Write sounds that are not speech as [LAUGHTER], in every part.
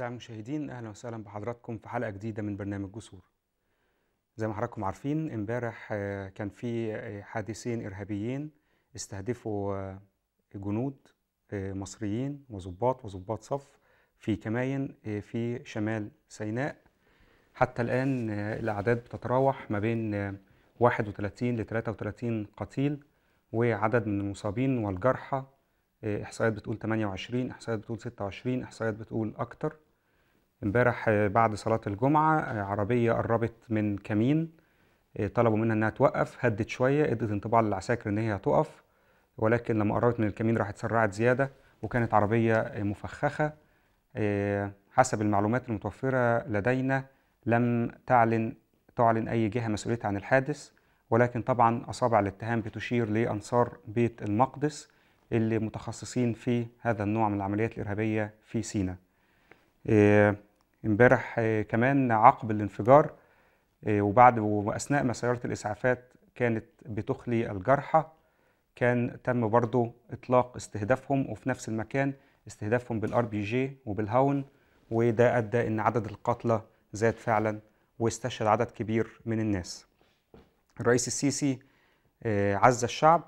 أعزائي المشاهدين أهلا وسهلا بحضراتكم في حلقة جديدة من برنامج جسور زي ما حضراتكم عارفين امبارح آه، كان في آه، حادثين إرهابيين استهدفوا آه، جنود مصريين وظباط وظباط صف في كماين في شمال سيناء حتى الآن الأعداد بتتراوح ما بين 31 ل 33 قتيل وعدد من المصابين والجرحى إحصائيات بتقول 28 إحصائيات بتقول 26 إحصائيات بتقول أكتر امبارح بعد صلاة الجمعة عربية قربت من كمين آه، طلبوا منها انها توقف هدت شوية ادت انطباع للعساكر ان هي هتقف ولكن لما قربت من الكمين راحت سرعت زيادة وكانت عربية مفخخة آه، حسب المعلومات المتوفرة لدينا لم تعلن تعلن أي جهة مسؤوليتها عن الحادث ولكن طبعا أصابع الاتهام بتشير لأنصار بيت المقدس اللي متخصصين في هذا النوع من العمليات الإرهابية في سيناء آه، امبارح آه، كمان عقب الانفجار آه، وبعد واثناء ما سياره الاسعافات كانت بتخلي الجرحى كان تم برضه اطلاق استهدافهم وفي نفس المكان استهدافهم بالار بي جي وبالهاون وده ادى ان عدد القتلى زاد فعلا واستشهد عدد كبير من الناس الرئيس السيسي آه، عز الشعب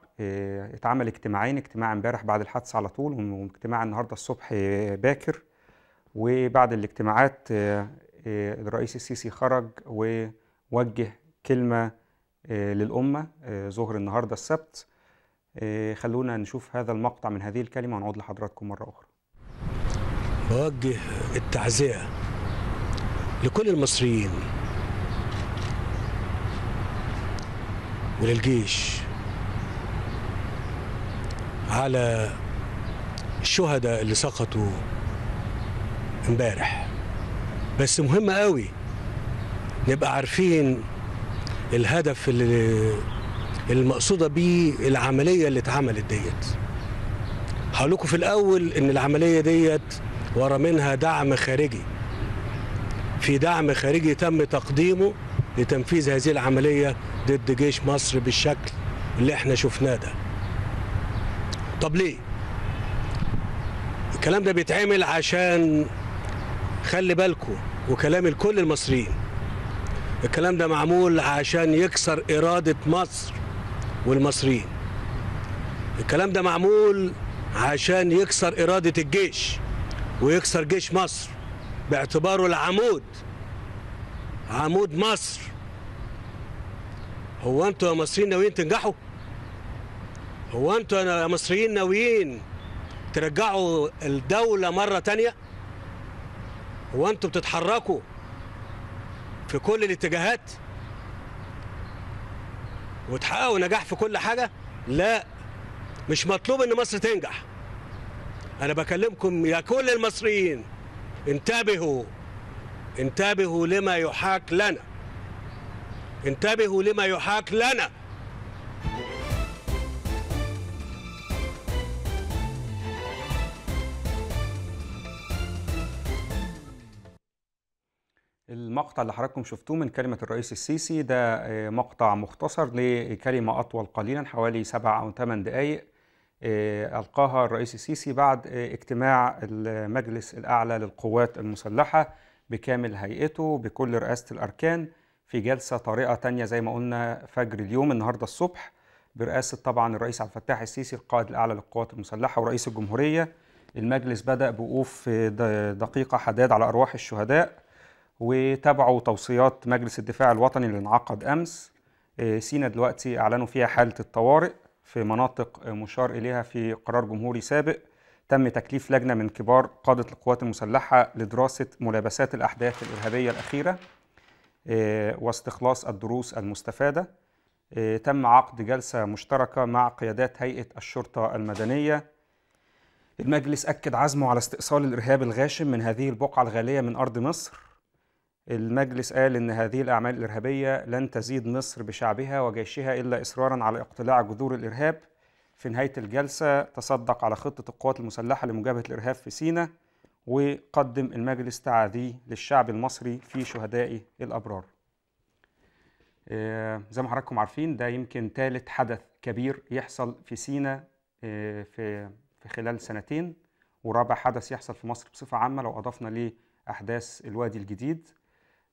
اتعمل اجتماعين اجتماع امبارح بعد الحادثه على طول واجتماع النهارده الصبح باكر وبعد الاجتماعات آه، آه، الرئيس السيسي خرج ووجه كلمة آه، للأمة ظهر النهاردة السبت خلونا نشوف هذا المقطع من هذه الكلمة ونعود لحضراتكم مرة أخرى بوجه التعزية لكل المصريين وللجيش على الشهداء اللي سقطوا امبارح بس مهم قوي نبقى عارفين الهدف اللي المقصوده بيه العمليه اللي اتعملت ديت هقول لكم في الاول ان العمليه ديت ورا منها دعم خارجي في دعم خارجي تم تقديمه لتنفيذ هذه العمليه ضد جيش مصر بالشكل اللي احنا شفناه ده طب ليه الكلام ده بيتعمل عشان خلي بالكم وكلام لكل المصريين الكلام ده معمول عشان يكسر إرادة مصر والمصريين الكلام ده معمول عشان يكسر إرادة الجيش ويكسر جيش مصر باعتباره العمود عمود مصر هو انتوا يا مصريين ناويين تنجحوا؟ هو انتوا يا مصريين ناويين ترجعوا الدولة مرة تانية؟ هو انتوا بتتحركوا في كل الاتجاهات وتحققوا نجاح في كل حاجه لا مش مطلوب ان مصر تنجح انا بكلمكم يا كل المصريين انتبهوا انتبهوا لما يحاك لنا انتبهوا لما يحاك لنا المقطع اللي حضراتكم شفتوه من كلمة الرئيس السيسي ده آه، مقطع مختصر لكلمة أطول قليلا حوالي سبع أو ثمان دقايق آه، ألقاها الرئيس السيسي بعد آه، اجتماع المجلس الأعلى للقوات المسلحة بكامل هيئته بكل رئاسة الأركان في جلسة طارئة تانية زي ما قلنا فجر اليوم النهاردة الصبح برئاسة طبعا الرئيس عبد الفتاح السيسي القائد الأعلى للقوات المسلحة ورئيس الجمهورية المجلس بدأ بوقوف دقيقة حداد على أرواح الشهداء وتابعوا توصيات مجلس الدفاع الوطني اللي انعقد امس آه، سينا دلوقتي اعلنوا فيها حاله الطوارئ في مناطق آه، مشار اليها في قرار جمهوري سابق تم تكليف لجنه من كبار قاده القوات المسلحه لدراسه ملابسات الاحداث الارهابيه الاخيره آه، واستخلاص الدروس المستفاده تم عقد جلسه مشتركه مع قيادات هيئه الشرطه المدنيه المجلس اكد عزمه على استئصال الارهاب الغاشم من هذه البقعه الغاليه من ارض مصر المجلس قال إن هذه الأعمال الإرهابية لن تزيد مصر بشعبها وجيشها إلا إصرارا على اقتلاع جذور الإرهاب في نهاية الجلسة تصدق على خطة القوات المسلحة لمجابهة الإرهاب في سيناء وقدم المجلس تعاديه للشعب المصري في شهداء الأبرار آه، زي ما حضراتكم عارفين ده يمكن ثالث حدث كبير يحصل في سينا آه، في في خلال سنتين ورابع حدث يحصل في مصر بصفة عامة لو أضفنا ليه أحداث الوادي الجديد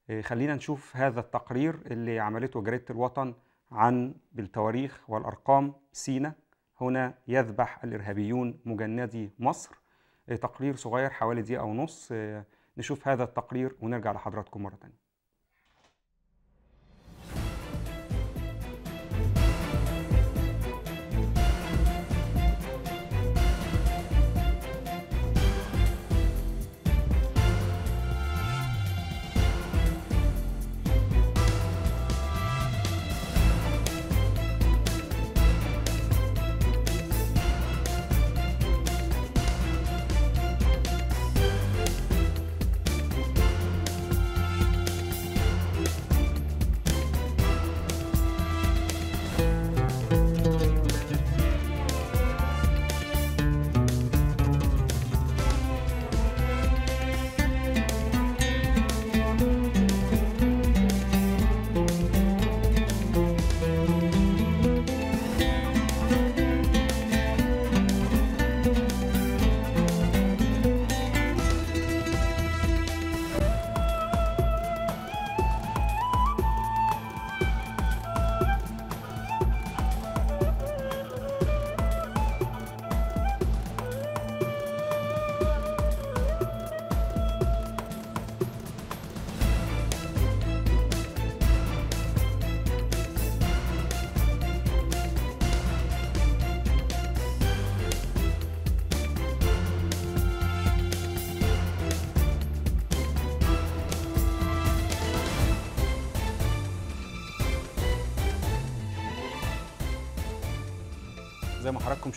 آه، خلينا نشوف هذا التقرير اللي عملته جريدة الوطن عن بالتواريخ والأرقام سينا هنا يذبح الإرهابيون مجندي مصر آه، تقرير صغير حوالي دقيقة ونص آه، نشوف هذا التقرير ونرجع لحضراتكم مرة تانية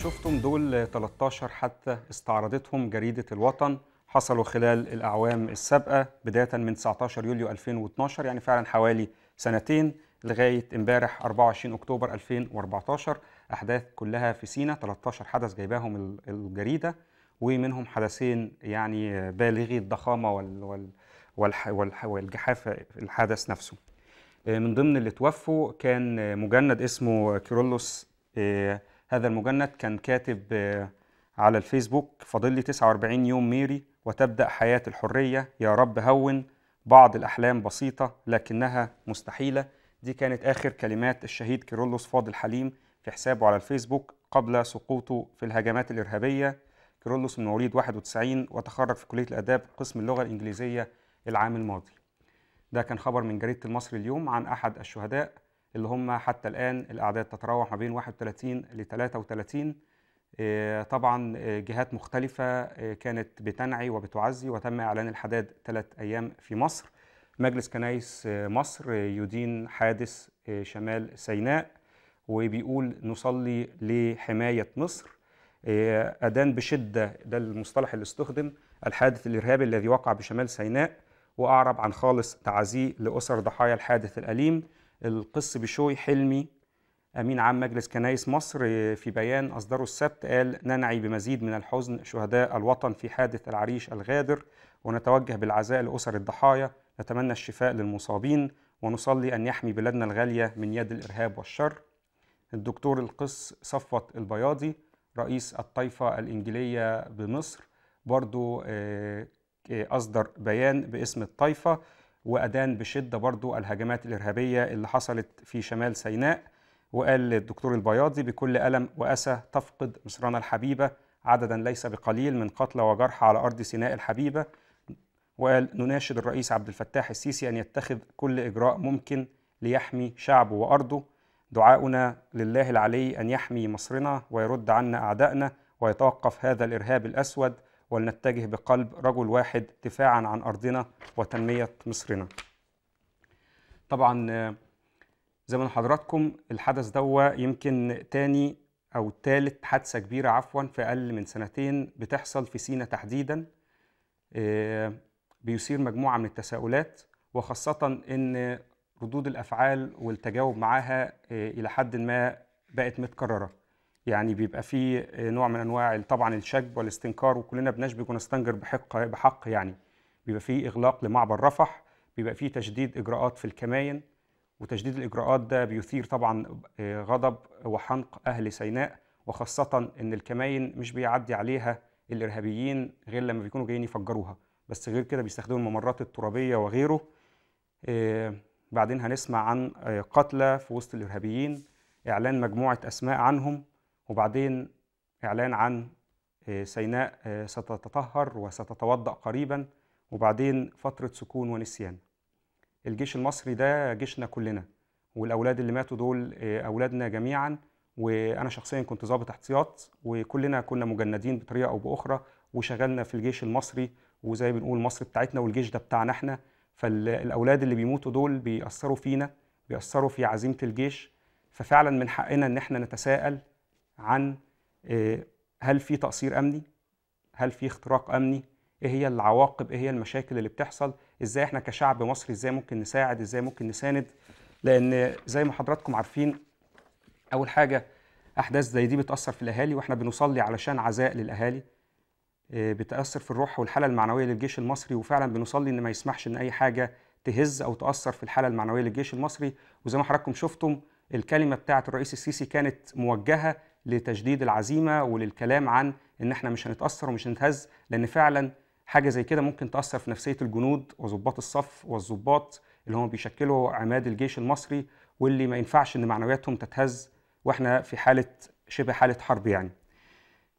شفتم دول 13 حتى استعرضتهم جريدة الوطن حصلوا خلال الأعوام السابقة بداية من 19 يوليو 2012 يعني فعلا حوالي سنتين لغاية امبارح 24 أكتوبر 2014 أحداث كلها في سينا 13 حدث جايباهم الجريدة ومنهم حدثين يعني بالغي الضخامة والجحافة الحدث نفسه آه، من ضمن اللي توفوا كان مجند اسمه كيرولوس آه، هذا المجند كان كاتب آه، على الفيسبوك فاضل لي 49 يوم ميري وتبدأ حياة الحرية يا رب هون بعض الأحلام بسيطة لكنها مستحيلة دي كانت آخر كلمات الشهيد كيرلس فاضل حليم في حسابه على الفيسبوك قبل سقوطه في الهجمات الإرهابية كيرلس من مواليد 91 وتخرج في كلية الآداب قسم اللغة الإنجليزية العام الماضي ده كان خبر من جريدة المصري اليوم عن أحد الشهداء اللي هم حتى الآن الأعداد تتراوح ما بين 31 ل 33 آه، طبعا آه، جهات مختلفة آه، كانت بتنعي وبتعزي وتم إعلان الحداد ثلاث أيام في مصر مجلس كنايس مصر يدين حادث شمال سيناء وبيقول نصلي لحماية مصر أدان بشدة ده المصطلح اللي استخدم الحادث الإرهابي الذي وقع بشمال سيناء وأعرب عن خالص تعزيه لأسر ضحايا الحادث الأليم القس بشوي حلمي أمين عام مجلس كنايس مصر آه، في بيان أصدره السبت قال ننعي بمزيد من الحزن شهداء الوطن في حادث العريش الغادر ونتوجه بالعزاء لأسر الضحايا نتمنى الشفاء للمصابين ونصلي أن يحمي بلادنا الغالية من يد الإرهاب والشر الدكتور القس صفوت البياضي رئيس الطائفة الإنجيلية بمصر برضو آه، آه، أصدر بيان باسم الطائفة وأدان بشدة برضو الهجمات الإرهابية اللي حصلت في شمال سيناء وقال الدكتور البياضي بكل ألم وأسى تفقد مصرنا الحبيبة عددا ليس بقليل من قتلى وجرحى على أرض سيناء الحبيبة وقال نناشد الرئيس عبد الفتاح السيسي أن يتخذ كل إجراء ممكن ليحمي شعبه وأرضه دعاؤنا لله العلي أن يحمي مصرنا ويرد عنا أعدائنا ويتوقف هذا الإرهاب الأسود ولنتجه بقلب رجل واحد دفاعا عن أرضنا وتنمية مصرنا طبعا زي ما حضراتكم الحدث دوا يمكن تاني أو تالت حادثة كبيرة عفوا في أقل من سنتين بتحصل في سينا تحديدا آه، بيثير مجموعة من التساؤلات وخاصة إن ردود الأفعال والتجاوب معاها آه، إلى حد ما بقت متكررة يعني بيبقى فيه نوع من انواع طبعا الشجب والاستنكار وكلنا بنشبك ونستنجر بحق بحق يعني بيبقى فيه اغلاق لمعبر رفح بيبقى فيه تشديد اجراءات في الكماين وتشديد الاجراءات ده بيثير طبعا آه، غضب وحنق اهل سيناء وخاصه ان الكماين مش بيعدي عليها الارهابيين غير لما بيكونوا جايين يفجروها بس غير كده بيستخدموا الممرات الترابيه وغيره آه، بعدين هنسمع عن آه، قتلى في وسط الارهابيين اعلان مجموعه اسماء عنهم وبعدين إعلان عن آه، سيناء آه، ستتطهر وستتوضأ قريبا وبعدين فترة سكون ونسيان الجيش المصري ده جيشنا كلنا والأولاد اللي ماتوا دول آه، أولادنا جميعا وأنا شخصيا كنت ضابط احتياط وكلنا كنا مجندين بطريقة أو بأخرى وشغلنا في الجيش المصري وزي بنقول مصر بتاعتنا والجيش ده بتاعنا احنا فالأولاد اللي بيموتوا دول بيأثروا فينا بيأثروا في عزيمة الجيش ففعلا من حقنا إن احنا نتساءل عن آه، هل في تقصير امني هل في اختراق امني ايه هي العواقب ايه هي المشاكل اللي بتحصل ازاي احنا كشعب مصري ازاي ممكن نساعد ازاي ممكن نساند لان زي ما حضراتكم عارفين اول حاجه احداث زي دي بتاثر في الاهالي واحنا بنصلي علشان عزاء للاهالي آه، بتاثر في الروح والحاله المعنويه للجيش المصري وفعلا بنصلي ان ما يسمحش ان اي حاجه تهز او تاثر في الحاله المعنويه للجيش المصري وزي ما حضراتكم شفتم الكلمه بتاعه الرئيس السيسي كانت موجهه لتجديد العزيمه وللكلام عن ان احنا مش هنتاثر ومش هنتهز لان فعلا حاجه زي كده ممكن تاثر في نفسيه الجنود وظباط الصف والظباط اللي هم بيشكلوا عماد الجيش المصري واللي ما ينفعش ان معنوياتهم تتهز واحنا في حاله شبه حاله حرب يعني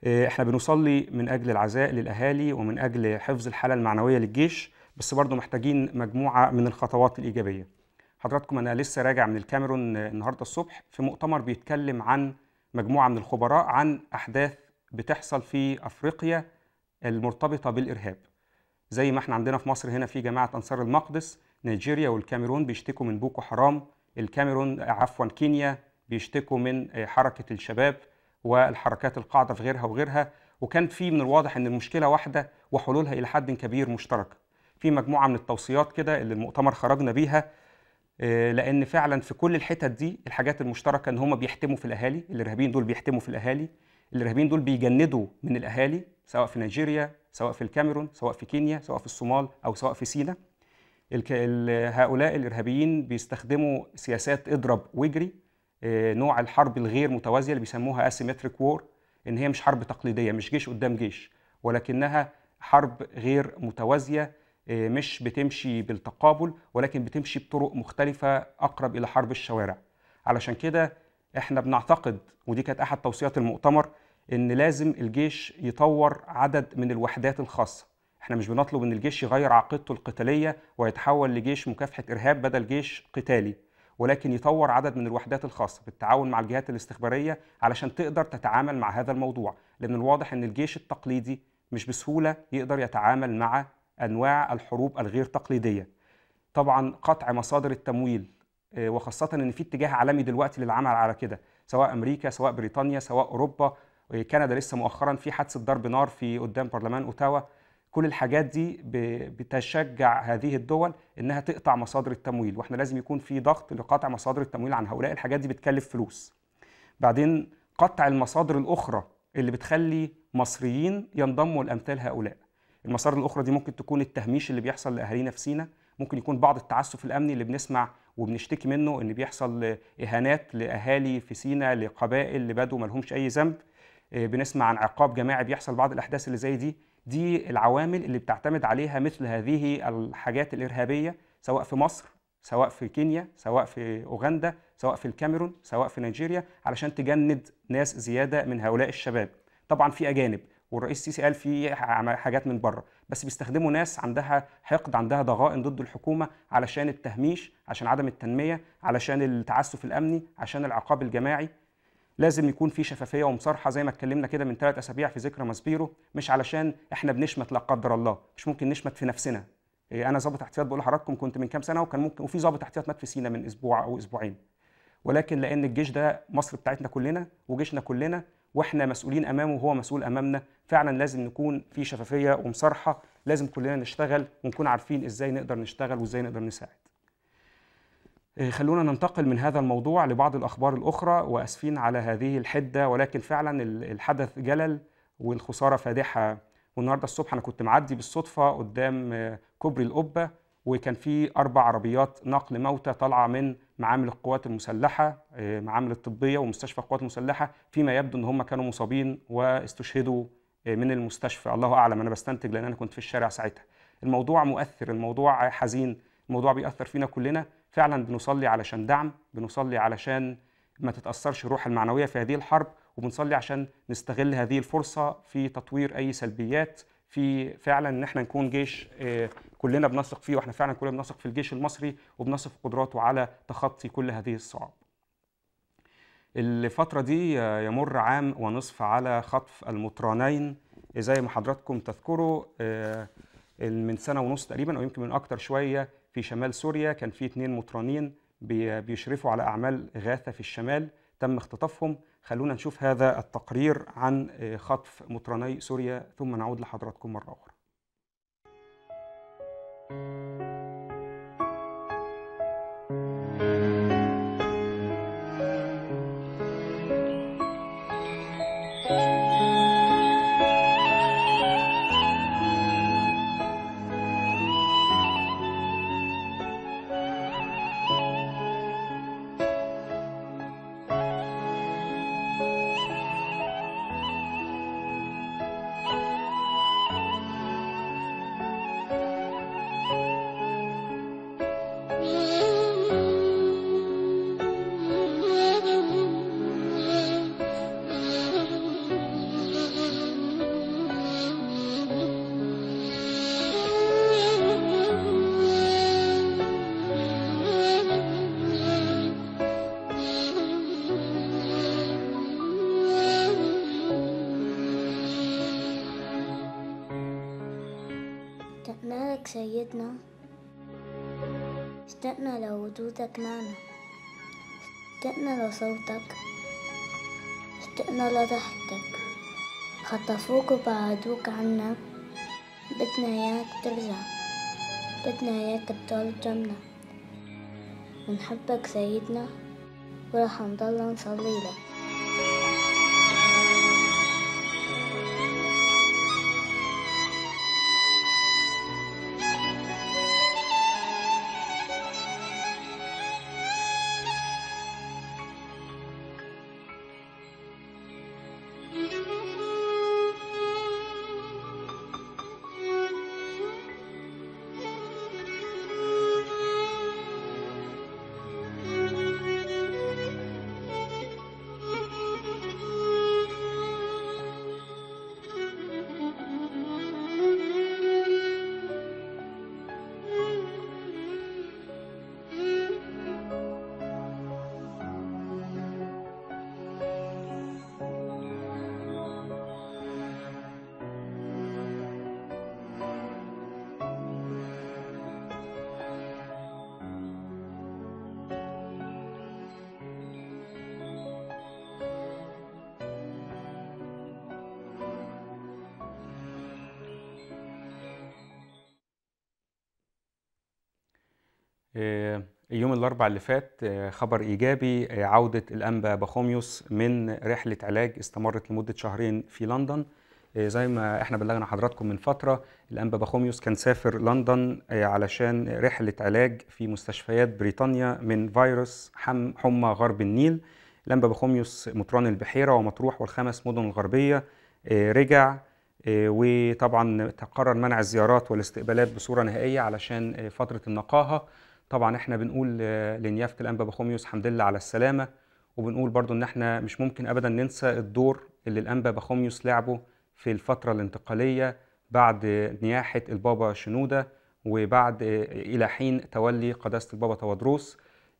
آه، احنا بنصلي من اجل العزاء للاهالي ومن اجل حفظ الحاله المعنويه للجيش بس برضه محتاجين مجموعه من الخطوات الايجابيه حضراتكم انا لسه راجع من الكاميرون النهارده الصبح في مؤتمر بيتكلم عن مجموعة من الخبراء عن أحداث بتحصل في أفريقيا المرتبطة بالإرهاب زي ما احنا عندنا في مصر هنا في جماعة أنصار المقدس نيجيريا والكاميرون بيشتكوا من بوكو حرام الكاميرون عفوا كينيا بيشتكوا من حركة الشباب والحركات القاعدة في غيرها وغيرها وكان في من الواضح ان المشكله واحده وحلولها الى حد كبير مشتركه في مجموعه من التوصيات كده اللي المؤتمر خرجنا بيها آه، لان فعلا في كل الحتت دي الحاجات المشتركه ان هم بيحتموا في الاهالي الارهابيين دول بيحتموا في الاهالي الارهابيين دول بيجندوا من الاهالي سواء في نيجيريا سواء في الكاميرون سواء في كينيا سواء في الصومال او سواء في سينا هؤلاء الارهابيين بيستخدموا سياسات اضرب واجري آه، نوع الحرب الغير متوازيه اللي بيسموها اسيمتريك وور ان هي مش حرب تقليديه مش جيش قدام جيش ولكنها حرب غير متوازيه آه، مش بتمشي بالتقابل ولكن بتمشي بطرق مختلفة أقرب إلى حرب الشوارع علشان كده احنا بنعتقد ودي كانت أحد توصيات المؤتمر إن لازم الجيش يطور عدد من الوحدات الخاصة احنا مش بنطلب ان الجيش يغير عقيدته القتاليه ويتحول لجيش مكافحه ارهاب بدل جيش قتالي ولكن يطور عدد من الوحدات الخاصه بالتعاون مع الجهات الاستخباريه علشان تقدر تتعامل مع هذا الموضوع لان الواضح ان الجيش التقليدي مش بسهوله يقدر يتعامل مع انواع الحروب الغير تقليديه طبعا قطع مصادر التمويل آه، وخاصه ان في اتجاه عالمي دلوقتي للعمل على كده سواء امريكا سواء بريطانيا سواء اوروبا آه، كندا لسه مؤخرا في حادثه ضرب نار في قدام برلمان اوتاوا كل الحاجات دي بتشجع هذه الدول انها تقطع مصادر التمويل واحنا لازم يكون في ضغط لقطع مصادر التمويل عن هؤلاء الحاجات دي بتكلف فلوس بعدين قطع المصادر الاخرى اللي بتخلي مصريين ينضموا لامثال هؤلاء المسار الاخرى دي ممكن تكون التهميش اللي بيحصل لاهالينا في سينا ممكن يكون بعض التعسف الامني اللي بنسمع وبنشتكي منه ان بيحصل اهانات لاهالي في سينا لقبائل لبدو ما لهمش اي ذنب آه، بنسمع عن عقاب جماعي بيحصل بعض الاحداث اللي زي دي دي العوامل اللي بتعتمد عليها مثل هذه الحاجات الارهابيه سواء في مصر سواء في كينيا سواء في اوغندا سواء في الكاميرون سواء في نيجيريا علشان تجند ناس زياده من هؤلاء الشباب طبعا في اجانب والرئيس السيسي قال في حاجات من بره بس بيستخدموا ناس عندها حقد عندها ضغائن ضد الحكومه علشان التهميش عشان عدم التنميه علشان التعسف الامني عشان العقاب الجماعي لازم يكون في شفافيه ومصارحه زي ما اتكلمنا كده من ثلاث اسابيع في ذكرى ماسبيرو مش علشان احنا بنشمت لا قدر الله مش ممكن نشمت في نفسنا إيه، انا ظابط احتياط بقول لحضراتكم كنت من كام سنه وكان ممكن وفي ظابط احتياط مات في سينا من اسبوع او اسبوعين ولكن لان الجيش ده مصر بتاعتنا كلنا وجيشنا كلنا واحنا مسؤولين امامه وهو مسؤول امامنا فعلا لازم نكون في شفافيه ومصارحه لازم كلنا نشتغل ونكون عارفين ازاي نقدر نشتغل وازاي نقدر نساعد آه، خلونا ننتقل من هذا الموضوع لبعض الأخبار الأخرى وأسفين على هذه الحدة ولكن فعلا الحدث جلل والخسارة فادحة والنهاردة الصبح أنا كنت معدي بالصدفة قدام آه، كوبري القبة وكان في أربع عربيات نقل موتى طالعة من معامل القوات المسلحه آه، معامل الطبيه ومستشفى القوات المسلحه فيما يبدو ان هم كانوا مصابين واستشهدوا آه، من المستشفى الله اعلم انا بستنتج لان انا كنت في الشارع ساعتها الموضوع مؤثر الموضوع حزين الموضوع بيأثر فينا كلنا فعلا بنصلي علشان دعم بنصلي علشان ما تتأثرش الروح المعنوية في هذه الحرب وبنصلي عشان نستغل هذه الفرصة في تطوير أي سلبيات في فعلا ان احنا نكون جيش آه، كلنا بنثق فيه واحنا فعلا كلنا بنثق في الجيش المصري وبنثق في قدراته على تخطي كل هذه الصعاب. الفترة دي يمر عام ونصف على خطف المطرانين زي ما حضراتكم تذكروا آه، من سنة ونص تقريبا أو يمكن من أكتر شوية في شمال سوريا كان في اثنين مطرانين بيشرفوا على أعمال إغاثة في الشمال تم اختطافهم خلونا نشوف هذا التقرير عن آه، خطف مطراني سوريا ثم نعود لحضراتكم مرة أخرى. نعم. صوتك معنا اشتقنا لصوتك اشتقنا لضحكتك خطفوك وبعدوك عنا بدنا اياك ترجع بدنا اياك تطول جمنا منحبك سيدنا ورح نضل نصلي لك آه، يوم الأربع اللي فات آه، خبر إيجابي آه، عودة الأنبا باخوميوس من رحلة علاج استمرت لمدة شهرين في لندن زي ما احنا بلغنا حضراتكم من فترة الأنبا باخوميوس كان سافر لندن علشان رحلة علاج في مستشفيات بريطانيا من فيروس حمى غرب النيل الأنبا باخوميوس مطران البحيرة ومطروح والخمس مدن الغربية رجع وطبعا تقرر منع الزيارات والاستقبالات بصورة نهائية علشان فترة النقاهة طبعا احنا بنقول لنيافة الانبا بخوميوس حمد لله على السلامه وبنقول برضو ان احنا مش ممكن ابدا ننسى الدور اللي الانبا بخوميوس لعبه في الفتره الانتقاليه بعد نياحه البابا شنوده وبعد الى حين تولي قداسه البابا تودروس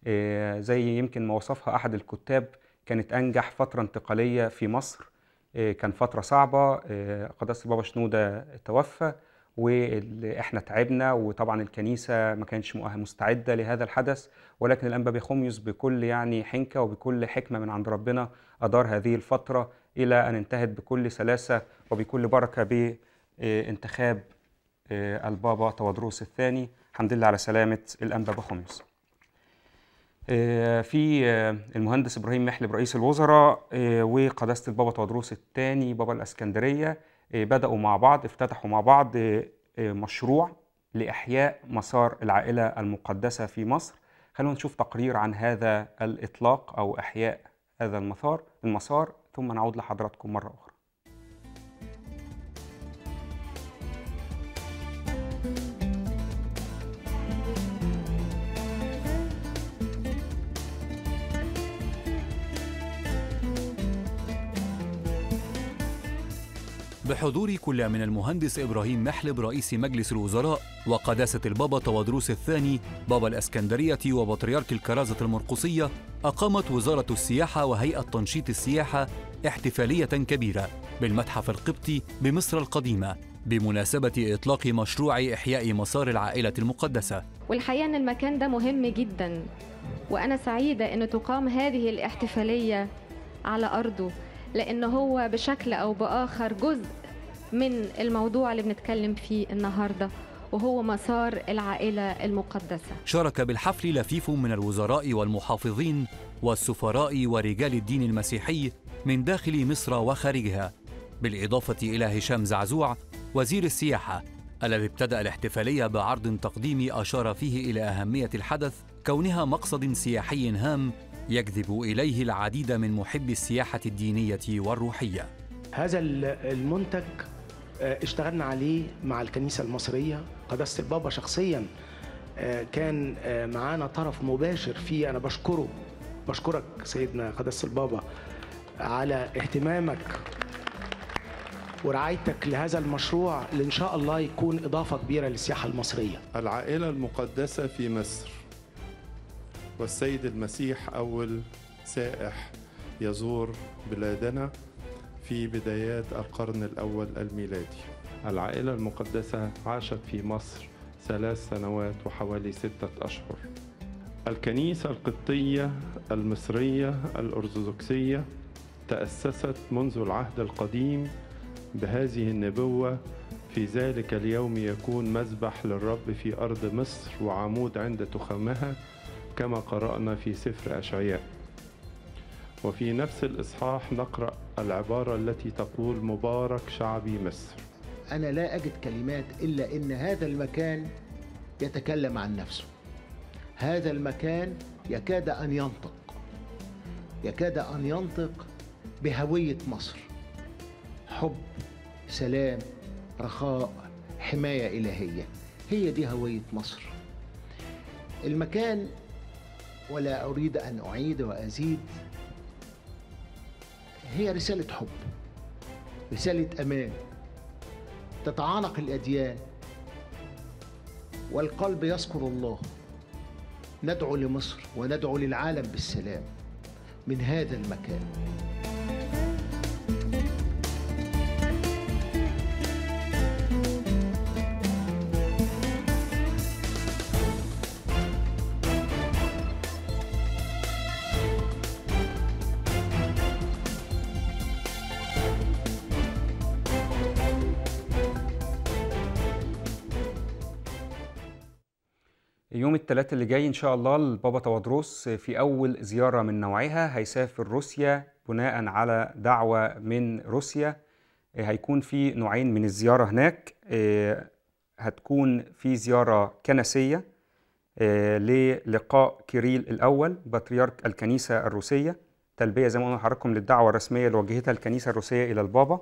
آه، زي يمكن ما وصفها احد الكتاب كانت انجح فتره انتقاليه في مصر آه، كان فتره صعبه آه، قداسه البابا شنوده توفى واحنا تعبنا وطبعا الكنيسه ما كانتش مستعده لهذا الحدث ولكن الانبا بيخوميوس بكل يعني حنكه وبكل حكمه من عند ربنا ادار هذه الفتره الى ان انتهت بكل سلاسه وبكل بركه بانتخاب آه، آه، البابا تودروس الثاني الحمد لله على سلامه الانبا بخوميوس آه، في المهندس ابراهيم محلب رئيس الوزراء وقداسه البابا تودروس الثاني بابا الاسكندريه آه، بدأوا مع بعض افتتحوا مع بعض آه، آه، مشروع لإحياء مسار العائلة المقدسة في مصر خلونا نشوف تقرير عن هذا الإطلاق أو إحياء هذا المسار المسار ثم نعود لحضراتكم مرة أخرى بحضور كل من المهندس إبراهيم محلب رئيس مجلس الوزراء وقداسة البابا تودروس الثاني بابا الأسكندرية وبطريرك الكرازة المرقصية أقامت وزارة السياحة وهيئة تنشيط السياحة احتفالية كبيرة بالمتحف القبطي بمصر القديمة بمناسبة إطلاق مشروع إحياء مسار العائلة المقدسة والحقيقة أن المكان ده مهم جدا وأنا سعيدة أن تقام هذه الاحتفالية على أرضه لأنه هو بشكل أو بآخر جزء من الموضوع اللي بنتكلم فيه النهارده وهو مسار العائلة المقدسة شارك بالحفل لفيف من الوزراء والمحافظين والسفراء ورجال الدين المسيحي من داخل مصر وخارجها بالإضافة إلى هشام زعزوع وزير السياحة الذي ابتدأ الاحتفالية بعرض تقديمي أشار فيه إلى أهمية الحدث كونها مقصد سياحي هام يجذب إليه العديد من محبي السياحة الدينية والروحية هذا المنتج آه، اشتغلنا عليه مع الكنيسة المصرية قداسة البابا شخصيا آه، كان آه، معانا طرف مباشر فيه أنا بشكره بشكرك سيدنا قداسة البابا على اهتمامك ورعايتك لهذا المشروع اللي إن شاء الله يكون إضافة كبيرة للسياحة المصرية العائلة المقدسة في مصر والسيد المسيح أول سائح يزور بلادنا في بدايات القرن الأول الميلادي العائلة المقدسة عاشت في مصر ثلاث سنوات وحوالي ستة أشهر الكنيسة القبطية المصرية الأرثوذكسية تأسست منذ العهد القديم بهذه النبوة في ذلك اليوم يكون مذبح للرب في أرض مصر وعمود عند تخمها كما قرأنا في سفر أشعياء وفي نفس الإصحاح نقرأ العبارة التي تقول مبارك شعبي مصر أنا لا أجد كلمات إلا إن هذا المكان يتكلم عن نفسه هذا المكان يكاد أن ينطق يكاد أن ينطق بهوية مصر حب سلام رخاء حماية إلهية هي دي هوية مصر المكان ولا أريد أن أعيد وأزيد هي رسالة حب رسالة أمان تتعانق الأديان والقلب يذكر الله ندعو لمصر وندعو للعالم بالسلام من هذا المكان الثلاثة اللي جاي ان شاء الله البابا تودروس في اول زياره من نوعها هيسافر روسيا بناء على دعوه من روسيا إيه، هيكون في نوعين من الزياره هناك إيه، هتكون في زياره كنسيه إيه، للقاء كيريل الاول بطريرك الكنيسه الروسيه تلبيه زي ما قلنا لحضراتكم للدعوه الرسميه اللي وجهتها الكنيسه الروسيه الى البابا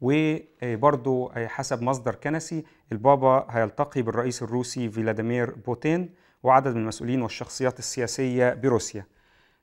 وبرضو حسب مصدر كنسي البابا هيلتقي بالرئيس الروسي فلاديمير بوتين وعدد من المسؤولين والشخصيات السياسية بروسيا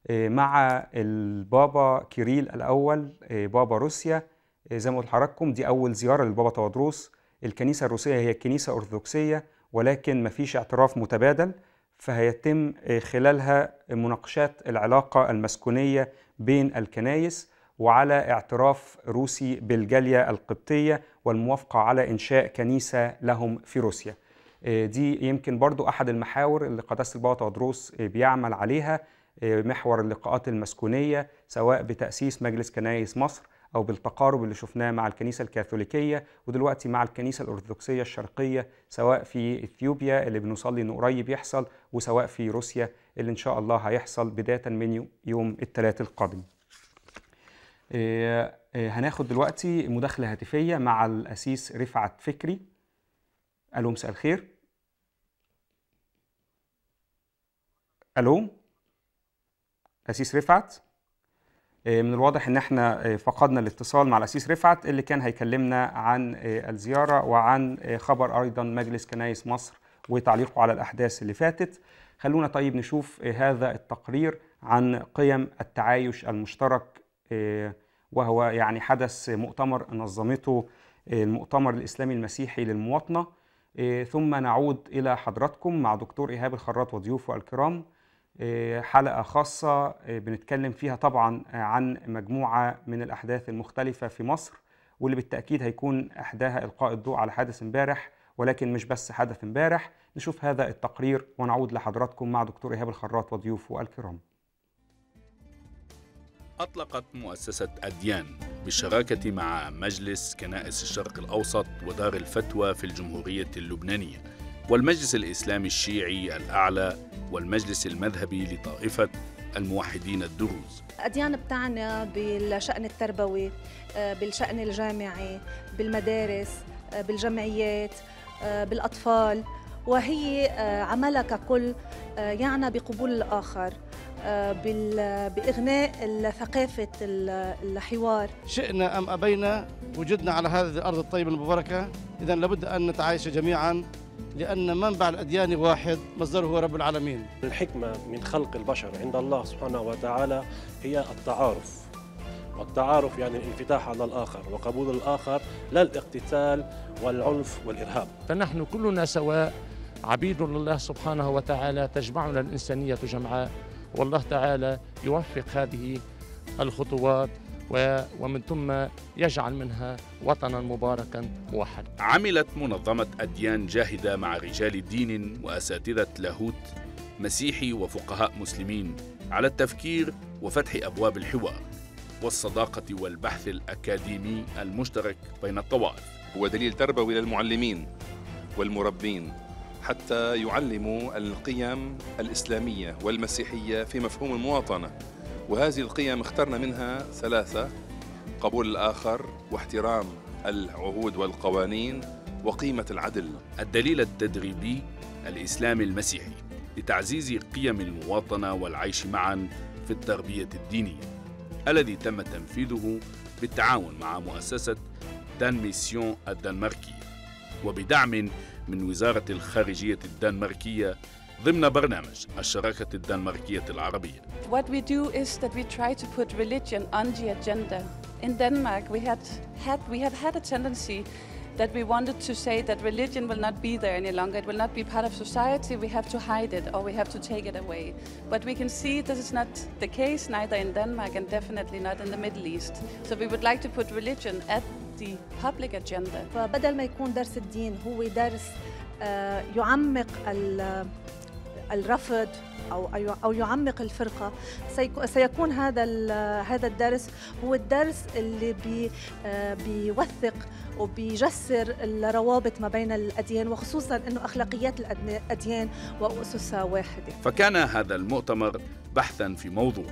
آه، مع البابا كيريل الأول آه، بابا روسيا آه، زي ما قلت لحضراتكم دي أول زيارة للبابا تودروس الكنيسة الروسية هي كنيسة أرثوذكسية ولكن مفيش اعتراف متبادل فهيتم خلالها مناقشات العلاقة المسكونية بين الكنايس وعلى اعتراف روسي بالجالية القبطية والموافقة على إنشاء كنيسة لهم في روسيا آه، دي يمكن برضو أحد المحاور اللي قداسة البابا تودروس آه، بيعمل عليها آه، محور اللقاءات المسكونية سواء بتأسيس مجلس كنايس مصر أو بالتقارب اللي شفناه مع الكنيسة الكاثوليكية ودلوقتي مع الكنيسة الأرثوذكسية الشرقية سواء في إثيوبيا اللي بنصلي إنه قريب يحصل وسواء في روسيا اللي إن شاء الله هيحصل بداية من يوم الثلاث القادم. هناخد دلوقتي مداخلة هاتفية مع الأسيس رفعت فكري. ألو مساء الخير. الو أسيس رفعت آه، من الواضح ان احنا آه، فقدنا الاتصال مع الاسيس رفعت اللي كان هيكلمنا عن آه، الزياره وعن خبر ايضا مجلس كنايس مصر وتعليقه على الاحداث اللي فاتت خلونا طيب نشوف هذا التقرير عن قيم التعايش المشترك وهو يعني حدث مؤتمر نظمته المؤتمر الاسلامي المسيحي للمواطنه ثم نعود الى حضراتكم مع دكتور ايهاب الخراط وضيوفه الكرام آه، حلقة خاصة آه، بنتكلم فيها طبعا آه، عن مجموعة من الأحداث المختلفة في مصر واللي بالتأكيد هيكون إحداها إلقاء الضوء على حادث امبارح ولكن مش بس حدث امبارح نشوف هذا التقرير ونعود لحضراتكم مع دكتور إيهاب الخراط وضيوفه الكرام أطلقت مؤسسة أديان بالشراكة مع مجلس كنائس الشرق الأوسط ودار الفتوى في الجمهورية اللبنانية والمجلس الإسلامي الشيعي الأعلى والمجلس المذهبي لطائفة الموحدين الدروز الأديان بتاعنا بالشأن التربوي آه، بالشأن الجامعي بالمدارس آه، بالجمعيات آه، بالأطفال وهي عملها ككل يعنى بقبول الآخر بإغناء ثقافة الحوار شئنا أم أبينا وجدنا على هذه الأرض الطيبة المباركة إذا لابد أن نتعايش جميعا لأن منبع الأديان واحد مصدره رب العالمين الحكمة من خلق البشر عند الله سبحانه وتعالى هي التعارف والتعارف يعني الانفتاح على الآخر وقبول الآخر لا الاقتتال والعنف والإرهاب فنحن كلنا سواء عبيد لله سبحانه وتعالى تجمعنا الإنسانية جمعاء والله تعالى يوفق هذه الخطوات ومن ثم يجعل منها وطنا مباركا موحدا. عملت منظمه اديان جاهده مع رجال دين واساتذه لاهوت مسيحي وفقهاء مسلمين على التفكير وفتح ابواب الحوار والصداقه والبحث الاكاديمي المشترك بين الطوائف. هو دليل تربوي للمعلمين والمربين حتى يعلموا القيم الاسلاميه والمسيحيه في مفهوم المواطنه وهذه القيم اخترنا منها ثلاثة قبول الآخر واحترام العهود والقوانين وقيمة العدل الدليل التدريبي الإسلامي المسيحي لتعزيز قيم المواطنة والعيش معا في التربية الدينية الذي تم تنفيذه بالتعاون مع مؤسسة دان ميسيون الدنماركية وبدعم من وزارة الخارجية الدنماركية ضمن برنامج الشراكة الدنماركية العربية. What we do is that we try to put religion on the agenda. In Denmark we had had we have had a tendency that we wanted to say that religion will not be there any longer. It will not be part of society. We have to hide it or we have to take it away. But we can see this is not the case neither in Denmark and definitely not in the Middle East. So we would like to put religion at the public agenda. فبدل ما يكون درس الدين هو درس يعمق الرفض او او يعمق الفرقه سيكون هذا هذا الدرس هو الدرس اللي بي آه، بيوثق وبيجسر الروابط ما بين الاديان وخصوصا انه اخلاقيات الاديان واسسها واحده فكان هذا المؤتمر بحثا في موضوع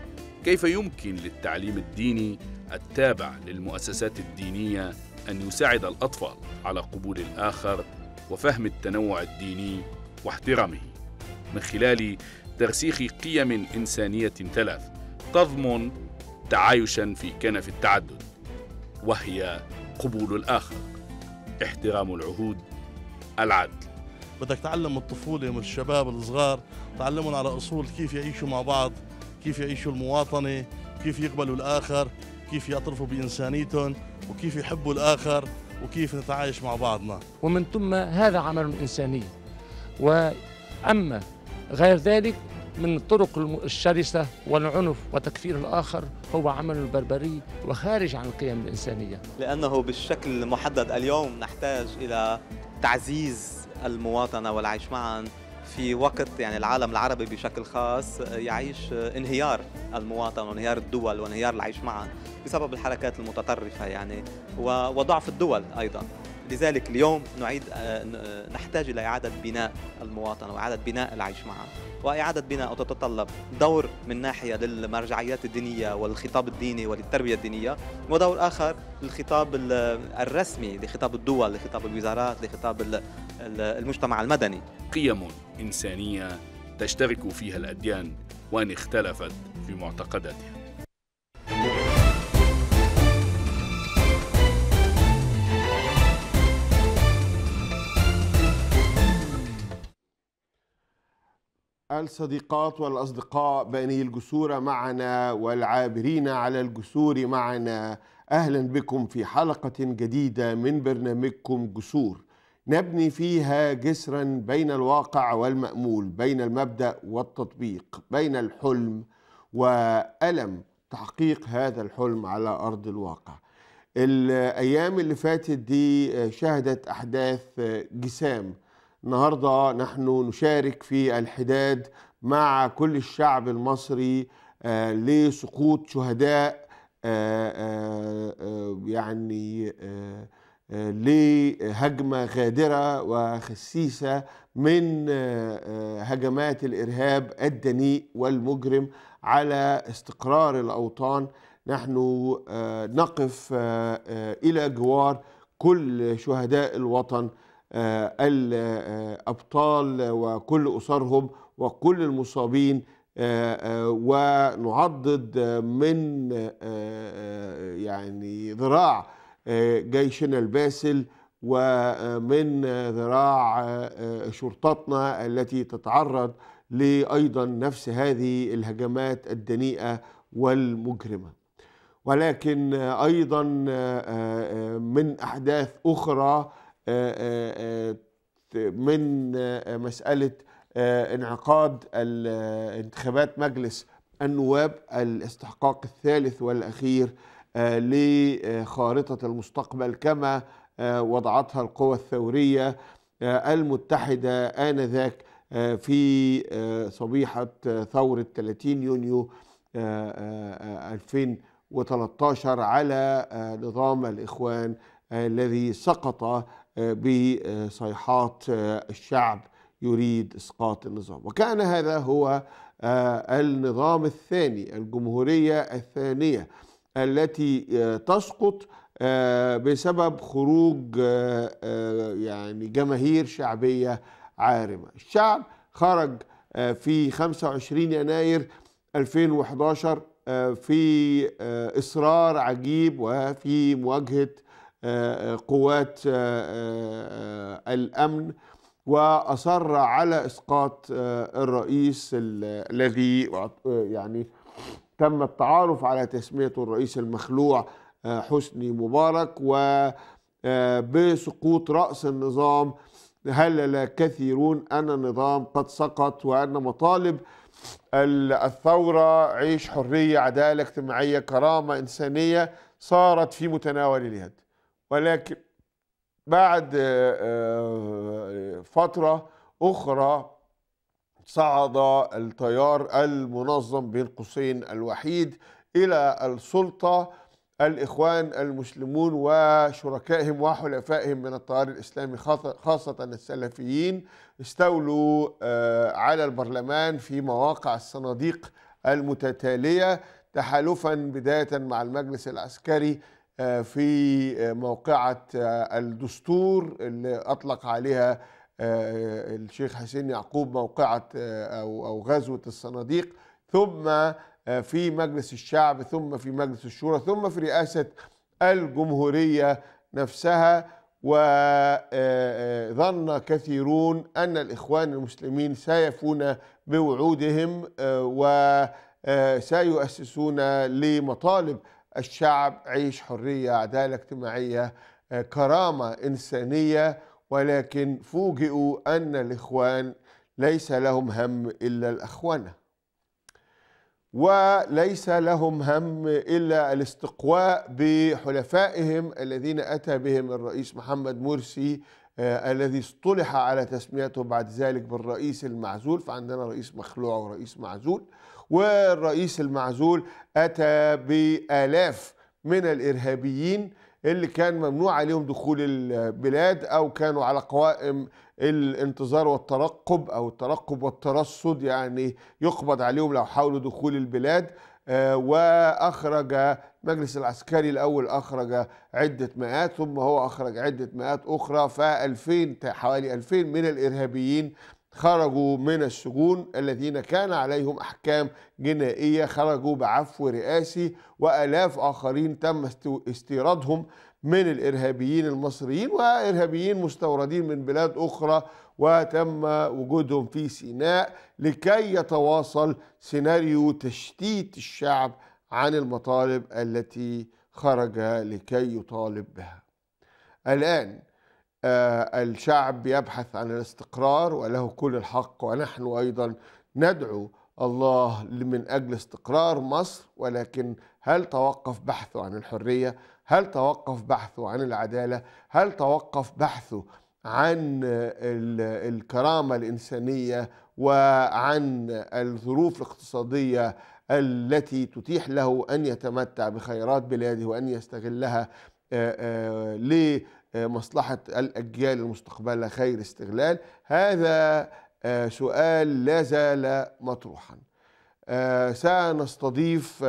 كيف يمكن للتعليم الديني التابع للمؤسسات الدينيه ان يساعد الاطفال على قبول الاخر وفهم التنوع الديني واحترامه من خلال ترسيخ قيم إنسانية ثلاث تضمن تعايشا في كنف التعدد وهي قبول الآخر احترام العهود العدل بدك تعلم الطفولة من الشباب الصغار تعلمهم على أصول كيف يعيشوا مع بعض كيف يعيشوا المواطنة كيف يقبلوا الآخر كيف يعترفوا بإنسانيتهم وكيف يحبوا الآخر وكيف نتعايش مع بعضنا ومن ثم هذا عمل إنساني وأما غير ذلك من الطرق الشرسة والعنف وتكفير الآخر هو عمل بربري وخارج عن القيم الإنسانية لأنه بالشكل المحدد اليوم نحتاج إلى تعزيز المواطنة والعيش معا في وقت يعني العالم العربي بشكل خاص يعيش انهيار المواطن وانهيار الدول وانهيار العيش معا بسبب الحركات المتطرفة يعني وضعف الدول أيضا لذلك اليوم نعيد آه، آه، نحتاج إلى إعادة بناء المواطنة وإعادة بناء العيش معها وإعادة بناء تتطلب دور من ناحية للمرجعيات الدينية والخطاب الديني وللتربية الدينية ودور آخر للخطاب الرسمي لخطاب الدول لخطاب الوزارات لخطاب المجتمع المدني قيم إنسانية تشترك فيها الأديان وإن اختلفت في معتقداتها الصديقات والأصدقاء بني الجسور معنا والعابرين على الجسور معنا أهلا بكم في حلقة جديدة من برنامجكم جسور نبني فيها جسرا بين الواقع والمأمول بين المبدأ والتطبيق بين الحلم وألم تحقيق هذا الحلم على أرض الواقع الأيام اللي فاتت دي آه، شهدت أحداث آه، جسام النهارده نحن نشارك في الحداد مع كل الشعب المصري آه، لسقوط شهداء آه، آه، يعني لهجمة غادرة وخسيسة من هجمات الإرهاب الدنيء والمجرم على استقرار الأوطان نحن نقف إلى جوار كل شهداء الوطن آه، الأبطال آه، وكل أسرهم وكل المصابين آه، ونعضد من يعني ذراع جيشنا الباسل ومن ذراع شرطتنا التي تتعرض لأيضا نفس هذه الهجمات الدنيئة والمجرمة ولكن أيضا من أحداث أخرى آه، آه، آه، من مسألة انعقاد انتخابات مجلس النواب الاستحقاق الثالث والأخير لخارطة المستقبل كما وضعتها القوى الثورية المتحدة آنذاك في صبيحة ثورة 30 يونيو 2013 على نظام الإخوان الذي سقط بصيحات آه، الشعب يريد اسقاط النظام وكان هذا هو آه، النظام الثاني الجمهوريه الثانيه التي آه، تسقط بسبب خروج يعني جماهير شعبيه عارمه الشعب خرج في 25 يناير 2011 في اصرار عجيب وفي مواجهه قوات آه، آه، الامن واصر على اسقاط آه، الرئيس الذي يعني تم التعارف على تسميته الرئيس المخلوع حسني مبارك وبسقوط راس النظام هلل كثيرون ان النظام قد سقط وان مطالب الثوره عيش حريه عداله اجتماعيه كرامه انسانيه صارت في متناول اليد ولكن بعد آه، آه، فترة أخرى صعد التيار المنظم بين قوسين الوحيد إلى السلطة الإخوان المسلمون وشركائهم وحلفائهم من التيار الإسلامي خاصة السلفيين استولوا آه، على البرلمان في مواقع الصناديق المتتالية تحالفا بداية مع المجلس العسكري آه، في آه، موقعة آه، الدستور اللي أطلق عليها الشيخ حسين يعقوب موقعة أو أو غزوة الصناديق ثم في مجلس الشعب ثم في مجلس الشورى ثم في رئاسة الجمهورية نفسها وظن كثيرون أن الإخوان المسلمين سيفون بوعودهم وسيؤسسون لمطالب الشعب عيش حرية عدالة اجتماعية آه، كرامة إنسانية ولكن فوجئوا أن الإخوان ليس لهم هم إلا الأخوانة وليس لهم هم إلا الاستقواء بحلفائهم الذين أتى بهم الرئيس محمد مرسي آه الذي اصطلح على تسميته بعد ذلك بالرئيس المعزول فعندنا رئيس مخلوع ورئيس معزول والرئيس المعزول أتى بآلاف من الإرهابيين اللي كان ممنوع عليهم دخول البلاد أو كانوا على قوائم الانتظار والترقب أو الترقب والترصد يعني يقبض عليهم لو حاولوا دخول البلاد آه، وأخرج مجلس العسكري الأول أخرج عدة مئات ثم هو أخرج عدة مئات أخرى ف2000 حوالي 2000 من الإرهابيين خرجوا من السجون الذين كان عليهم احكام جنائيه خرجوا بعفو رئاسي والاف اخرين تم استيرادهم من الارهابيين المصريين وارهابيين مستوردين من بلاد اخرى وتم وجودهم في سيناء لكي يتواصل سيناريو تشتيت الشعب عن المطالب التي خرج لكي يطالب بها الان آه، الشعب يبحث عن الاستقرار وله كل الحق ونحن أيضا ندعو الله من أجل استقرار مصر ولكن هل توقف بحثه عن الحرية؟ هل توقف بحثه عن العدالة؟ هل توقف بحثه عن الكرامة الإنسانية وعن الظروف الاقتصادية التي تتيح له أن يتمتع بخيرات بلاده وأن يستغلها آه، آه، ليه آه، مصلحة الأجيال المستقبلة خير استغلال هذا آه، سؤال لا زال مطروحا آه، سنستضيف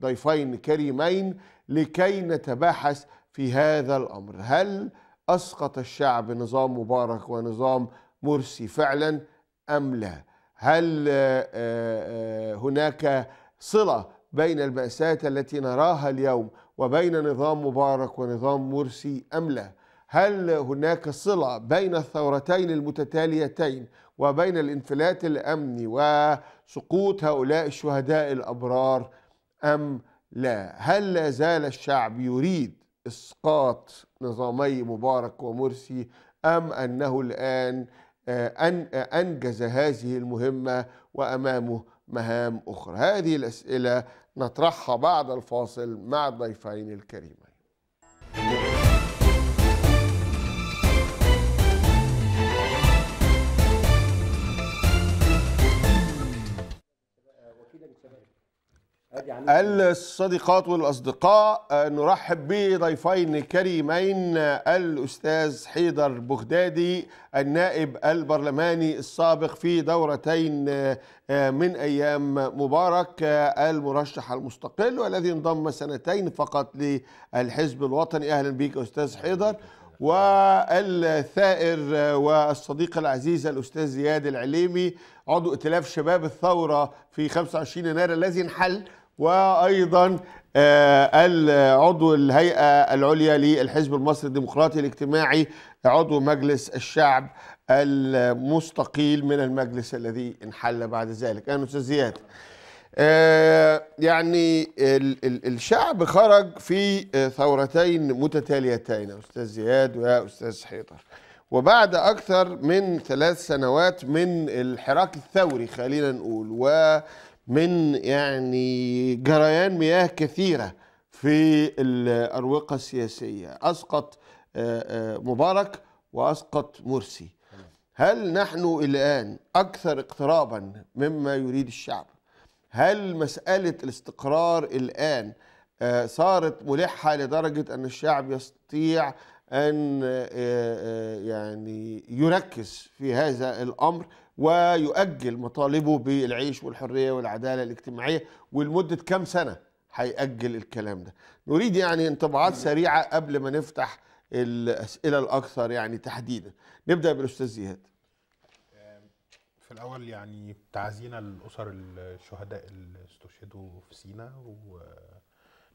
ضيفين كريمين لكي نتباحث في هذا الأمر هل أسقط الشعب نظام مبارك ونظام مرسي فعلا أم لا هل هناك صلة بين المأساة التي نراها اليوم وبين نظام مبارك ونظام مرسي أم لا هل هناك صلة بين الثورتين المتتاليتين وبين الانفلات الأمني وسقوط هؤلاء الشهداء الأبرار أم لا هل لا زال الشعب يريد إسقاط نظامي مبارك ومرسي أم أنه الآن آه، أن آه، أنجز هذه المهمة وأمامه مهام أخرى هذه الأسئلة نطرحها بعد الفاصل مع الضيفين الكريمين الصديقات والاصدقاء آه، نرحب بضيفين كريمين آه، الاستاذ حيدر بغدادي النائب البرلماني السابق في دورتين آه، من ايام مبارك المرشح المستقل والذي انضم سنتين فقط للحزب الوطني اهلا بك استاذ حيدر والثائر والصديق العزيز الأستاذ زياد العليمي عضو ائتلاف شباب الثورة في 25 يناير الذي انحل وايضا آه، عضو الهيئه العليا للحزب المصري الديمقراطي الاجتماعي عضو مجلس الشعب المستقيل من المجلس الذي انحل بعد ذلك انا استاذ زياد آه، يعني الشعب خرج في ثورتين متتاليتين استاذ زياد واستاذ حيدر وبعد أكثر من ثلاث سنوات من الحراك الثوري خلينا نقول و من يعني جريان مياه كثيرة في الأروقة السياسية أسقط آه، آه، مبارك وأسقط مرسي هل نحن الآن أكثر اقترابا مما يريد الشعب هل مسألة الاستقرار الآن آه، صارت ملحة لدرجة أن الشعب يستطيع أن آه، آه، يعني يركز في هذا الأمر ويؤجل مطالبه بالعيش والحرية والعدالة الاجتماعية ولمدة كم سنة هيأجل الكلام ده نريد يعني انطباعات سريعة قبل ما نفتح الأسئلة الأكثر يعني تحديدا نبدأ بالأستاذ زياد في الأول يعني تعزينا لأسر الشهداء اللي استشهدوا في سينا و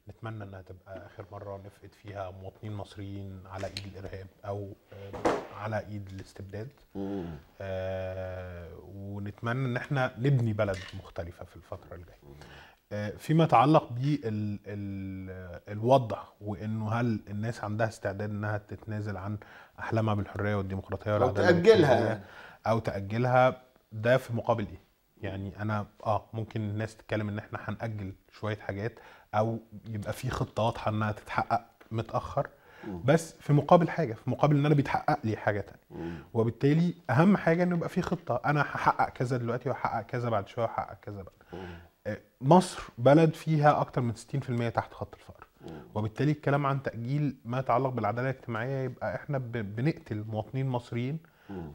نتمنى انها تبقى اخر مره نفقد فيها مواطنين مصريين على ايد الارهاب او آه، على ايد الاستبداد آه ونتمنى ان احنا نبني بلد مختلفه في الفتره الجايه آه، فيما يتعلق بالوضع آه، وانه هل الناس عندها استعداد انها تتنازل عن احلامها بالحريه والديمقراطيه او تاجلها او تاجلها ده في مقابل ايه؟ يعني انا اه ممكن الناس تتكلم ان احنا هنأجل شويه حاجات او يبقى في خطه واضحه انها تتحقق متاخر بس في مقابل حاجه في مقابل ان انا بيتحقق لي حاجه تانية وبالتالي اهم حاجه انه يبقى في خطه انا هحقق كذا دلوقتي وهحقق كذا بعد شويه وهحقق كذا بعد آه، مصر بلد فيها اكتر من 60% تحت خط الفقر وبالتالي الكلام عن تاجيل ما يتعلق بالعداله الاجتماعيه يبقى احنا بنقتل مواطنين مصريين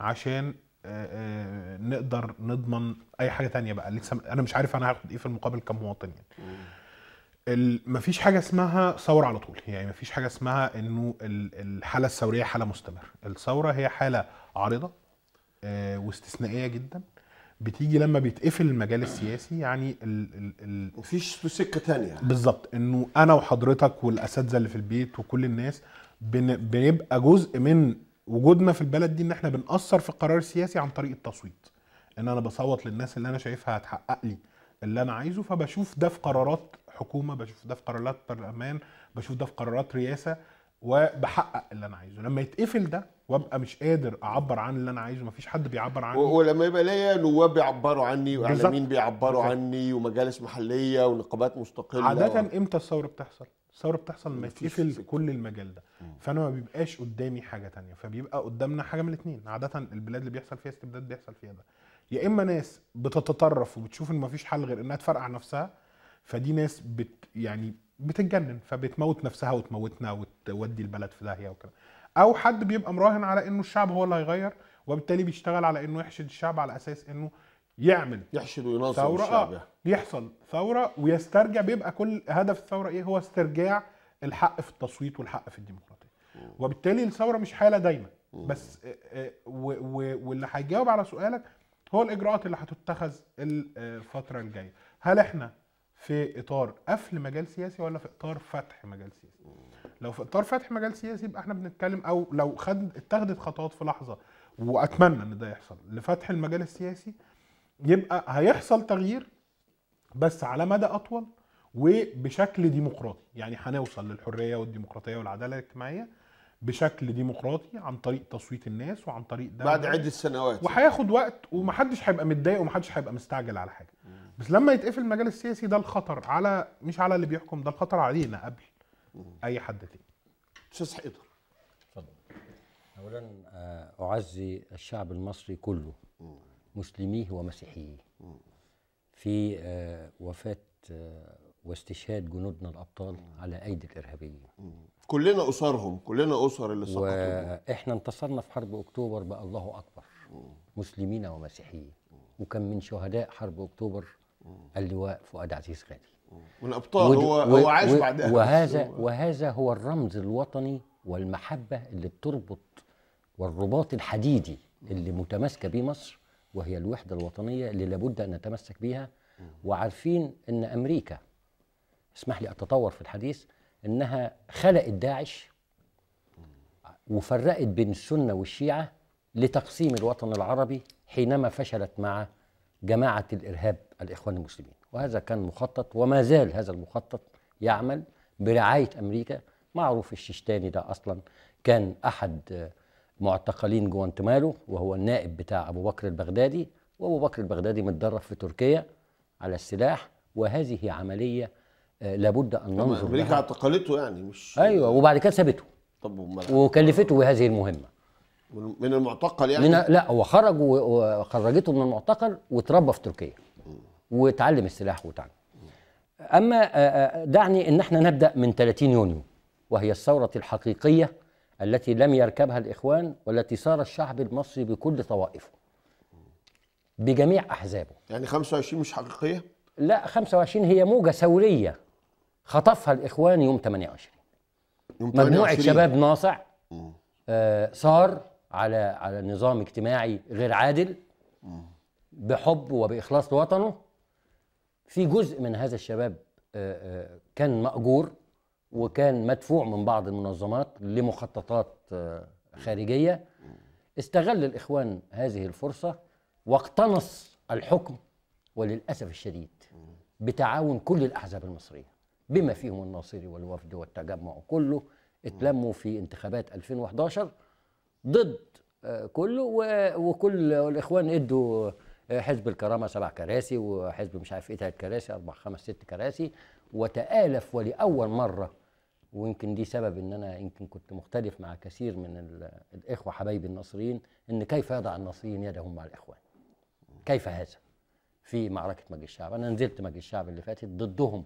عشان آه، آه، نقدر نضمن اي حاجه تانية بقى لسه انا مش عارف انا هاخد ايه في المقابل كمواطن يعني مفيش حاجه اسمها ثوره على طول يعني مفيش حاجه اسمها انه الحاله الثوريه حاله مستمره الثوره هي حاله عارضه آه، واستثنائيه جدا بتيجي لما بيتقفل المجال السياسي يعني ال ال ال مفيش سكه تانية بالظبط انه انا وحضرتك والاساتذه اللي في البيت وكل الناس بن بنبقى جزء من وجودنا في البلد دي ان احنا بنأثر في القرار السياسي عن طريق التصويت ان انا بصوت للناس اللي انا شايفها هتحقق لي اللي انا عايزه فبشوف ده في قرارات حكومه بشوف ده في قرارات برلمان بشوف ده في قرارات رئاسه وبحقق اللي انا عايزه لما يتقفل ده وابقى مش قادر اعبر عن اللي انا عايزه مفيش حد بيعبر عني ولما يبقى ليا نواب بيعبروا عني واعلاميين بيعبروا بالزبط. عني ومجالس محليه ونقابات مستقله عاده و... امتى الثوره بتحصل الثوره بتحصل لما يتقفل كل المجال ده فانا ما بيبقاش قدامي حاجه تانية فبيبقى قدامنا حاجه من الاثنين عاده البلاد اللي بيحصل فيها استبداد بيحصل فيها ده يا اما ناس بتتطرف وبتشوف ان مفيش حل غير انها تفرقع نفسها فدي ناس بت يعني بتتجنن فبتموت نفسها وتموتنا وتودي البلد في داهيه وكده او حد بيبقى مراهن على انه الشعب هو اللي هيغير وبالتالي بيشتغل على انه يحشد الشعب على اساس انه يعمل يحشد وينظم ثورة آه، الشعب يحصل ثورة ويسترجع بيبقى كل هدف الثورة ايه هو استرجاع الحق في التصويت والحق في الديمقراطية وبالتالي الثورة مش حالة دايما بس آه، آه، واللي هيجاوب على سؤالك هو الاجراءات اللي هتتخذ الفترة الجاية هل احنا في اطار قفل مجال سياسي ولا في اطار فتح مجال سياسي لو في اطار فتح مجال سياسي يبقى احنا بنتكلم او لو خد اتخذت خطوات في لحظه واتمنى ان ده يحصل لفتح المجال السياسي يبقى هيحصل تغيير بس على مدى اطول وبشكل ديمقراطي يعني هنوصل للحريه والديمقراطيه والعداله الاجتماعيه بشكل ديمقراطي عن طريق تصويت الناس وعن طريق ده بعد عده سنوات وهياخد وقت ومحدش هيبقى متضايق ومحدش هيبقى مستعجل على حاجه بس لما يتقفل المجال السياسي ده الخطر على مش على اللي بيحكم ده الخطر علينا قبل اي حد تاني استاذ حيدر اتفضل اولا آه، اعزي الشعب المصري كله مسلميه ومسيحيه في آه، وفاة آه، واستشهاد جنودنا الأبطال على أيدي الإرهابيين كلنا أسرهم كلنا أسر اللي سقطوا وإحنا انتصرنا في حرب أكتوبر بقى الله أكبر مسلمين ومسيحيين وكان من شهداء حرب أكتوبر اللواء فؤاد عزيز غالي من أبطال هو هو عاش بعدها وهذا وهذا هو الرمز الوطني والمحبة اللي بتربط والرباط الحديدي اللي متماسكة بيه مصر وهي الوحدة الوطنية اللي لابد أن نتمسك بها وعارفين أن أمريكا اسمح لي أتطور في الحديث أنها خلقت داعش وفرقت بين السنة والشيعة لتقسيم الوطن العربي حينما فشلت مع جماعة الإرهاب الإخوان المسلمين وهذا كان مخطط وما زال هذا المخطط يعمل برعاية أمريكا معروف الشيشتاني ده أصلا كان أحد معتقلين جوانتمالو وهو النائب بتاع أبو بكر البغدادي وأبو بكر البغدادي متدرب في تركيا على السلاح وهذه عملية آه، لابد أن ننظر أمريكا اعتقلته يعني مش أيوه وبعد كده سابته طب وكلفته بهذه المهمة من المعتقل يعني من لا هو خرج وخرجته من المعتقل وتربى في تركيا وتعلم السلاح وتعلم اما آه، آه، دعني ان احنا نبدا من 30 يونيو وهي الثوره الحقيقيه التي لم يركبها الإخوان والتي صار الشعب المصري بكل طوائفه بجميع أحزابه يعني 25 مش حقيقية؟ لا 25 هي موجة ثورية خطفها الإخوان يوم 28 يوم 28 مجموعة شباب ناصع آه صار على على نظام اجتماعي غير عادل مم. بحب وبإخلاص لوطنه في جزء من هذا الشباب آه, آه، كان مأجور وكان مدفوع من بعض المنظمات لمخططات آه، خارجيه استغل الاخوان هذه الفرصه واقتنص الحكم وللاسف الشديد بتعاون كل الاحزاب المصريه بما فيهم الناصري والوفد والتجمع كله اتلموا في انتخابات 2011 ضد آه، كله وكل الاخوان ادوا آه، حزب الكرامه سبع كراسي وحزب مش عارف ايه ثلاث كراسي اربع خمس ست كراسي وتالف ولاول مره ويمكن دي سبب ان انا يمكن كنت مختلف مع كثير من الاخوه حبايبي النصريين ان كيف يضع النصريين يدهم مع الاخوان كيف هذا في معركه مجلس الشعب انا نزلت مجلس الشعب اللي فاتت ضدهم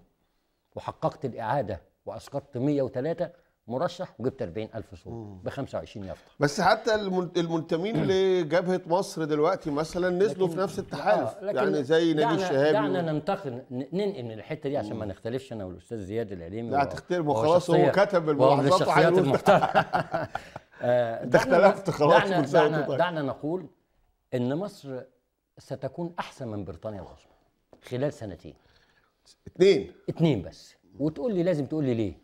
وحققت الاعاده واسقطت 103 مرشح وجبت 40000 صوت ب 25 يافطه بس حتى المنتمين لجبهه مصر دلوقتي مثلا نزلوا في نفس التحالف آه يعني زي نجيب الشهابي دعنا ننتقل ننقل من الحته دي عشان ما نختلفش انا والاستاذ زياد العليمي لا تختلفوا تختلف هو كتب الملاحظات الشخصيات المحترمه [LAUGHS] آه، انت اختلفت خلاص دعنا دعنا, دعنا نقول ان مصر ستكون احسن من بريطانيا العظمى خلال سنتين اثنين اثنين بس وتقول لي لازم تقول لي ليه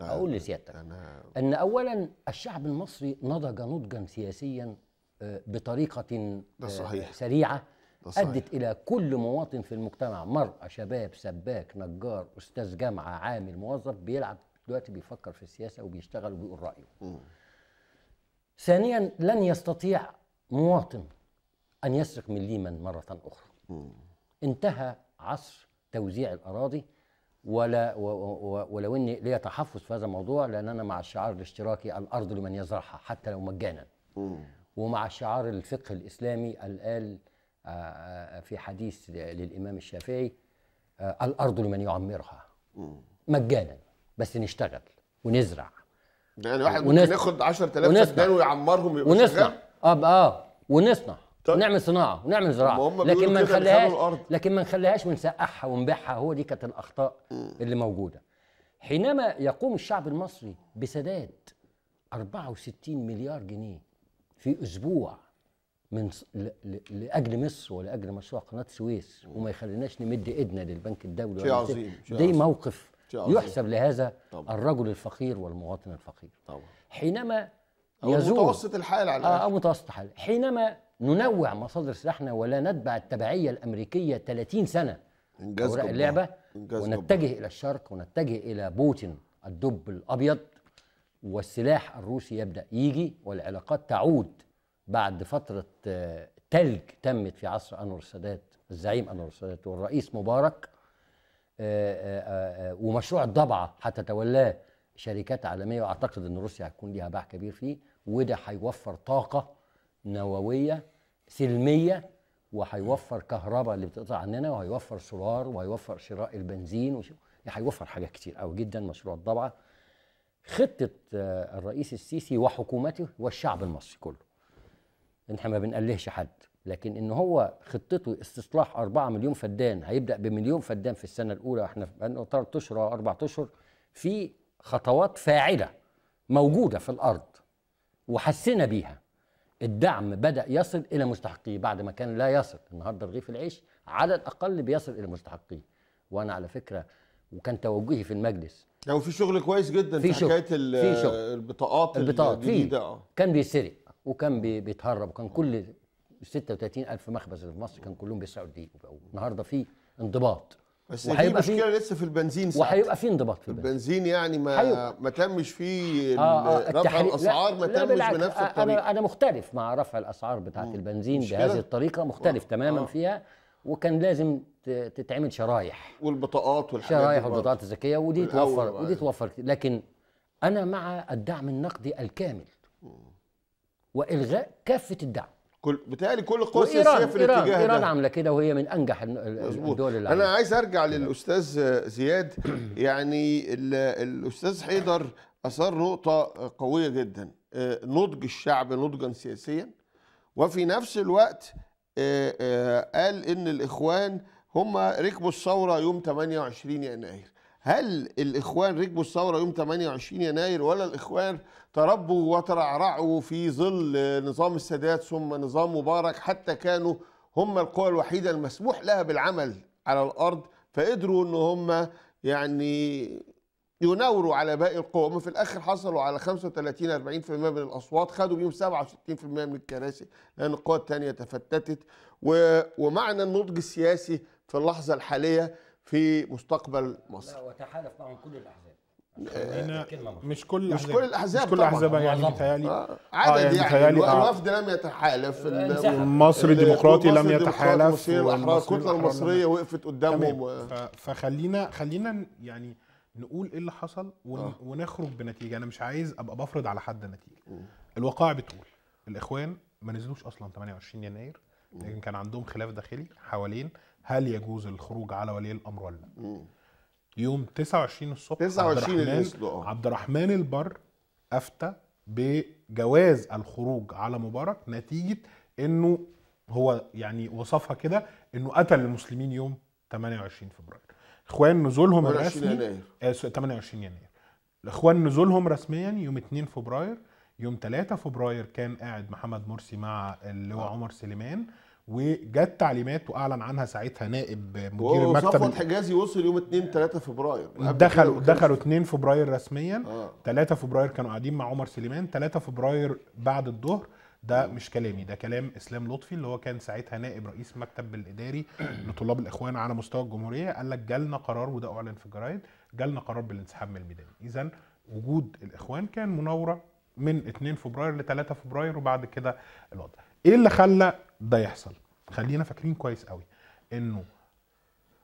اقول لسيادتك أنا... ان اولا الشعب المصري نضج نضجا سياسيا آه، بطريقه آه، ده صحيح. سريعه ده صحيح. ادت الى كل مواطن في المجتمع مرأة شباب سباك نجار استاذ جامعه عامل موظف بيلعب دلوقتي بيفكر في السياسه وبيشتغل وبيقول رايه م. ثانيا لن يستطيع مواطن ان يسرق من ليمن مره اخرى م. انتهى عصر توزيع الاراضي ولا ولو اني ليا تحفظ في هذا الموضوع لان انا مع الشعار الاشتراكي الارض لمن يزرعها حتى لو مجانا ومع شعار الفقه الاسلامي قال آه، آه، في حديث للامام الشافعي آه، الارض لمن يعمرها مجانا بس نشتغل ونزرع يعني واحد ممكن ياخد 10000 فدان ويعمرهم ونصنع اه اه ونصنع طيب. نعمل صناعه ونعمل زراعه لكن ما نخليهاش لكن ما نخليهاش ونسقعها ونبيعها هو دي كانت الاخطاء اللي موجوده حينما يقوم الشعب المصري بسداد 64 مليار جنيه في اسبوع من لاجل مصر ولاجل مشروع قناه السويس وما يخليناش نمد ايدنا للبنك الدولي شيء عظيم دي موقف عظيم. يحسب لهذا طبعا. الرجل الفقير والمواطن الفقير طبعا. حينما يزور او متوسط الحال على آه او متوسط الحال حينما ننوع مصادر سلاحنا ولا نتبع التبعيه الامريكيه 30 سنه اوراق اللعبه ونتجه الى الشرق ونتجه الى بوتين الدب الابيض والسلاح الروسي يبدا يجي والعلاقات تعود بعد فتره آه، تلج تمت في عصر انور السادات الزعيم انور السادات والرئيس مبارك آه، آه، ومشروع الضبعه هتتولاه شركات عالميه واعتقد ان روسيا هتكون ليها باع كبير فيه وده هيوفر طاقه نوويه سلميه وهيوفر كهرباء اللي بتقطع عننا وهيوفر سولار وهيوفر شراء البنزين وش... يعني هيوفر حاجات كتير قوي جدا مشروع الضبعه خطه آه، الرئيس السيسي وحكومته والشعب المصري كله احنا ما بنقلهش حد لكن ان هو خطته استصلاح 4 مليون فدان هيبدا بمليون فدان في السنه الاولى احنا بقالنا 3 اشهر او 4 اشهر في خطوات فاعله موجوده في الارض وحسنا بيها الدعم بدا يصل الى مستحقيه بعد ما كان لا يصل النهارده رغيف العيش على الاقل بيصل الى مستحقيه وانا على فكره وكان توجهي في المجلس لو يعني في شغل كويس جدا في, في شغل. حكايه في شغل. البطاقات البطاقات الجديده آه. كان بيسرق وكان بيتهرب وكان كل 36 ألف مخبز اللي في مصر كان كلهم بيسرقوا دي النهارده في انضباط بس وهيبقى في مشكله لسه في البنزين ساعت. وهيبقى في انضباط في البنزين, يعني ما حيوة. ما تمش فيه آه آه رفع الاسعار ما تمش بنفس آه، الطريقه انا انا مختلف مع رفع الاسعار بتاعه البنزين بهذه الطريقه مختلف آه. تماما آه. فيها وكان لازم تتعمل شرايح والبطاقات والحاجات شرايح والبطاقات الذكيه ودي توفر ودي توفر لكن انا مع الدعم النقدي الكامل والغاء كافه الدعم كل بتهيألي كل القوى السياسيه في الاتجاه إيران. ايران عامله كده وهي من انجح الدول اللي انا عايز ارجع للاستاذ زياد [CLEARS THROAT] يعني الاستاذ حيدر اثار نقطه قويه جدا آه، نضج الشعب نضجا سياسيا وفي نفس الوقت آه، آه، قال ان الاخوان هم ركبوا الثوره يوم 28 يناير هل الاخوان ركبوا الثوره يوم 28 يناير ولا الاخوان تربوا وترعرعوا في ظل نظام السادات ثم نظام مبارك حتى كانوا هم القوى الوحيدة المسموح لها بالعمل على الأرض فقدروا أن هم يعني يناوروا على باقي القوى وفي الاخر حصلوا على 35 40% من الاصوات خدوا بيهم 67% من الكراسي لان القوى الثانيه تفتتت ومعنى النضج السياسي في اللحظه الحاليه في مستقبل مصر. لا وتحالف معهم كل الاحزاب. آه، مش كل مش كل الاحزاب مش كل الاحزاب يعني متهيألي آه. عدد آه يعني, يعني الوفد آه، لم يتحالف مصر الديمقراطي لم يتحالف الكتله المصريه وقفت قدامهم و... فخلينا خلينا يعني نقول ايه اللي حصل آه. ونخرج بنتيجه انا مش عايز ابقى بفرض على حد نتيجه الوقائع بتقول الاخوان ما نزلوش اصلا 28 يناير لكن كان عندهم خلاف داخلي حوالين هل يجوز الخروج على ولي الامر ولا لا يوم 29 الصبح 29 الرحمن عبد الرحمن البر افتى بجواز الخروج على مبارك نتيجه انه هو يعني وصفها كده انه قتل المسلمين يوم 28 فبراير اخوان نزولهم الرسمي 28 يناير آه 28 يناير الاخوان نزولهم رسميا يوم 2 فبراير يوم 3 فبراير كان قاعد محمد مرسي مع اللواء هو آه. عمر سليمان وجت تعليمات واعلن عنها ساعتها نائب مدير المكتب صفوت حجازي وصل يوم 2 3 فبراير دخلوا دخلوا 2 فبراير رسميا آه. 3 فبراير كانوا قاعدين مع عمر سليمان 3 فبراير بعد الظهر ده آه. مش كلامي ده كلام اسلام لطفي اللي هو كان ساعتها نائب رئيس مكتب الاداري [COUGHS] لطلاب الاخوان على مستوى الجمهوريه قال لك جالنا قرار وده اعلن في الجرايد جالنا قرار بالانسحاب من الميدان اذا وجود الاخوان كان مناوره من 2 فبراير ل 3 فبراير وبعد كده الوضع ايه اللي خلى ده يحصل خلينا فاكرين كويس قوي انه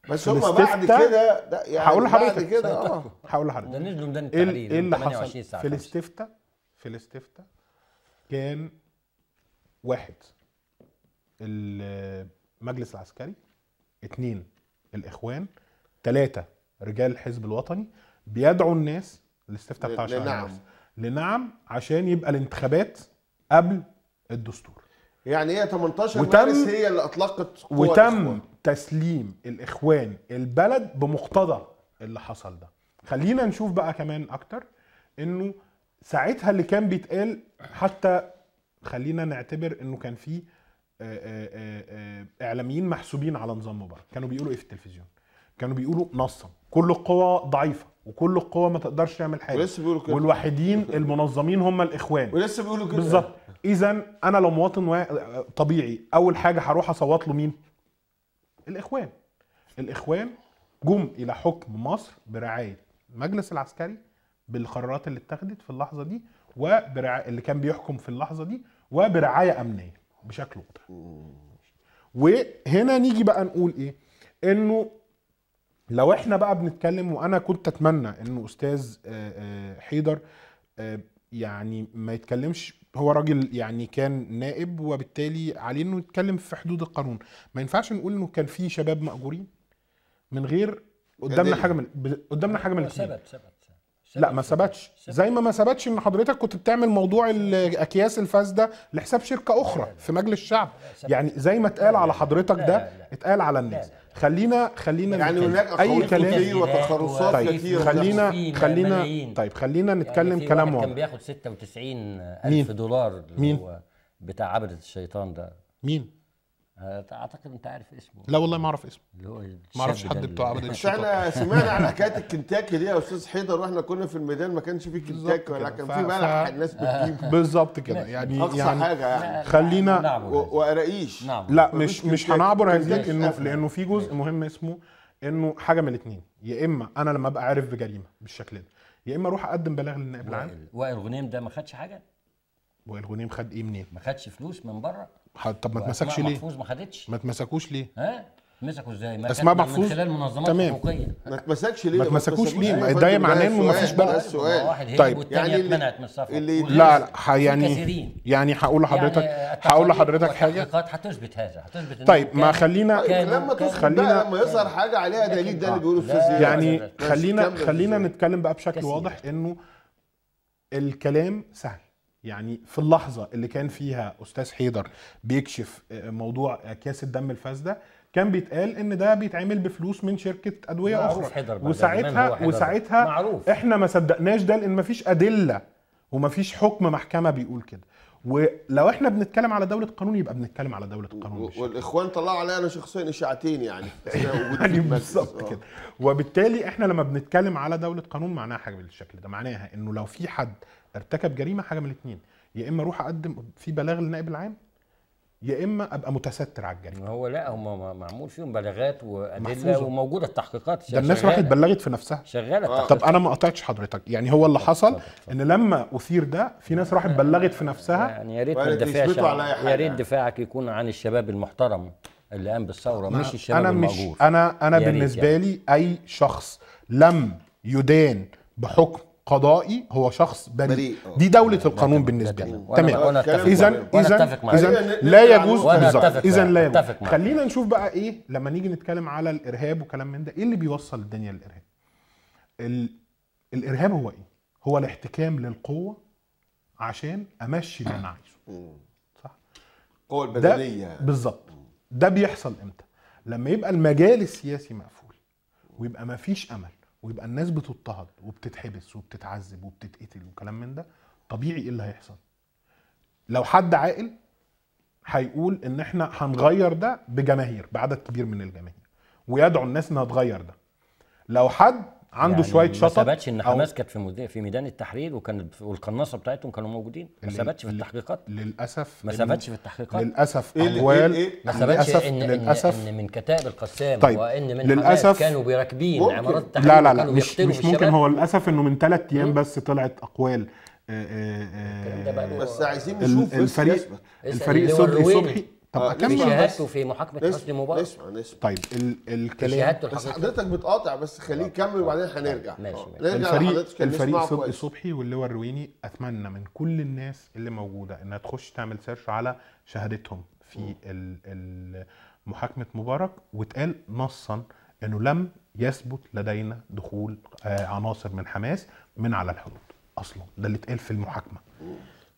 بس هم بعد كده يعني هقول لحضرتك كده اه هقول لحضرتك ده نزلوا ده التحرير ايه اللي حصل في الاستفتاء في الاستفتاء كان واحد المجلس العسكري اتنين الاخوان تلاتة رجال الحزب الوطني بيدعوا الناس الاستفتاء بتاع لنعم لنعم عشان يبقى الانتخابات قبل الدستور يعني هي 18 وتم مارس هي اللي اطلقت وتم الإخوان. تسليم الاخوان البلد بمقتضى اللي حصل ده خلينا نشوف بقى كمان اكتر انه ساعتها اللي كان بيتقال حتى خلينا نعتبر انه كان في آه، آه، آه، اعلاميين محسوبين على نظام مبارك كانوا بيقولوا ايه في التلفزيون كانوا بيقولوا نصا كل القوى ضعيفه وكل القوى ما تقدرش تعمل حاجه ولسه بيقولوا كده والوحيدين المنظمين هم الاخوان ولسه بيقولوا كده بالظبط اذا انا لو مواطن و... طبيعي اول حاجه هروح اصوت له مين الاخوان الاخوان جم الى حكم مصر برعايه المجلس العسكري بالقرارات اللي اتخذت في اللحظه دي وبرعايه اللي كان بيحكم في اللحظه دي وبرعايه امنيه بشكل واضح وهنا نيجي بقى نقول ايه انه لو احنا بقى بنتكلم وانا كنت اتمنى ان استاذ آه، آه، حيدر آه، يعني ما يتكلمش هو راجل يعني كان نائب وبالتالي عليه انه يتكلم في حدود القانون ما ينفعش نقول انه كان في شباب مأجورين من غير قدامنا حاجه من قدامنا حاجه من الاثنين سبب سبب لا ما سابتش زي ما ما سابتش ان حضرتك كنت بتعمل موضوع الاكياس الفاسده لحساب شركه اخرى في مجلس الشعب يعني زي ما اتقال على حضرتك ده اتقال على الناس خلينا خلينا يعني هناك اي كلام وتخرصات طيب كتير خلينا خلينا طيب خلينا يعني نتكلم يعني كلام واضح كان بياخد 96 الف مين؟ دولار اللي مين؟ هو بتاع عبده الشيطان ده مين اعتقد انت عارف اسمه لا والله ما اعرف اسمه اللي هو ما اعرفش حد بتاع عبد [LAUGHS] احنا سمعنا على حكايه الكنتاكي دي يا استاذ حيدر واحنا كنا في الميدان ما كانش في كنتاكي ولا كان في ملح الناس بتجيب [LAUGHS] بالظبط كده يعني اقصى يعني حاجه يعني خلينا وقراقيش لا نعم. نعم. مش مش هنعبر عن انه لانه في جزء مهم اسمه انه حاجه من الاثنين يا اما انا لما ابقى عارف بجريمه بالشكل ده يا اما اروح اقدم بلاغ للنائب العام وائل غنيم ده ما خدش حاجه وائل غنيم خد ايه منين؟ ما خدش فلوس من بره طب ما اتمسكش ليه؟ محفوظ ما خدتش ما اتمسكوش ليه؟ ها؟ مسكوا ازاي؟ ما اسماء محفوظ من خلال منظمات تمام حقوقيه ما اتمسكش ليه؟ ما اتمسكوش ليه؟ ده معناه انه ما فيش بلد السؤال طيب يعني اللي اتمنعت من السفر لا لا يعني يعني هقول يعني لحضرتك هقول لحضرتك حاجه هتثبت هذا هتثبت طيب ما خلينا طيب، لما خلينا لما يظهر حاجه عليها دليل ده اللي آه. بيقوله يعني استاذ يعني خلينا خلينا نتكلم بقى بشكل واضح انه الكلام سهل يعني في اللحظه اللي كان فيها استاذ حيدر بيكشف آه، موضوع اكياس الدم الفاسده كان بيتقال ان ده بيتعمل بفلوس من شركه ادويه معروف اخرى حيدر وساعتها حيدر وساعتها معروف. احنا ما صدقناش ده لان مفيش ادله ومفيش حكم محكمه بيقول كده ولو احنا بنتكلم على دوله قانون يبقى بنتكلم على دوله قانون والاخوان طلعوا عليا انا شخصيا اشاعتين يعني [LAUGHS] يعني بالظبط كده وبالتالي احنا لما بنتكلم على دوله قانون معناها حاجه بالشكل ده معناها انه لو في حد ارتكب جريمه حاجه من الاثنين يا اما اروح اقدم في بلاغ للنائب العام يا اما ابقى متستر على الجريمه هو لا هم معمول فيهم بلاغات وادله محفوظة. وموجوده التحقيقات ده الناس راحت بلغت في نفسها شغاله آه. طب انا ما قطعتش حضرتك يعني هو اللي آه. حصل ان لما اثير ده في ناس راحت بلغت في نفسها يعني يا ريت الدفاع يا ريت دفاعك يكون عن الشباب المحترم اللي قام بالثوره مش الشباب أنا المأجور مش انا انا بالنسبه يعني. لي اي شخص لم يدان بحكم قضائي هو شخص بريء دي دولة نعم. القانون نعم. بالنسبة لي نعم. تمام إذا إذا إذا لا يجوز إذا لا يجوز خلينا نشوف بقى إيه لما نيجي نتكلم على الإرهاب وكلام من ده إيه اللي بيوصل الدنيا للإرهاب؟ ال... الإرهاب هو إيه؟ هو الاحتكام للقوة عشان أمشي اللي أنا عايزه صح؟ القوة البدنية بالظبط ده بيحصل إمتى؟ لما يبقى المجال السياسي مقفول ويبقى مفيش أمل ويبقى الناس بتضطهد وبتتحبس وبتتعذب وبتتقتل وكلام من ده طبيعي ايه اللي هيحصل لو حد عاقل هيقول ان احنا هنغير ده بجماهير بعدد كبير من الجماهير ويدعو الناس انها تغير ده لو حد عنده يعني شويه شطط ما ثبتش ان حماس كانت في في ميدان التحرير وكانت والقناصه بتاعتهم كانوا موجودين ما ثبتش في التحقيقات للاسف إيه، إيه، إيه، ما ثبتش في التحقيقات للاسف اقوال ما ثبتش ان للاسف إن, ان من كتائب القسام طيب وان من للاسف كانوا بيراكبين عمارات التحرير لا لا لا مش, مش ممكن هو للاسف انه من ثلاث ايام بس طلعت اقوال آآ آه، آآ آه، آه، بس عايزين نشوف الفريق الفريق صبحي صبحي طب آه كمل شهادته في محاكمه حسني مبارك اسمع اسمع طيب ال الكلام بس حضرتك بتقاطع بس خليه طيب، يكمل وبعدين طيب، هنرجع ماشي, ماشي. الفريق الفريق صبحي صبحي واللواء الرويني اتمنى من كل الناس اللي موجوده انها تخش تعمل سيرش على شهادتهم في محاكمه مبارك واتقال نصا انه لم يثبت لدينا دخول آه، عناصر من حماس من على الحدود اصلا ده اللي اتقال في المحاكمه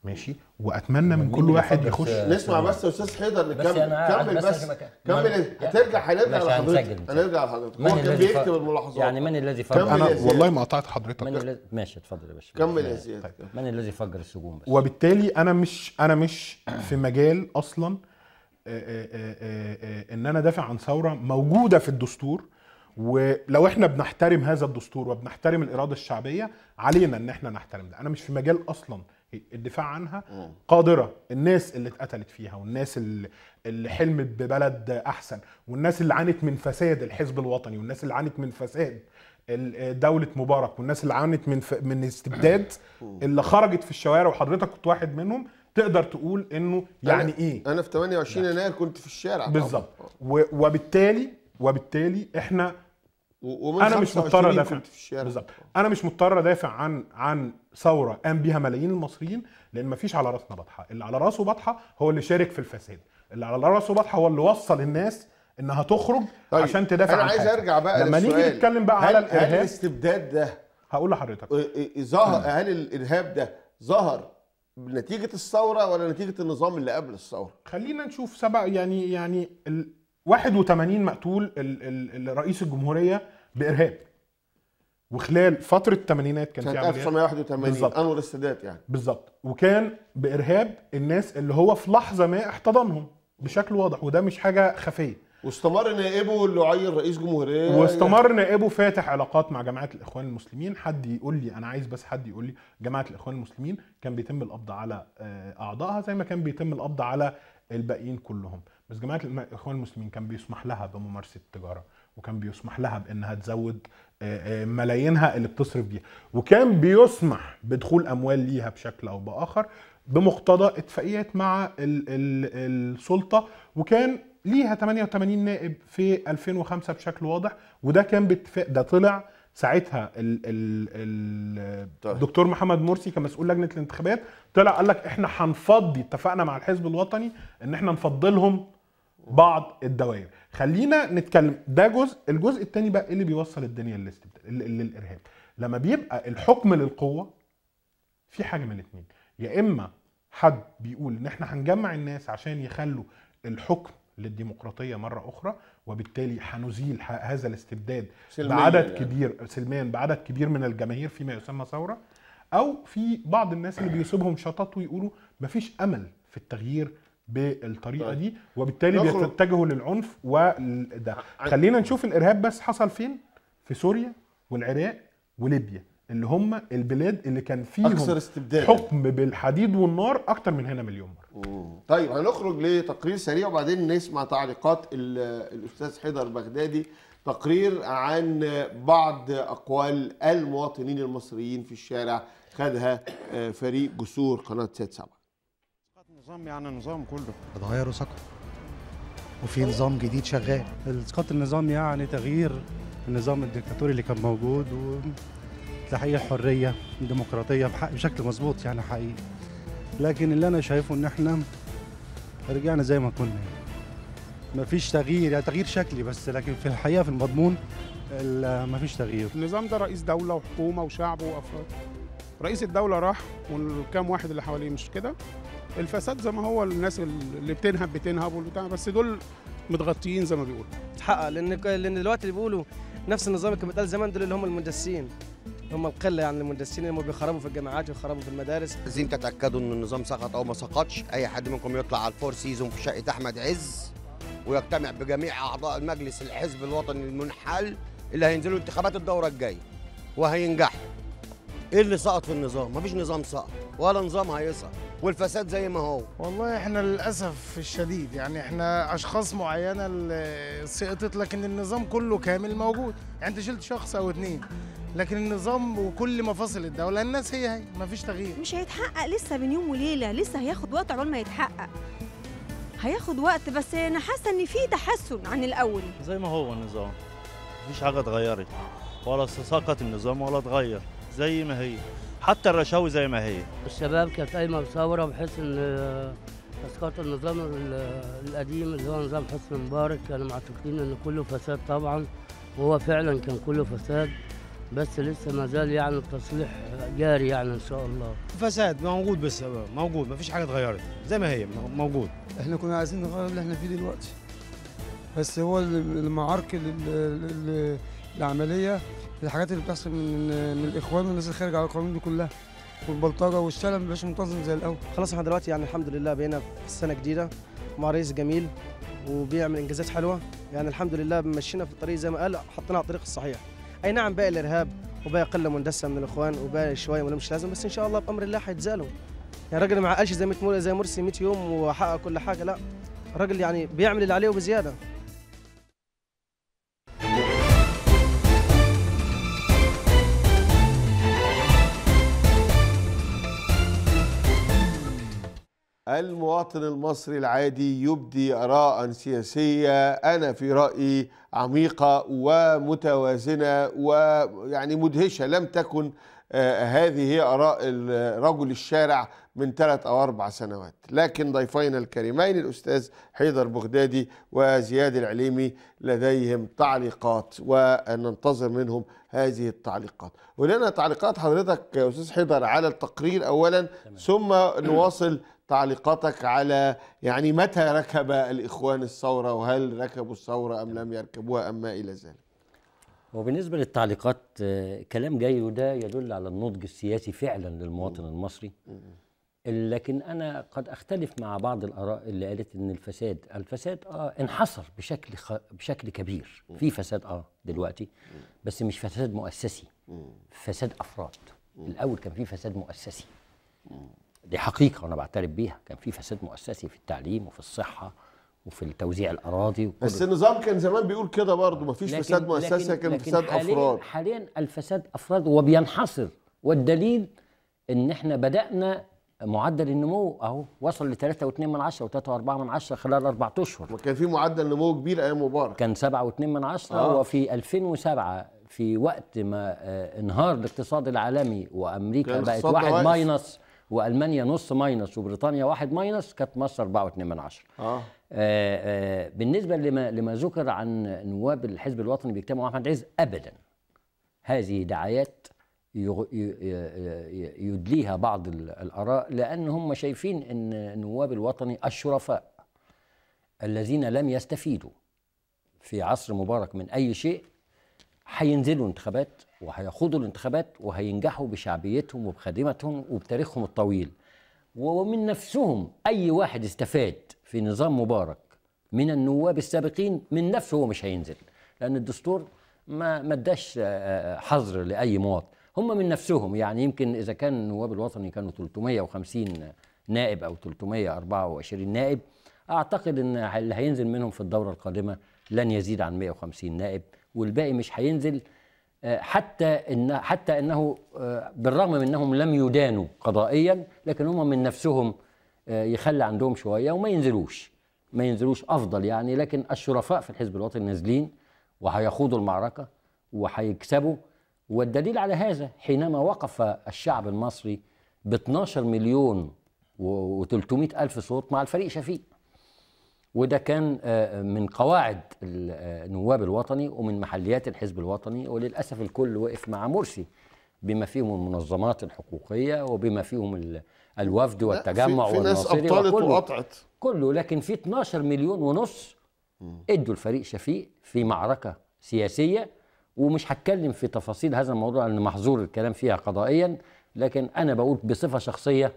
ماشي واتمنى من كل واحد يخش نسمع بس يا استاذ حيدر نكمل يعني كمل بس كمل هترجع يعني هنرجع لحضرتك يعني هنرجع لحضرتك من هو كان بيكتب الملاحظات يعني من الذي فجر انا والله ما قطعت حضرتك من الذي ماشي اتفضل يا باشا كمل يا زياد طيب، من الذي فجر السجون بس وبالتالي انا مش انا مش في مجال اصلا آه، آه، آه، ان انا دافع عن ثوره موجوده في الدستور ولو احنا بنحترم هذا الدستور وبنحترم الاراده الشعبيه علينا ان احنا نحترم ده انا مش في مجال اصلا الدفاع عنها قادره الناس اللي اتقتلت فيها والناس اللي, حلمت ببلد احسن والناس اللي عانت من فساد الحزب الوطني والناس اللي عانت من فساد دولة مبارك والناس اللي عانت من ف... من استبداد اللي خرجت في الشوارع وحضرتك كنت واحد منهم تقدر تقول انه يعني أنا ايه انا في 28 يعني يناير كنت في الشارع بالظبط آه. وبالتالي وبالتالي احنا انا مش مضطر ادافع بالظبط انا مش مضطر ادافع عن عن ثوره قام بيها ملايين المصريين لان ما فيش على راسنا بطحه اللي على راسه بطحه هو اللي شارك في الفساد اللي على راسه بطحه هو اللي وصل الناس انها تخرج طيب. عشان تدافع انا عن عايز ارجع بقى لما نيجي نتكلم بقى على الارهاب هل الاستبداد ده هقول لحضرتك ظهر هل الارهاب ده ظهر نتيجه الثوره ولا نتيجه النظام اللي قبل الثوره خلينا نشوف سبق يعني يعني ال... 81 مقتول رئيس الجمهوريه بارهاب وخلال فتره الثمانينات كان في عمليات 1981 انور السادات يعني بالظبط وكان بارهاب الناس اللي هو في لحظه ما احتضنهم بشكل واضح وده مش حاجه خفيه واستمر نائبه اللي عين رئيس جمهوريه واستمر نائبه فاتح علاقات مع جماعه الاخوان المسلمين حد يقول لي انا عايز بس حد يقول لي جماعه الاخوان المسلمين كان بيتم القبض على آه، اعضائها زي ما كان بيتم القبض على الباقيين كلهم بس جماعه الاخوان المسلمين كان بيسمح لها بممارسه التجاره وكان بيسمح لها بانها تزود ملايينها اللي بتصرف بيها وكان بيسمح بدخول اموال ليها بشكل او باخر بمقتضى اتفاقيات مع السلطه وكان ليها 88 نائب في 2005 بشكل واضح وده كان باتفاق ده طلع ساعتها الدكتور طيب. محمد مرسي كمسؤول لجنه الانتخابات طلع قال لك احنا هنفضي اتفقنا مع الحزب الوطني ان احنا نفضي لهم بعض الدوائر خلينا نتكلم ده جزء الجزء الثاني بقى إيه اللي بيوصل الدنيا للاستبداد للارهاب لما بيبقى الحكم للقوه في حاجه من الاثنين يا اما حد بيقول ان احنا هنجمع الناس عشان يخلوا الحكم للديمقراطيه مره اخرى وبالتالي هنزيل هذا الاستبداد بعدد يعني. كبير سلمان بعدد كبير من الجماهير فيما يسمى ثوره او في بعض الناس اللي بيصيبهم شطط ويقولوا مفيش امل في التغيير بالطريقه طيب. دي وبالتالي بيتجهوا للعنف وده خلينا نشوف الارهاب بس حصل فين في سوريا والعراق وليبيا اللي هم البلاد اللي كان فيهم اكثر استبداد حكم بالحديد والنار اكتر من هنا مليون مره مم. طيب هنخرج لتقرير سريع وبعدين نسمع تعليقات الاستاذ حيدر بغدادي تقرير عن بعض اقوال المواطنين المصريين في الشارع خدها آه، فريق جسور قناه 7 سبعه نظام يعني النظام كله اتغيروا سقف وفي نظام جديد شغال اسقاط النظام يعني تغيير النظام الدكتاتوري اللي كان موجود وتحقيق الحريه الديمقراطيه بشكل مظبوط يعني حقيقي لكن اللي انا شايفه ان احنا رجعنا زي ما كنا ما فيش تغيير يعني تغيير شكلي بس لكن في الحقيقه في المضمون ما فيش تغيير النظام ده رئيس دوله وحكومه وشعب وافراد رئيس الدوله راح والكام واحد اللي حواليه مش كده الفساد زي ما هو الناس اللي بتنهب بتنهب والبتاع بس دول متغطيين زي ما بيقولوا اتحقق لان لان دلوقتي اللي بيقولوا نفس النظام اللي كان بيتقال زمان دول اللي هم المندسين هم القله يعني المندسين اللي هم بيخربوا في الجامعات ويخربوا في المدارس عايزين تتاكدوا ان النظام سقط او ما سقطش اي حد منكم يطلع على الفور سيزون في شقه احمد عز ويجتمع بجميع اعضاء المجلس الحزب الوطني المنحل اللي هينزلوا انتخابات الدوره الجايه وهينجحوا ايه اللي سقط في النظام؟ مفيش نظام سقط ولا نظام هيسقط والفساد زي ما هو والله احنا للاسف الشديد يعني احنا اشخاص معينه اللي سقطت لكن النظام كله كامل موجود يعني انت شلت شخص او اتنين لكن النظام وكل مفاصل الدوله الناس هي هي مفيش تغيير مش هيتحقق لسه من يوم وليله لسه هياخد وقت عقبال ما يتحقق هياخد وقت بس انا حاسه ان في تحسن عن الاول زي ما هو النظام مفيش حاجه اتغيرت ولا سقط النظام ولا اتغير زي ما هي حتى الرشاوي زي ما هي الشباب كانت قايمه بثوره بحيث ان اسقاط آه، النظام القديم اللي هو نظام حسني مبارك كانوا معتقدين ان كله فساد طبعا وهو فعلا كان كله فساد بس لسه ما زال يعني التصليح جاري يعني ان شاء الله فساد موجود بس موجود ما فيش حاجه اتغيرت زي ما هي موجود احنا كنا عايزين نغير اللي احنا فيه دلوقتي بس هو المعارك العمليه الحاجات اللي بتحصل من من الاخوان والناس اللي خارج على القانون دي كلها والبلطجه والشلل بيبقاش منتظم زي الاول خلاص احنا دلوقتي يعني الحمد لله بقينا في سنه جديده مع رئيس جميل وبيعمل انجازات حلوه يعني الحمد لله مشينا في الطريق زي ما قال حطينا على الطريق الصحيح اي نعم باقي الارهاب وباقي قله مندسه من الاخوان وباقي شويه ولا لازم بس ان شاء الله بامر الله هيتزالوا يعني الراجل ما عقلش زي زي مرسي 100 يوم وحقق كل حاجه لا الراجل يعني بيعمل اللي عليه وبزياده المواطن المصري العادي يبدي آراء سياسية أنا في رأيي عميقة ومتوازنة ويعني مدهشة لم تكن آه، هذه هي آراء رجل الشارع من ثلاث أو أربع سنوات لكن ضيفينا الكريمين الأستاذ حيدر بغدادي وزياد العليمي لديهم تعليقات وننتظر منهم هذه التعليقات ولنا تعليقات حضرتك يا أستاذ حيدر على التقرير أولا تمام. ثم نواصل تعليقاتك على يعني متى ركب الإخوان الثورة وهل ركبوا الثورة أم لم يركبوها أم ما إلى ذلك وبالنسبة للتعليقات آه، كلام جاي وده يدل على النضج السياسي فعلا للمواطن المصري لكن أنا قد أختلف مع بعض الآراء اللي قالت إن الفساد الفساد آه انحصر بشكل خ... بشكل كبير في فساد آه دلوقتي بس مش فساد مؤسسي فساد أفراد الأول كان في فساد مؤسسي دي حقيقه وانا بعترف بيها كان في فساد مؤسسي في التعليم وفي الصحه وفي توزيع الاراضي وكل بس النظام كان زمان بيقول كده برضه مفيش لكن فساد مؤسسي كان لكن فساد حالياً افراد حاليا الفساد افراد وبينحصر والدليل ان احنا بدانا معدل النمو اهو وصل ل 3.2 من و3.4 من خلال اربع اشهر وكان في معدل نمو كبير ايام مبارك كان 7.2 من آه. وفي 2007 في وقت ما آه، انهار الاقتصاد العالمي وامريكا بقت واحد ماينص والمانيا نص ماينس وبريطانيا واحد ماينس كانت مصر 4.2 آه. آه. آه بالنسبه لما لما ذكر عن نواب الحزب الوطني بيجتمعوا مع احمد عز ابدا هذه دعايات يدليها بعض الاراء لان هم شايفين ان النواب الوطني الشرفاء الذين لم يستفيدوا في عصر مبارك من اي شيء هينزلوا انتخابات وهيخوضوا الانتخابات وهينجحوا بشعبيتهم وبخدمتهم وبتاريخهم الطويل ومن نفسهم أي واحد استفاد في نظام مبارك من النواب السابقين من نفسه هو مش هينزل لأن الدستور ما ما اداش آه، آه، حظر لأي مواطن هم من نفسهم يعني يمكن إذا كان النواب الوطني كانوا 350 نائب أو 324 نائب أعتقد أن اللي هينزل منهم في الدورة القادمة لن يزيد عن 150 نائب والباقي مش هينزل آه، حتى ان حتى انه آه، بالرغم من انهم لم يدانوا قضائيا لكن هم من نفسهم آه، يخلي عندهم شويه وما ينزلوش ما ينزلوش افضل يعني لكن الشرفاء في الحزب الوطني نازلين وهيخوضوا المعركه وهيكسبوا والدليل على هذا حينما وقف الشعب المصري ب 12 مليون و300 الف صوت مع الفريق شفيق وده كان آه، من قواعد آه، النواب الوطني ومن محليات الحزب الوطني وللاسف الكل وقف مع مرسي بما فيهم المنظمات الحقوقيه وبما فيهم الوفد والتجمع في, في ناس ابطلت وقطعت كله لكن في 12 مليون ونص ادوا الفريق شفيق في معركه سياسيه ومش هتكلم في تفاصيل هذا الموضوع لان محظور الكلام فيها قضائيا لكن انا بقول بصفه شخصيه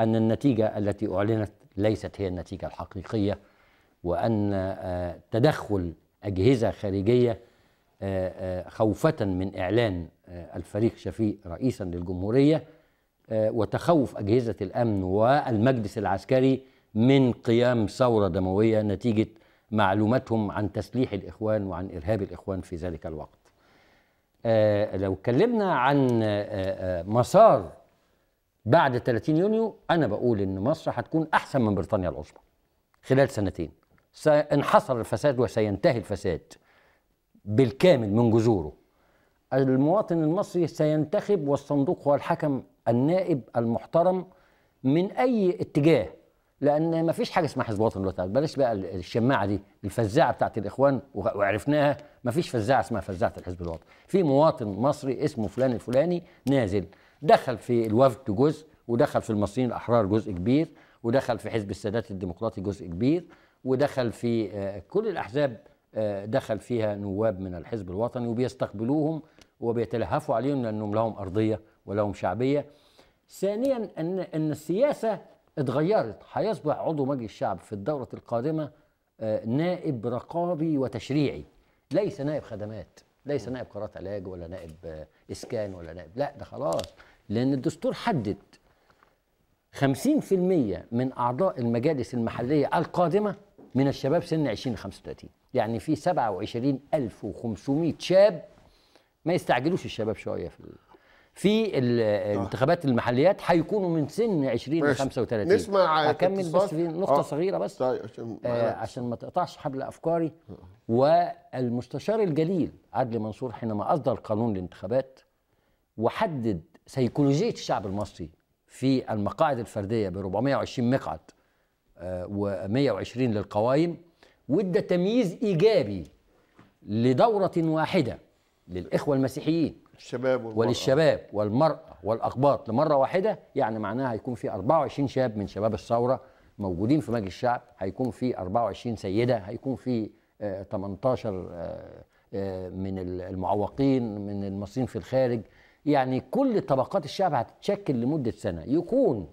ان النتيجه التي اعلنت ليست هي النتيجه الحقيقيه وأن آه، تدخل أجهزة خارجية آه، آه، خوفة من إعلان الفريق شفيق رئيسا للجمهورية وتخوف أجهزة الأمن والمجلس العسكري من قيام ثورة دموية نتيجة معلوماتهم عن تسليح الإخوان وعن إرهاب الإخوان في ذلك الوقت لو اتكلمنا عن مسار بعد 30 يونيو أنا بقول إن مصر هتكون أحسن من بريطانيا العظمى خلال سنتين سينحصر الفساد وسينتهي الفساد بالكامل من جذوره المواطن المصري سينتخب والصندوق هو الحكم النائب المحترم من اي اتجاه لان ما فيش حاجه اسمها حزب وطني دلوقتي بلاش بقى الشماعه دي الفزاعه بتاعت الاخوان وعرفناها ما فيش فزاعه اسمها فزاعه الحزب الوطني في مواطن مصري اسمه فلان الفلاني نازل دخل في الوفد جزء ودخل في المصريين الاحرار جزء كبير ودخل في حزب السادات الديمقراطي جزء كبير ودخل في آه، كل الأحزاب آه، دخل فيها نواب من الحزب الوطني وبيستقبلوهم وبيتلهفوا عليهم لأنهم لهم أرضية ولهم شعبية ثانيا أن, أن السياسة اتغيرت هيصبح عضو مجلس الشعب في الدورة القادمة آه، نائب رقابي وتشريعي ليس نائب خدمات ليس نائب قرارات علاج ولا نائب إسكان ولا نائب لا ده خلاص لأن الدستور حدد 50% من أعضاء المجالس المحلية القادمة من الشباب سن 20 35 يعني في 27500 شاب ما يستعجلوش الشباب شويه في في الانتخابات المحليات هيكونوا من سن 20 ل 35 نسمع اكمل بس في نقطه آه. صغيره بس طيب آه عشان ما تقطعش حبل افكاري والمستشار الجليل عدلي منصور حينما اصدر قانون الانتخابات وحدد سيكولوجيه الشعب المصري في المقاعد الفرديه ب 420 مقعد و120 للقوائم وادى تمييز ايجابي لدوره واحده للاخوه المسيحيين الشباب والمرأة. وللشباب والمراه والاقباط لمره واحده يعني معناها هيكون في 24 شاب من شباب الثوره موجودين في مجلس الشعب هيكون في 24 سيده هيكون في 18 آه، آه، آه، من المعوقين من المصريين في الخارج يعني كل طبقات الشعب هتتشكل لمده سنه يكون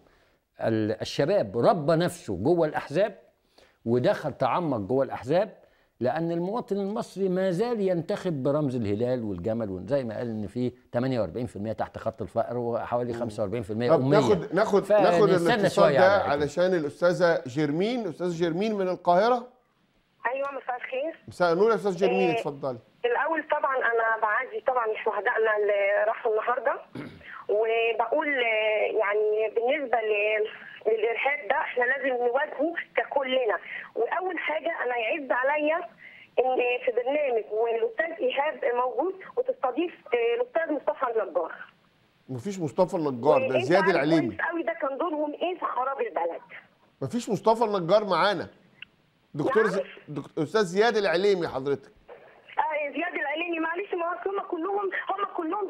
الشباب ربى نفسه جوه الأحزاب ودخل تعمق جوه الأحزاب لأن المواطن المصري ما زال ينتخب برمز الهلال والجمل زي ما قال إن في 48% تحت خط الفقر وحوالي 45% أمية ناخد ناخد ناخد الاتصال ده علشان الأستاذة جيرمين أستاذة جيرمين من القاهرة أيوه مساء الخير مساء النور يا أستاذ جيرمين آه، اتفضلي الأول طبعا أنا بعزي طبعا شهدائنا اللي راحوا النهارده وبقول يعني بالنسبه للارهاب ده احنا لازم نواجهه ككلنا واول حاجه انا يعز عليا ان في برنامج والاستاذ ايهاب موجود وتستضيف آه، الاستاذ مصطفى النجار مفيش مصطفى النجار ده زياد العليمي قوي ده كان دورهم ايه في خراب البلد مفيش مصطفى النجار معانا دكتور يعني؟ ز... دكتور استاذ زياد العليمي حضرتك اه زياد العليمي معلش ما هم كلهم هم كلهم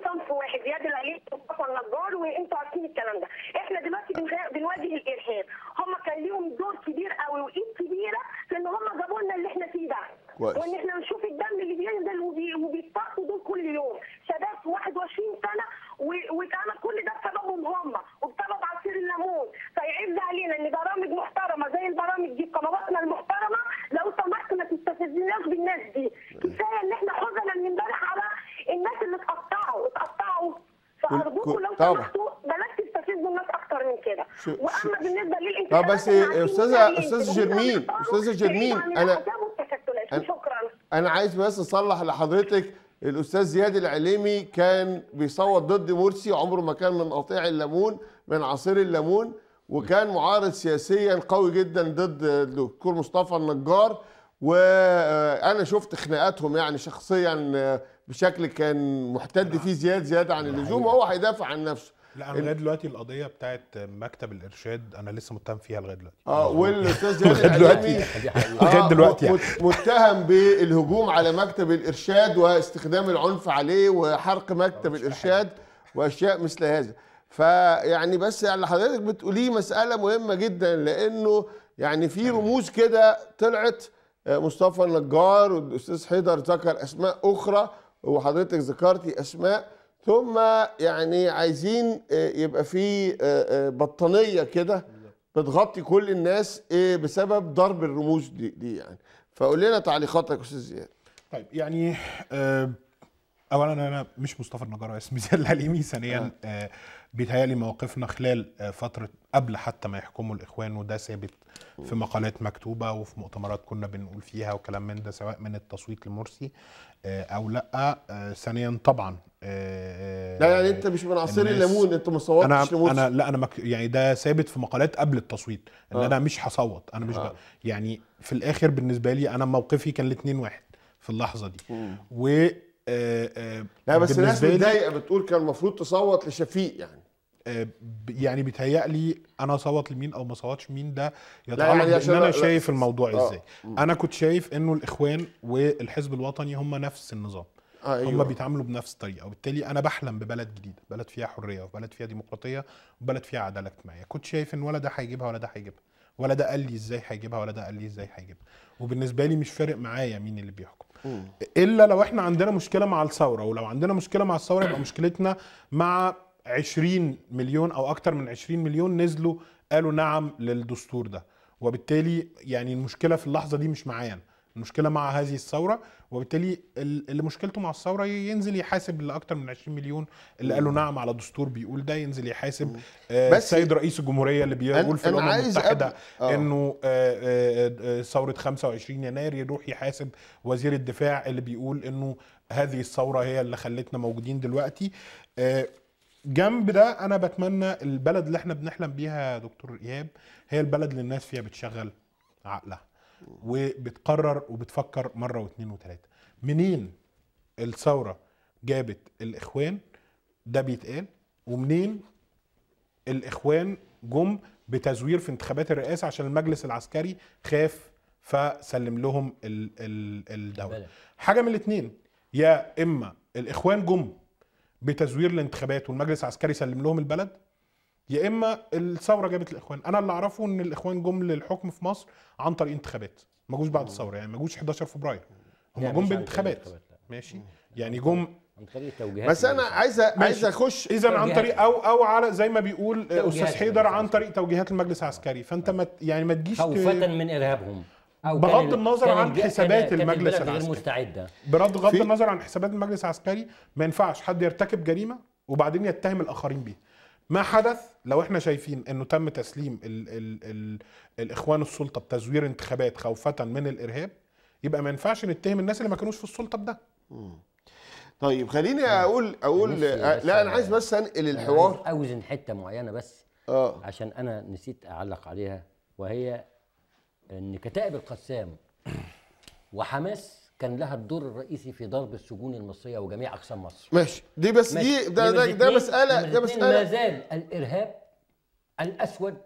حزياد زياد العليل مصطفى النجار وانتوا عارفين الكلام ده احنا دلوقتي بنواجه الارهاب هم كان ليهم دور كبير قوي وايد كبيره في ان هم جابوا لنا اللي احنا فيه ده وان احنا نشوف الدم اللي بينزل وبيتقطوا دول كل يوم شباب 21 سنه واتعمل كل ده بسببهم هم وبسبب عصير الليمون فيعز علينا ان برامج محترمه زي البرامج دي قنواتنا المحترمه لو سمحت ما تستفزناش بالناس دي كفايه ان احنا حزنا من امبارح على الناس اللي اتقطعوا اتقطعوا ارجوكم لو سمحتوا بلاش تستفزوا الناس اكتر من كده واما بالنسبه للانتخابات آه، طب بس استاذه استاذه جرمين استاذه جرمين يعني انا شكرا انا عايز بس اصلح لحضرتك الاستاذ زياد العليمي كان بيصوت ضد مرسي عمره ما كان من قطيع الليمون من عصير الليمون وكان معارض سياسيا قوي جدا ضد الدكتور مصطفى النجار وانا شفت خناقاتهم يعني شخصيا بشكل كان محتد فيه زياده زياده عن اللزوم أيوة. وهو هيدافع عن نفسه لا انا لغايه دلوقتي القضيه بتاعت مكتب الارشاد انا لسه متهم فيها لغايه دلوقتي اه والاستاذ زياد دلوقتي [LAUGHS] لغايه دلوقتي [LAUGHS] آه، يعني. متهم بالهجوم على مكتب الارشاد واستخدام العنف عليه وحرق مكتب الارشاد واشياء مثل هذا فيعني بس اللي يعني حضرتك بتقوليه مساله مهمه جدا لانه يعني في رموز كده طلعت آه، مصطفى النجار والاستاذ حيدر ذكر اسماء اخرى وحضرتك ذكرتي اسماء ثم يعني عايزين آه، يبقى في آه، آه، بطانيه كده بتغطي كل الناس بسبب ضرب الرموز دي, دي يعني فقول لنا تعليقاتك يا استاذ زياد طيب يعني اولا انا مش مصطفى النجار اسمي زياد الحليمي ثانيا آه. بيتهيألي مواقفنا خلال آه، فترة قبل حتى ما يحكموا الإخوان وده ثابت في مقالات مكتوبة وفي مؤتمرات كنا بنقول فيها وكلام من ده سواء من التصويت لمرسي آه، او لا آه، ثانيا طبعا لا يعني انت مش من عصير الليمون انت ما صوتش انا لمرسي. انا لا انا مك يعني ده ثابت في مقالات قبل التصويت ان آه. انا مش هصوت انا مش آه. يعني في الاخر بالنسبه لي انا موقفي كان الاثنين واحد في اللحظه دي مم. و آه آه لا بس الناس متضايقه بتقول كان المفروض تصوت لشفيق يعني آه، يعني بيتهيألي انا صوت لمين او ما صوتش مين ده يتعلق يعني انا شايف لا. الموضوع آه،, آه. ازاي انا كنت شايف انه الاخوان والحزب الوطني هم نفس النظام آه هم أيوة. بيتعاملوا بنفس الطريقه وبالتالي انا بحلم ببلد جديده بلد فيها حريه وبلد فيها ديمقراطيه وبلد فيها عداله اجتماعيه كنت شايف ان ولا ده هيجيبها ولا ده هيجيبها ولا ده قال لي ازاي هيجيبها ولا ده قال لي ازاي هيجيبها وبالنسبه لي مش فارق معايا مين اللي بيحكم الا لو احنا عندنا مشكله مع الثوره ولو عندنا مشكله مع الثوره يبقى مشكلتنا مع 20 مليون او اكتر من 20 مليون نزلوا قالوا نعم للدستور ده وبالتالي يعني المشكله في اللحظه دي مش معايا المشكله مع هذه الثوره وبالتالي اللي مشكلته مع الثوره ينزل يحاسب اللي اكتر من 20 مليون اللي قالوا نعم على دستور بيقول ده ينزل يحاسب آه، بس السيد رئيس الجمهوريه اللي بيقول في الامم المتحده أب... آه. انه آه، ثوره 25 يناير يروح يحاسب وزير الدفاع اللي بيقول انه هذه الثوره هي اللي خلتنا موجودين دلوقتي جنب ده انا بتمنى البلد اللي احنا بنحلم بيها يا دكتور ايهاب هي البلد اللي الناس فيها بتشغل عقلها وبتقرر وبتفكر مره واثنين وثلاثه منين الثوره جابت الاخوان ده بيتقال ومنين الاخوان جم بتزوير في انتخابات الرئاسه عشان المجلس العسكري خاف فسلم لهم الدوله حاجه من الاثنين يا اما الاخوان جم بتزوير الانتخابات والمجلس العسكري سلم لهم البلد يا اما الثوره جابت الاخوان انا اللي اعرفه ان الاخوان جم للحكم في مصر عن طريق انتخابات ما جوش بعد الثوره يعني ما جوش 11 فبراير هم جم بانتخابات ماشي يعني جم يعني بس انا عايز عايز اخش اذا عن طريق او او على زي ما بيقول استاذ حيدر عن طريق توجيهات المجلس العسكري فانت ما يعني ما تجيش خوفا من ارهابهم بغض النظر عن حسابات المجلس العسكري مستعده بغض النظر عن حسابات المجلس العسكري ما ينفعش حد يرتكب جريمه وبعدين يتهم الاخرين بيها ما حدث لو احنا شايفين انه تم تسليم الـ الـ الـ الاخوان السلطه بتزوير انتخابات خوفه من الارهاب يبقى ما ينفعش نتهم الناس اللي ما كانوش في السلطه بده طيب خليني اقول اقول آه، لا انا عايز بس انقل الحوار اوزن حته معينه بس اه عشان انا نسيت اعلق عليها وهي ان كتائب القسام وحماس كان لها الدور الرئيسي في ضرب السجون المصريه وجميع اقسام مصر ماشي دي بس ماشي. دي ده ده, ده, ده مساله ده مساله ما زال الارهاب الاسود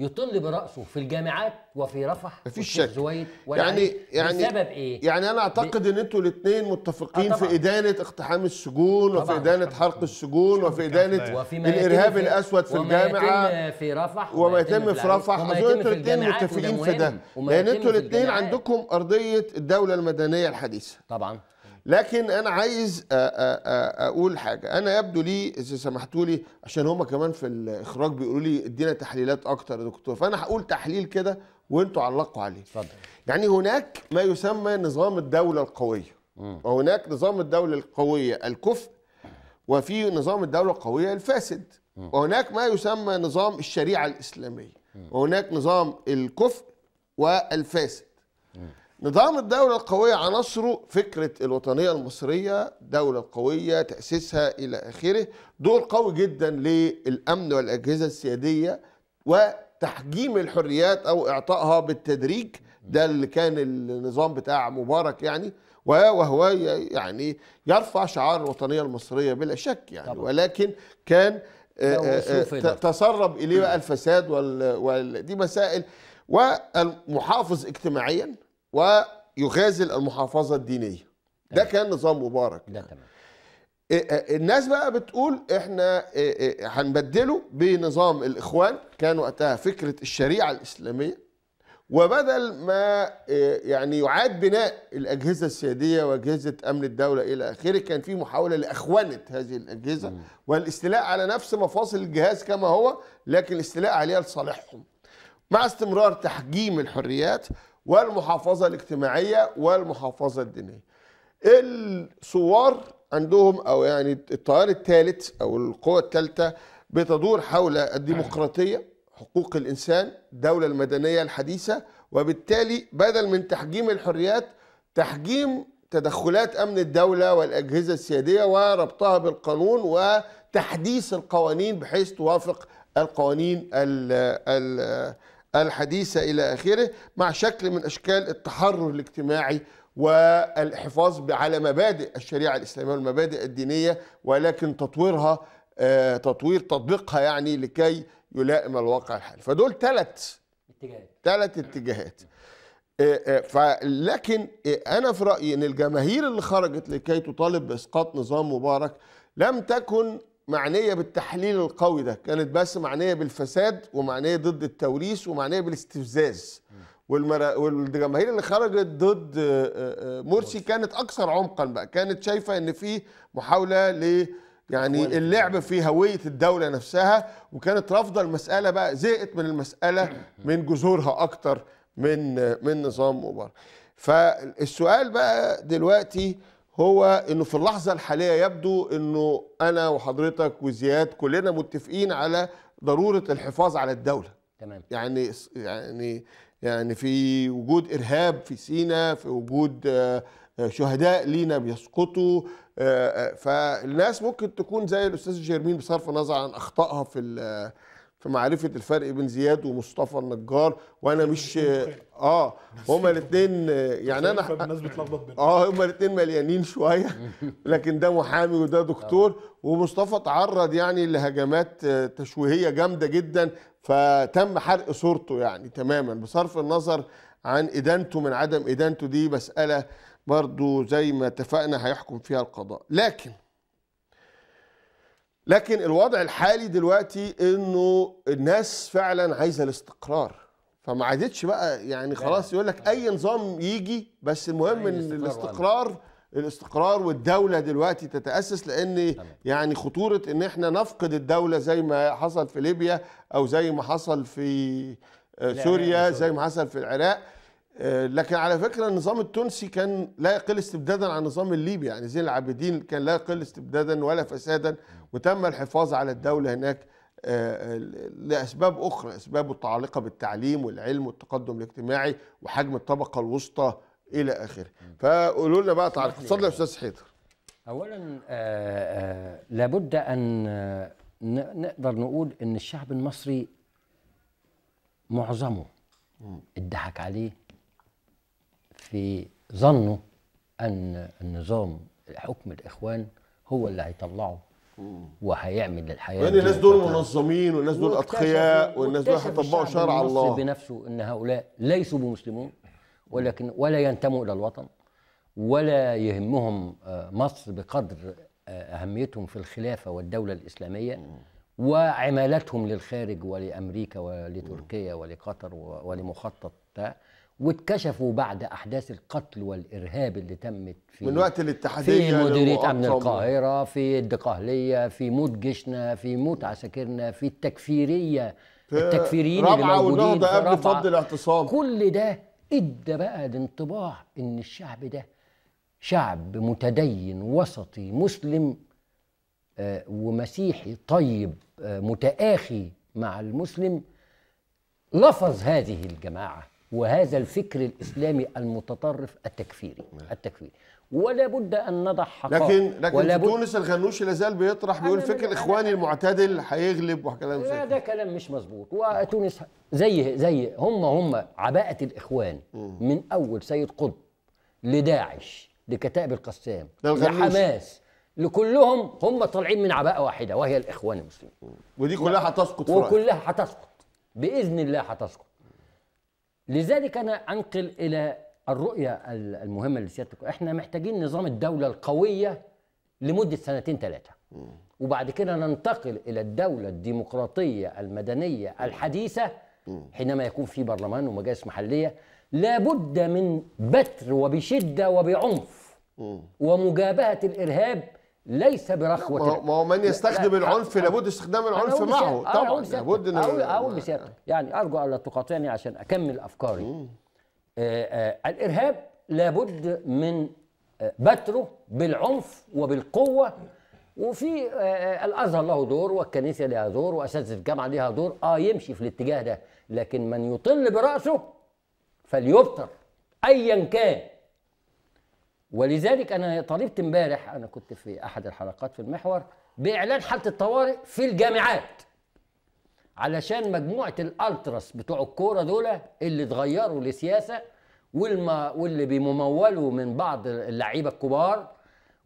يطل براسه في الجامعات وفي رفح مفيش شك زويد يعني يعني بسبب ايه؟ يعني انا اعتقد ان انتوا الاثنين متفقين في ادانه اقتحام السجون وفي ادانه حرق السجون وفي ادانه الارهاب في... الاسود في وما الجامعه يتم في رفح وما يتم في رفح اظن انتوا الاثنين متفقين في ده لان انتوا الاثنين عندكم ارضيه الدوله المدنيه الحديثه طبعا لكن انا عايز اقول حاجه انا يبدو لي اذا سمحتوا لي عشان هما كمان في الاخراج بيقولوا لي ادينا تحليلات اكتر يا دكتور فانا هقول تحليل كده وانتوا علقوا عليه اتفضل يعني هناك ما يسمى نظام الدوله القويه م. وهناك نظام الدوله القويه الكفء وفي نظام الدوله القويه الفاسد م. وهناك ما يسمى نظام الشريعه الاسلاميه م. وهناك نظام الكفء والفاسد نظام الدولة القوية عناصره فكرة الوطنية المصرية دولة قوية تأسيسها إلى آخره دور قوي جدا للأمن والأجهزة السيادية وتحجيم الحريات أو إعطائها بالتدريج ده اللي كان النظام بتاع مبارك يعني وهو يعني يرفع شعار الوطنية المصرية بلا شك يعني ولكن كان آه، آه، تسرب إليه بقى الفساد ودي دي مسائل والمحافظ اجتماعيا ويغازل المحافظه الدينيه ده كان نظام مبارك ده تمام إيه، إيه، إيه، الناس بقى بتقول احنا هنبدله بنظام الاخوان كان وقتها فكره الشريعه الاسلاميه وبدل ما يعني يعاد بناء الاجهزه السياديه واجهزه امن الدوله الى اخره كان في محاوله لاخونه هذه الاجهزه والاستيلاء على نفس مفاصل الجهاز كما هو لكن الاستيلاء عليها لصالحهم مع استمرار تحجيم الحريات والمحافظة الاجتماعية والمحافظة الدينية الثوار عندهم أو يعني التيار الثالث أو القوة الثالثة بتدور حول الديمقراطية حقوق الإنسان الدولة المدنية الحديثة وبالتالي بدل من تحجيم الحريات تحجيم تدخلات أمن الدولة والأجهزة السيادية وربطها بالقانون وتحديث القوانين بحيث توافق القوانين ال ال الحديثة إلى آخره مع شكل من أشكال التحرر الاجتماعي والحفاظ على مبادئ الشريعة الإسلامية والمبادئ الدينية ولكن تطويرها آه، تطوير تطبيقها يعني لكي يلائم الواقع الحالي فدول ثلاث اتجاهات ثلاث اتجاهات آه، آه، لكن انا في رايي ان الجماهير اللي خرجت لكي تطالب باسقاط نظام مبارك لم تكن معنيه بالتحليل القوي ده كانت بس معنيه بالفساد ومعنيه ضد التوريث ومعنيه بالاستفزاز والمرا... والجماهير اللي خرجت ضد آه، آه، مرسي كانت اكثر عمقا بقى كانت شايفه ان في محاوله ل يعني اللعب في هويه الدوله نفسها وكانت رافضه المساله بقى زهقت من المساله من جذورها اكتر من آه، من نظام مبارك فالسؤال بقى دلوقتي هو انه في اللحظه الحاليه يبدو انه انا وحضرتك وزياد كلنا متفقين على ضروره الحفاظ على الدوله تمام يعني يعني يعني في وجود ارهاب في سينا في وجود آه، آه، شهداء لينا بيسقطوا آه، فالناس ممكن تكون زي الاستاذ جيرمين بصرف النظر عن اخطائها في في معرفه الفرق بين زياد ومصطفى النجار وانا مش اه هما الاثنين يعني انا الناس بتلخبط اه هما الاثنين مليانين شويه [LAUGHS] لكن ده محامي وده دكتور ومصطفى تعرض يعني لهجمات آه، تشويهيه جامده جدا فتم حرق صورته يعني تماما بصرف النظر عن ادانته من عدم ادانته دي مساله برضو زي ما اتفقنا هيحكم فيها القضاء لكن لكن الوضع الحالي دلوقتي انه الناس فعلا عايزه الاستقرار فما عادتش بقى يعني خلاص يقول لك اي نظام يجي بس المهم ان الاستقرار الاستقرار والدولة دلوقتي تتأسس لأن يعني خطورة إن إحنا نفقد الدولة زي ما حصل في ليبيا أو زي ما حصل في سوريا زي ما حصل في العراق آه، لكن على فكرة النظام التونسي كان لا يقل استبدادا عن النظام الليبي يعني زين العابدين كان لا يقل استبدادا ولا فسادا وتم الحفاظ على الدولة هناك آه، آه، لأسباب أخرى أسباب متعلقة بالتعليم والعلم والتقدم الاجتماعي وحجم الطبقة الوسطى إلى آخره فقولوا لنا بقى تعليق اتفضل يا أستاذ حيدر أولا لابد أن نقدر نقول أن الشعب المصري معظمه اتضحك عليه في ظنه ان النظام حكم الاخوان هو اللي هيطلعه وهيعمل للحياه يعني الناس دول منظمين والناس دول اتقياء والناس دول هيطبقوا شرع الله بنفسه ان هؤلاء ليسوا بمسلمون ولكن ولا ينتموا الى الوطن ولا يهمهم آه، مصر بقدر آه، اهميتهم في الخلافه والدوله الاسلاميه وعمالتهم للخارج ولامريكا ولتركيا ولقطر ولمخطط واتكشفوا بعد احداث القتل والارهاب اللي تمت في من وقت الاتحاديه في مديريه امن القاهره في الدقهليه في موت جيشنا في موت عساكرنا في التكفيريه في التكفيريين اللي موجودين في قبل فض الاعتصام كل ده ادى بقى الانطباع ان الشعب ده شعب متدين وسطي مسلم آه، ومسيحي طيب آه، متآخي مع المسلم لفظ هذه الجماعه وهذا الفكر الاسلامي المتطرف التكفيري نعم. التكفيري ولا بد ان نضع حقائق لكن لكن ولا في تونس الغنوشي زال بيطرح بيقول فكر الاخواني المعتدل هيغلب وكلام زي ده كلام مش مظبوط وتونس زي زي هم هم عباءه الاخوان من اول سيد قطب لداعش لكتائب القسام لحماس لكلهم هم طالعين من عباءه واحده وهي الاخوان المسلمين ودي كلها هتسقط وكلها هتسقط باذن الله هتسقط لذلك انا انقل الى الرؤيه المهمه لسيادتك احنا محتاجين نظام الدوله القويه لمده سنتين ثلاثه وبعد كده ننتقل الى الدوله الديمقراطيه المدنيه الحديثه حينما يكون في برلمان ومجالس محليه لابد من بتر وبشده وبعنف ومجابهه الارهاب ليس برخوه ما هو من يستخدم لا العنف لا لابد استخدام العنف معه طبعا لابد ان اقول آه. مثال يعني ارجو الا تقاطعني عشان اكمل افكاري آآ آآ آه، آه، الارهاب لابد من بتره بالعنف وبالقوه وفي الازهر له دور والكنيسه لها دور واساتذه الجامعه لها دور اه يمشي في الاتجاه ده لكن من يطل براسه فليبتر ايا كان ولذلك انا طالبت امبارح انا كنت في احد الحلقات في المحور باعلان حاله الطوارئ في الجامعات علشان مجموعه الالتراس بتوع الكوره دول اللي اتغيروا لسياسه والما واللي بيمولوا من بعض اللعيبه الكبار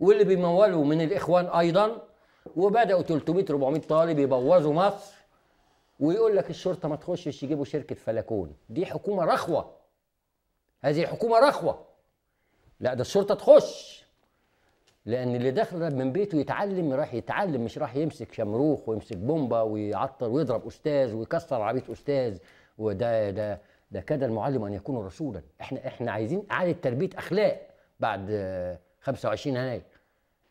واللي بيمولوا من الاخوان ايضا وبداوا 300 400 طالب يبوظوا مصر ويقول لك الشرطه ما تخشش يجيبوا شركه فلكون دي حكومه رخوه هذه حكومه رخوه لا ده الشرطه تخش لان اللي داخل من بيته يتعلم راح يتعلم مش راح يمسك شمروخ ويمسك بومبا ويعطر ويضرب استاذ ويكسر عربيه استاذ وده ده ده كاد المعلم ان يكون رسولا احنا احنا عايزين اعاده تربيه اخلاق بعد 25 يناير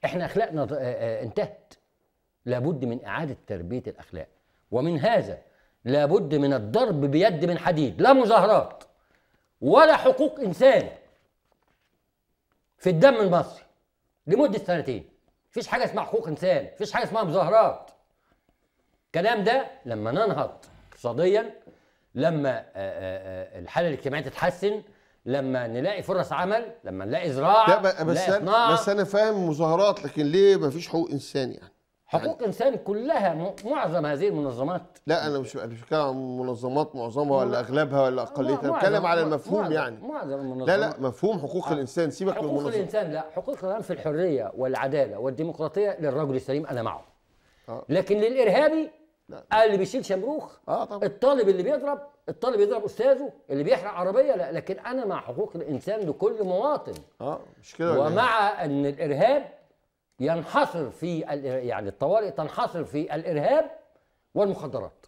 احنا اخلاقنا انتهت لابد من اعاده تربيه الاخلاق ومن هذا لابد من الضرب بيد من حديد لا مظاهرات ولا حقوق انسان في الدم المصري لمده سنتين مفيش حاجه اسمها حقوق انسان مفيش حاجه اسمها مظاهرات الكلام ده لما ننهض اقتصاديا لما آه، آه، آه، الحاله الاجتماعيه تتحسن لما نلاقي فرص عمل لما نلاقي زراعه بس, نلاقي أنا بس انا فاهم مظاهرات لكن ليه مفيش حقوق انسان يعني حقوق يعني- انسان كلها معظم هذه المنظمات لا انا مش مش بتكلم عن منظمات معظمها ولا اغلبها ولا اقليتها انا بتكلم على المفهوم معظم يعني معظم المنظمات لا لا مفهوم حقوق آه. الانسان سيبك من حقوق الانسان لا حقوق الانسان في الحريه والعداله والديمقراطيه للرجل السليم انا معه آه. لكن للارهابي لا. اللي بيشيل شمروخ اه طبعا الطالب اللي بيضرب الطالب يضرب استاذه اللي بيحرق عربيه لا لكن انا مع حقوق الانسان لكل مواطن اه مش كده ومع يعني. ان الارهاب ينحصر في يعني الطوارئ تنحصر في الارهاب والمخدرات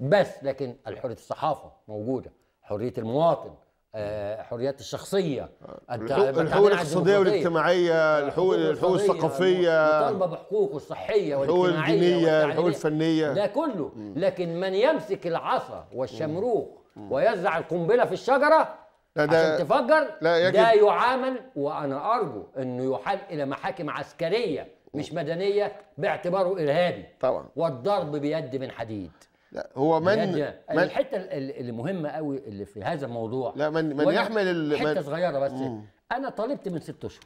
بس لكن حريه الصحافه موجوده حريه المواطن آه، حريات الشخصيه آه، الحقوق الاقتصاديه والاجتماعيه الحقوق الحقوق الثقافيه مطالبه بحقوقه الصحيه والاجتماعيه الحقوق الدينيه الحقوق الفنيه ده كله لكن من يمسك العصا والشمروخ ويزرع القنبله في الشجره لا ده عشان تفجر لا يجب ده يعامل وانا ارجو انه يحال الى محاكم عسكريه مش مدنيه باعتباره ارهابي طبعا والضرب بيد من حديد لا هو من, من الحته المهمه قوي اللي في هذا الموضوع لا من من يحمل حته صغيره بس مم. انا طالبت من ست اشهر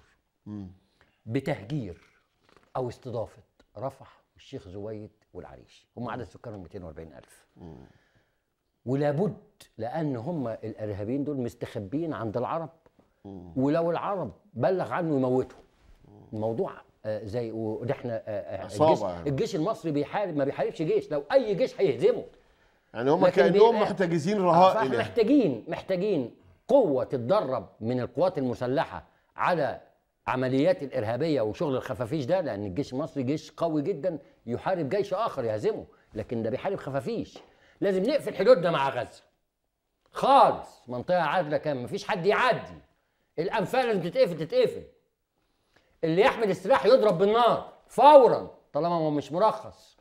بتهجير او استضافه رفح والشيخ زويد والعريش هم عدد سكانهم 240000 ولابد لان هم الارهابيين دول مستخبيين عند العرب ولو العرب بلغ عنه يموته الموضوع آه، زي وده آه، احنا آه، الجيش, يعني. الجيش المصري بيحارب ما بيحاربش جيش لو اي جيش هيهزمه يعني هم كانهم محتجزين رهائن يعني. محتاجين محتاجين قوه تتدرب من القوات المسلحه على عمليات الارهابيه وشغل الخفافيش ده لان الجيش المصري جيش قوي جدا يحارب جيش اخر يهزمه لكن ده بيحارب خفافيش لازم نقفل حدودنا مع غزه خالص منطقه عادله كان مفيش حد يعدي الانفاق لازم تتقفل تتقفل اللي يحمل السلاح يضرب بالنار فورا طالما هو مش مرخص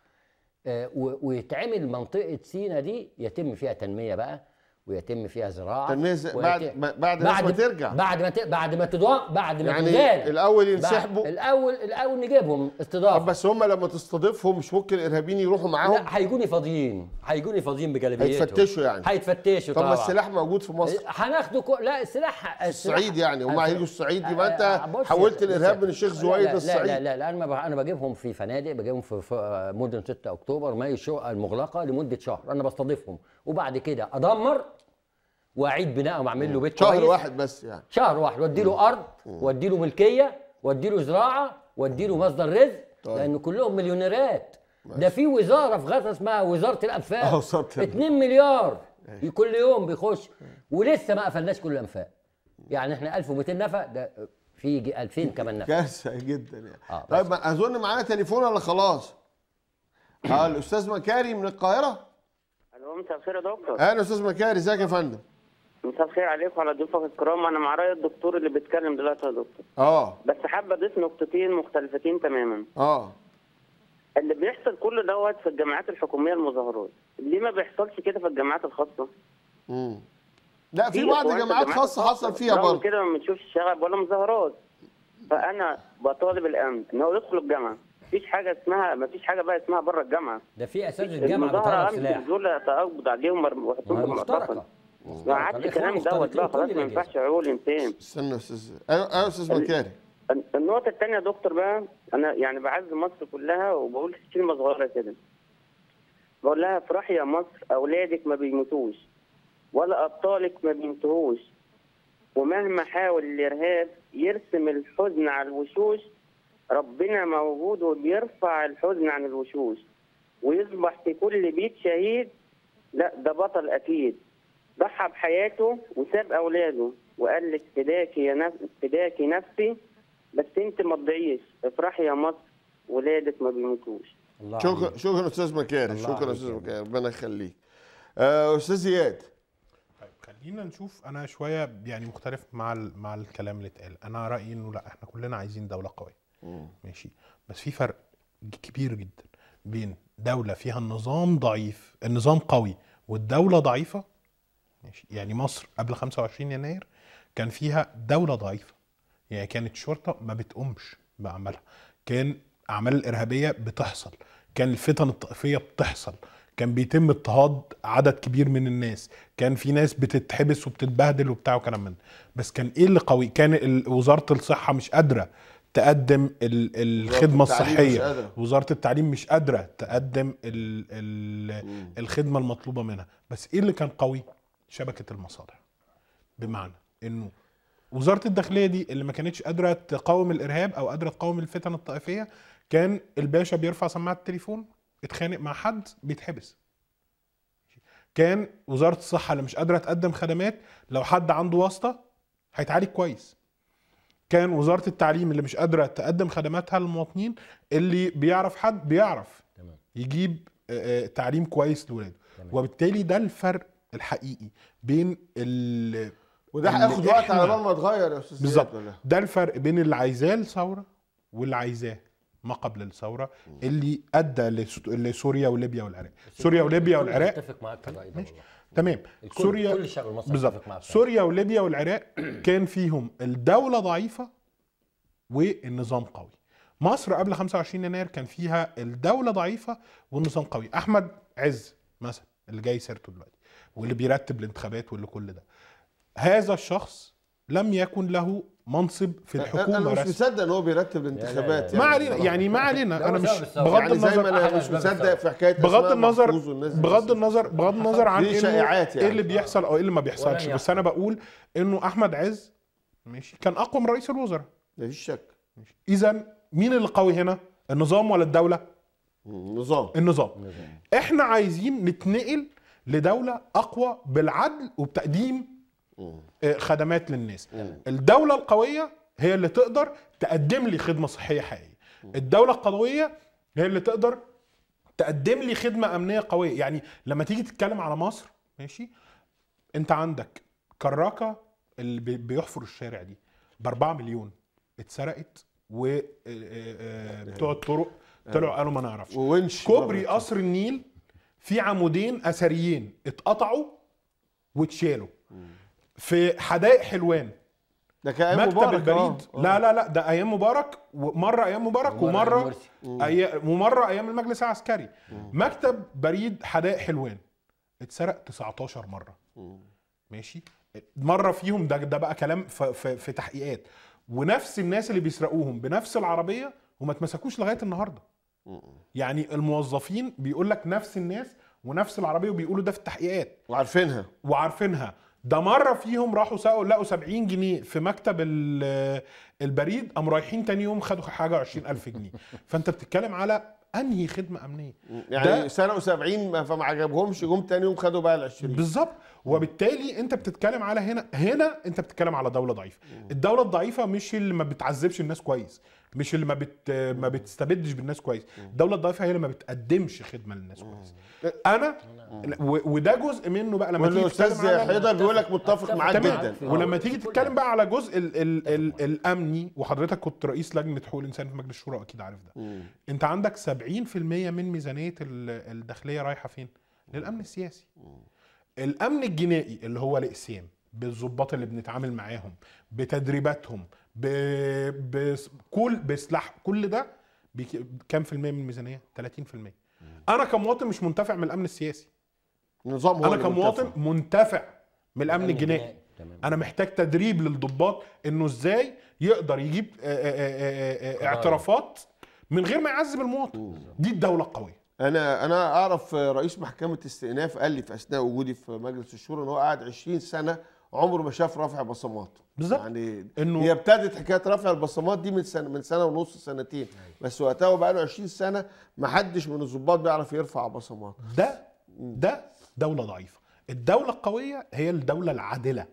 آه، ويتعمل منطقه سينا دي يتم فيها تنميه بقى ويتم فيها زراعه تنميه بعد ما بعد بعد ما ترجع بعد ما بعد ما تضاع بعد ما يعني تزال الاول ينسحبوا الاول الاول نجيبهم استضافه بس هم لما تستضيفهم مش ممكن الارهابيين يروحوا معاهم لا هيجوني فاضيين هيجوني فاضيين بجلابيتهم هيتفتشوا يعني هيتفتشوا طب ما السلاح موجود في مصر هناخده كو... لا السلاح الصعيد يعني هم هيجوا الصعيد يبقى انت آه، آه، حولت الارهاب من الشيخ زويد للصعيد لا, لا لا لا انا ب... انا بجيبهم في فنادق بجيبهم في آه، مدن 6 اكتوبر ماي الشقه المغلقه لمده شهر انا بستضيفهم وبعد كده ادمر واعيد بناءه واعمل له بيت شهر كويس. واحد بس يعني شهر واحد وادي له ارض وادي له ملكيه وادي له زراعه وادي له مصدر رزق طيب. لان كلهم مليونيرات ده في وزاره في غزه اسمها وزاره الانفاق اه وزاره 2 مليار أيه. كل يوم بيخش ولسه ما قفلناش كل الانفاق يعني احنا 1200 نفق ده في 2000 كمان نفق كارثه جدا يعني آه طيب اظن معانا تليفون ولا خلاص؟ اه الاستاذ مكاري من القاهره الو مساء الخير يا دكتور اهلا استاذ مكاري ازيك يا فندم مساء الخير عليكم وعلى ضيوفك الكرام انا مع راي الدكتور اللي بيتكلم دلوقتي يا دكتور اه بس حابه اضيف نقطتين مختلفتين تماما اه اللي بيحصل كل دوت في الجامعات الحكوميه المظاهرات ليه ما بيحصلش كده في الجامعات الخاصه امم لا في بعض جامعات خاصه حصل فيها برضه كده ما بنشوفش شغب ولا مظاهرات فانا بطالب الامن ان هو يدخل الجامعه مفيش حاجه اسمها مفيش حاجه بقى اسمها بره الجامعه ده في اساتذه الجامعه بتعرف سلاح دول تقبض عليهم ويحطوهم في ما عادش الكلام دوت بقى خلاص ما ينفعش اقول انتين استنى يا استاذ ايوه, أيوه يا استاذ مكاري النقطة الثانية يا دكتور بقى أنا يعني بعز مصر كلها وبقول كلمة صغيرة كده بقول لها افرحي يا مصر أولادك ما بيموتوش ولا أبطالك ما بينتهوش ومهما حاول الإرهاب يرسم الحزن على الوشوش ربنا موجود وبيرفع الحزن عن الوشوش ويصبح في كل بيت شهيد لا ده بطل أكيد ضحى بحياته وساب أولاده وقال لك فداكي يا نفسي فداكي نفسي بس أنت ما تضيعيش افرحي يا مصر ولادك ما بيموتوش شكرا شكرا استاذ مكاري شكرا استاذ مكاري ربنا يخليك آه، استاذ زياد طيب، خلينا نشوف انا شويه يعني مختلف مع مع الكلام اللي اتقال انا رايي انه لا احنا كلنا عايزين دوله قويه ماشي بس في فرق كبير جدا بين دوله فيها النظام ضعيف النظام قوي والدوله ضعيفه ماشي يعني مصر قبل 25 يناير كان فيها دولة ضعيفة يعني كانت شرطة ما بتقومش بعملها كان أعمال الإرهابية بتحصل كان الفتن الطائفية بتحصل كان بيتم اضطهاد عدد كبير من الناس كان في ناس بتتحبس وبتتبهدل وبتاع وكلام من بس كان ايه اللي قوي كان وزاره الصحه مش قادره تقدم الخدمه الصحيه وزاره التعليم مش قادره تقدم الخدمه المطلوبه منها بس ايه اللي كان قوي شبكه المصالح بمعنى انه وزاره الداخليه دي اللي ما كانتش قادره تقاوم الارهاب او قادره تقاوم الفتن الطائفيه كان الباشا بيرفع سماعه التليفون اتخانق مع حد بيتحبس كان وزاره الصحه اللي مش قادره تقدم خدمات لو حد عنده واسطه هيتعالج كويس كان وزاره التعليم اللي مش قادره تقدم خدماتها للمواطنين اللي بيعرف حد بيعرف تمام. يجيب آه، آه، تعليم كويس لاولاده وبالتالي ده الفرق الحقيقي بين ال وده هياخد وقت على بال ما اتغير يا استاذ بالظبط ده الفرق بين اللي عايزاه الثوره واللي عايزاه ما قبل الثوره اللي ادى لسوريا وليبيا والعراق سوريا وليبيا والعراق اتفق معاك تمام الكل سوريا كل الشعب المصري بالظبط سوريا وليبيا والعراق [CLEARS THROAT] كان فيهم الدوله ضعيفه والنظام قوي مصر قبل 25 يناير كان فيها الدوله ضعيفه والنظام قوي احمد عز مثلا اللي جاي سيرته دلوقتي واللي بيرتب الانتخابات واللي كل ده هذا الشخص لم يكن له منصب في الحكومه انا مش مصدق ان هو بيرتب الانتخابات يعني ما علينا يعني ما علينا انا مش بغض النظر يعني انا مش مصدق في حكايه بغض النظر بغض النظر بغض النظر عن ايه يعني. اللي بيحصل او ايه اللي ما بيحصلش بس انا بقول انه احمد عز ماشي كان اقوى من رئيس الوزراء مفيش شك اذا مين اللي قوي هنا النظام ولا الدوله النظام النظام احنا عايزين نتنقل لدوله اقوى بالعدل وبتقديم آه، خدمات للناس الدوله القويه هي اللي تقدر تقدم لي خدمه صحيه حقيقيه الدوله القويه هي اللي تقدر تقدم لي خدمه امنيه قويه يعني لما تيجي تتكلم على مصر ماشي انت عندك كراكه اللي بيحفر الشارع دي ب 4 مليون اتسرقت و آه، آه، بتوع الطرق طلعوا قالوا ما نعرفش كوبري قصر النيل في عمودين اثريين اتقطعوا واتشالوا في حدائق حلوان ده كان ايام مكتب مبارك البريد أوه. لا لا لا ده ايام مبارك ومره ايام مبارك ومره أيام ومره ايام المجلس العسكري مم. مكتب بريد حدائق حلوان اتسرق 19 مره مم. ماشي مره فيهم ده ده بقى كلام في, في, في تحقيقات ونفس الناس اللي بيسرقوهم بنفس العربيه وما اتمسكوش لغايه النهارده يعني الموظفين بيقول لك نفس الناس ونفس العربيه وبيقولوا ده في التحقيقات وعارفينها وعارفينها ده مره فيهم راحوا سقوا لقوا 70 جنيه في مكتب البريد قام رايحين تاني يوم خدوا حاجه 20000 جنيه فانت بتتكلم على انهي خدمه امنيه يعني سرقوا 70 فما عجبهمش جم تاني يوم خدوا بقى ال 20 بالظبط وبالتالي انت بتتكلم على هنا هنا انت بتتكلم على دوله ضعيفه الدوله الضعيفه مش اللي ما بتعذبش الناس كويس مش اللي ما بت ما بتستبدش بالناس كويس الدوله الضعيفه هي اللي ما بتقدمش خدمه للناس كويس انا و... وده جزء منه بقى لما تيجي الاستاذ حيدر بيقول لك متفق معاك جدا ولما تيجي تتكلم بقى على جزء ال ال ال الامني وحضرتك كنت رئيس لجنه حقوق الانسان في مجلس الشورى اكيد عارف ده مم. انت عندك 70% من ميزانيه الداخليه رايحه فين للامن السياسي مم. الامن الجنائي اللي هو الاقسام بالظباط اللي بنتعامل معاهم بتدريباتهم بكل بسلاح كل ده كام في المية من الميزانية؟ 30% مم. أنا كمواطن مش منتفع من الأمن السياسي نظام هو أنا كمواطن منتفع. منتفع من الأمن الجنائي أنا محتاج تدريب للضباط إنه إزاي يقدر يجيب اعترافات من غير ما يعذب المواطن دي الدولة القوية انا انا اعرف رئيس محكمه استئناف قال لي في اثناء وجودي في مجلس الشورى ان هو قعد 20 سنه عمره ما شاف رفع بصمات بالظبط يعني انه هي ابتدت حكايه رفع البصمات دي من سنه من سنه ونص سنتين بس وقتها بقى له 20 سنه ما حدش من الظباط بيعرف يرفع بصمات ده ده دوله ضعيفه الدوله القويه هي الدوله العادله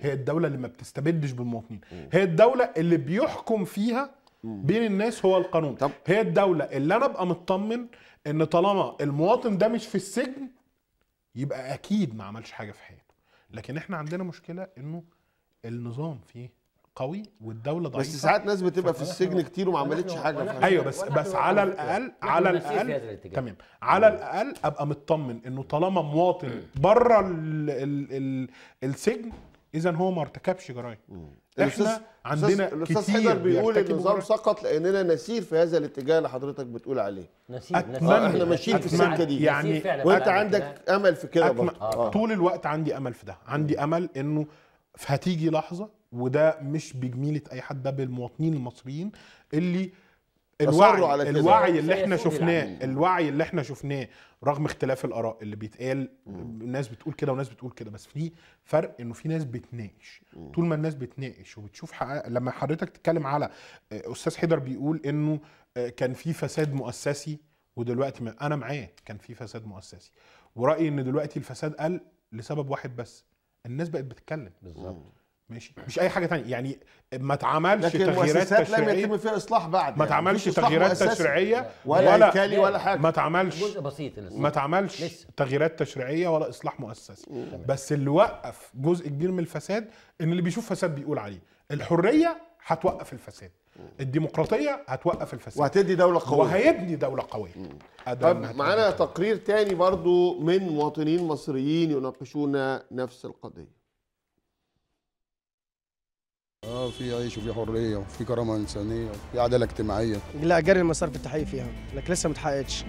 هي الدوله اللي ما بتستبدش بالمواطنين هي الدوله اللي بيحكم فيها بين الناس هو القانون طب. هي الدوله اللي انا ابقى مطمن ان طالما المواطن ده مش في السجن يبقى اكيد ما عملش حاجه في حياته لكن احنا عندنا مشكله انه النظام فيه قوي والدوله ضعيفه بس ساعات ناس بتبقى في السجن كتير وما عملتش حاجه ايوه بس بس على الاقل على الاقل تمام على الاقل ابقى مطمن انه طالما مواطن بره السجن اذا هو ما ارتكبش جرائم احنا عندنا الاستاذ حيدر بيقول النظام سقط لاننا نسير في هذا الاتجاه اللي حضرتك بتقول عليه نسير أتمنى أه، احنا ماشيين في السكه دي يعني وانت عندك امل في كده برضه آه. طول الوقت عندي امل في ده عندي امل انه هتيجي لحظه وده مش بجميله اي حد ده بالمواطنين المصريين اللي الوعي على كده. الوعي اللي احنا شفناه الوعي اللي احنا شفناه رغم اختلاف الاراء اللي بيتقال ناس بتقول كده وناس بتقول كده بس في فرق انه في ناس بتناقش طول ما الناس بتناقش وبتشوف لما حضرتك تتكلم على آه، استاذ حيدر بيقول انه آه، كان في فساد مؤسسي ودلوقتي انا معاه كان في فساد مؤسسي ورايي ان دلوقتي الفساد قل لسبب واحد بس الناس بقت بتتكلم بالظبط ماشي مش اي حاجه ثانيه يعني ما اتعملش تغييرات تشريعيه لم يتم فيها اصلاح بعد ما اتعملش يعني. تغييرات تشريعيه ولا ولا, ولا حاجه ما اتعملش جزء بسيط ما اتعملش تغييرات تشريعيه ولا اصلاح مؤسسي بس اللي وقف جزء كبير من الفساد ان اللي بيشوف فساد بيقول عليه الحريه هتوقف الفساد الديمقراطيه هتوقف الفساد وهتدي دوله قويه وهيبني دوله قويه طب معانا تقرير تاني برضو من مواطنين مصريين يناقشون نفس القضيه اه في عيش وفي حريه وفي كرامه انسانيه وفي عداله اجتماعيه لا جري المسار في التحقيق فيها لكن لسه ما اتحققتش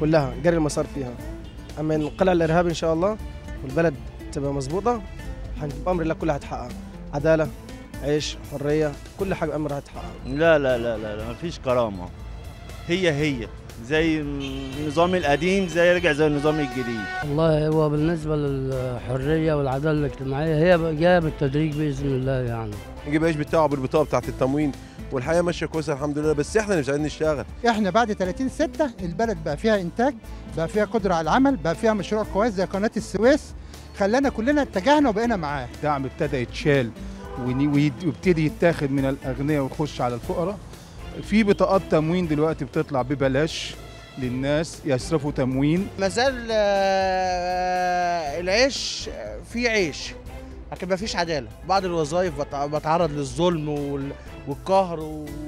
كلها جري المسار فيها اما نقلع الارهاب ان شاء الله والبلد تبقى مظبوطه بامر الله كلها هتحقق عداله عيش حريه كل حاجه بامر هتحقق لا لا لا لا ما فيش كرامه هي هي زي النظام القديم زي رجع زي النظام الجديد والله هو بالنسبة للحرية والعدالة الاجتماعية هي جاية بالتدريج بإذن الله يعني نجيب عيش بتاعه بالبطاقة بتاعت التموين والحياة ماشية كويسة الحمد لله بس احنا اللي مش عايزين نشتغل احنا بعد 30 6 البلد بقى فيها إنتاج بقى فيها قدرة على العمل بقى فيها مشروع كويس زي قناة السويس خلانا كلنا اتجهنا وبقينا معاه الدعم ابتدى يتشال ويبتدي يتاخد من الأغنياء ويخش على الفقراء في بطاقات تموين دلوقتي بتطلع ببلاش للناس يصرفوا تموين مازال آه، آه، العيش آه، في عيش لكن ما فيش عداله بعض الوظائف بتعرض للظلم والقهر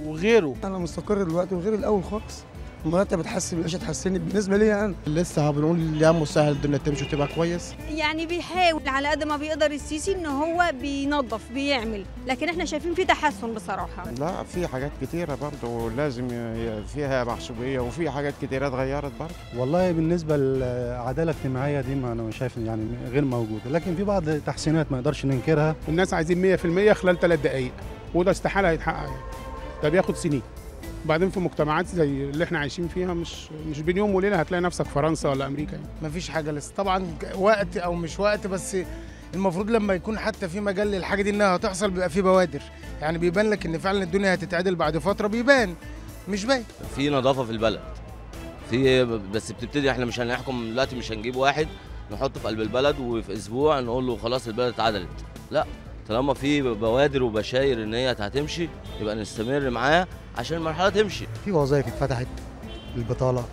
وغيره انا مستقر دلوقتي وغير الاول خالص مرتب تحسن العيشه تحسني بالنسبه لي انا يعني لسه بنقول يا مسهل الدنيا تمشي وتبقى كويس يعني بيحاول على قد ما بيقدر السيسي ان هو بينظف بيعمل لكن احنا شايفين في تحسن بصراحه لا في حاجات كتيره برضه لازم فيها محسوبيه وفي حاجات كتيره اتغيرت برضه والله بالنسبه للعداله الاجتماعيه دي ما انا شايف يعني غير موجوده لكن في بعض تحسينات ما نقدرش ننكرها الناس عايزين 100% خلال ثلاث دقائق وده استحاله هيتحقق ده بياخد سنين وبعدين في مجتمعات زي اللي احنا عايشين فيها مش مش بين يوم وليله هتلاقي نفسك فرنسا ولا امريكا يعني مفيش حاجه لسه طبعا وقت او مش وقت بس المفروض لما يكون حتى في مجال للحاجه دي انها هتحصل بيبقى في بوادر يعني بيبان لك ان فعلا الدنيا هتتعدل بعد فتره بيبان مش باين في نظافه في البلد في بس بتبتدي احنا مش هنحكم دلوقتي مش هنجيب واحد نحطه في قلب البلد وفي اسبوع نقول له خلاص البلد اتعدلت لا طالما في بوادر وبشاير ان هي هتمشي يبقى نستمر معاها عشان المرحله تمشي في وظائف اتفتحت البطاله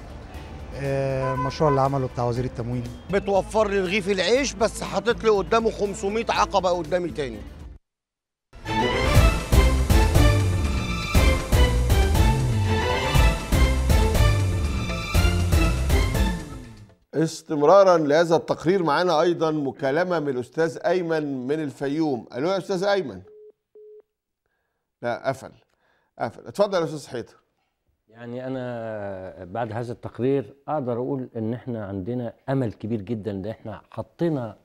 المشروع آه، اللي عمله بتاع وزير التموين بتوفر لي رغيف العيش بس حاطط لي قدامه 500 عقبه قدامي تاني استمرارا لهذا التقرير معنا ايضا مكالمه من الاستاذ ايمن من الفيوم الو يا استاذ ايمن لا قفل قفل اتفضل يا استاذ حيدر يعني انا بعد هذا التقرير اقدر اقول ان احنا عندنا امل كبير جدا ان احنا حطينا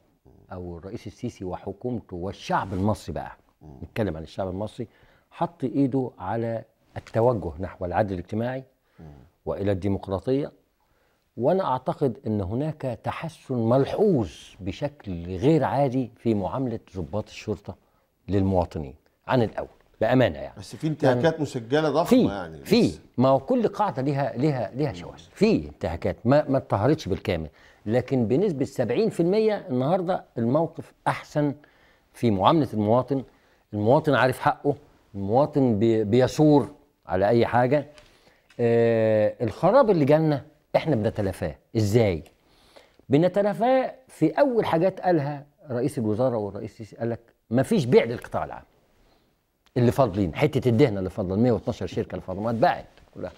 او الرئيس السيسي وحكومته والشعب المصري بقى نتكلم عن الشعب المصري حط ايده على التوجه نحو العدل الاجتماعي والى الديمقراطيه وانا اعتقد ان هناك تحسن ملحوظ بشكل غير عادي في معامله ضباط الشرطه للمواطنين عن الاول بامانه يعني بس في انتهاكات يعني مسجله ضخمه فيه يعني في ما هو كل قاعده ليها ليها ليها شواذ في انتهاكات ما ما اتطهرتش بالكامل لكن بنسبه 70% النهارده الموقف احسن في معامله المواطن المواطن عارف حقه المواطن بيثور على اي حاجه آه الخراب اللي جالنا احنا بنتلافاه ازاي بنتلافاه في اول حاجات قالها رئيس الوزراء والرئيس السيسي قال لك مفيش بيع للقطاع العام اللي فاضلين حته الدهنه اللي فاضله 112 شركه اللي فاضله اتباعت كلها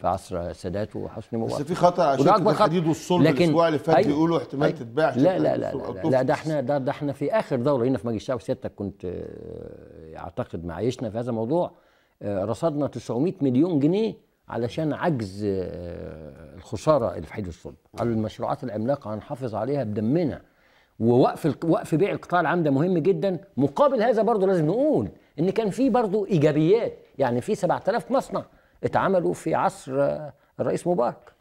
في عصر السادات وحسني مبارك بس في خطر على شركه الحديد والصلب الاسبوع اللي فات بيقولوا احتمال تتباع لا لا لا لا, لا ده احنا ده, ده احنا في اخر دوره هنا في مجلس الشعب سيادتك كنت آه، اعتقد معايشنا في هذا الموضوع آه، رصدنا 900 مليون جنيه علشان عجز آه، الخساره اللي في حيد الصلب قالوا المشروعات العملاقه هنحافظ عليها بدمنا ووقف وقف بيع القطاع العام ده مهم جدا مقابل هذا برضه لازم نقول ان كان في برضه ايجابيات يعني في 7000 مصنع اتعملوا في عصر آه، الرئيس مبارك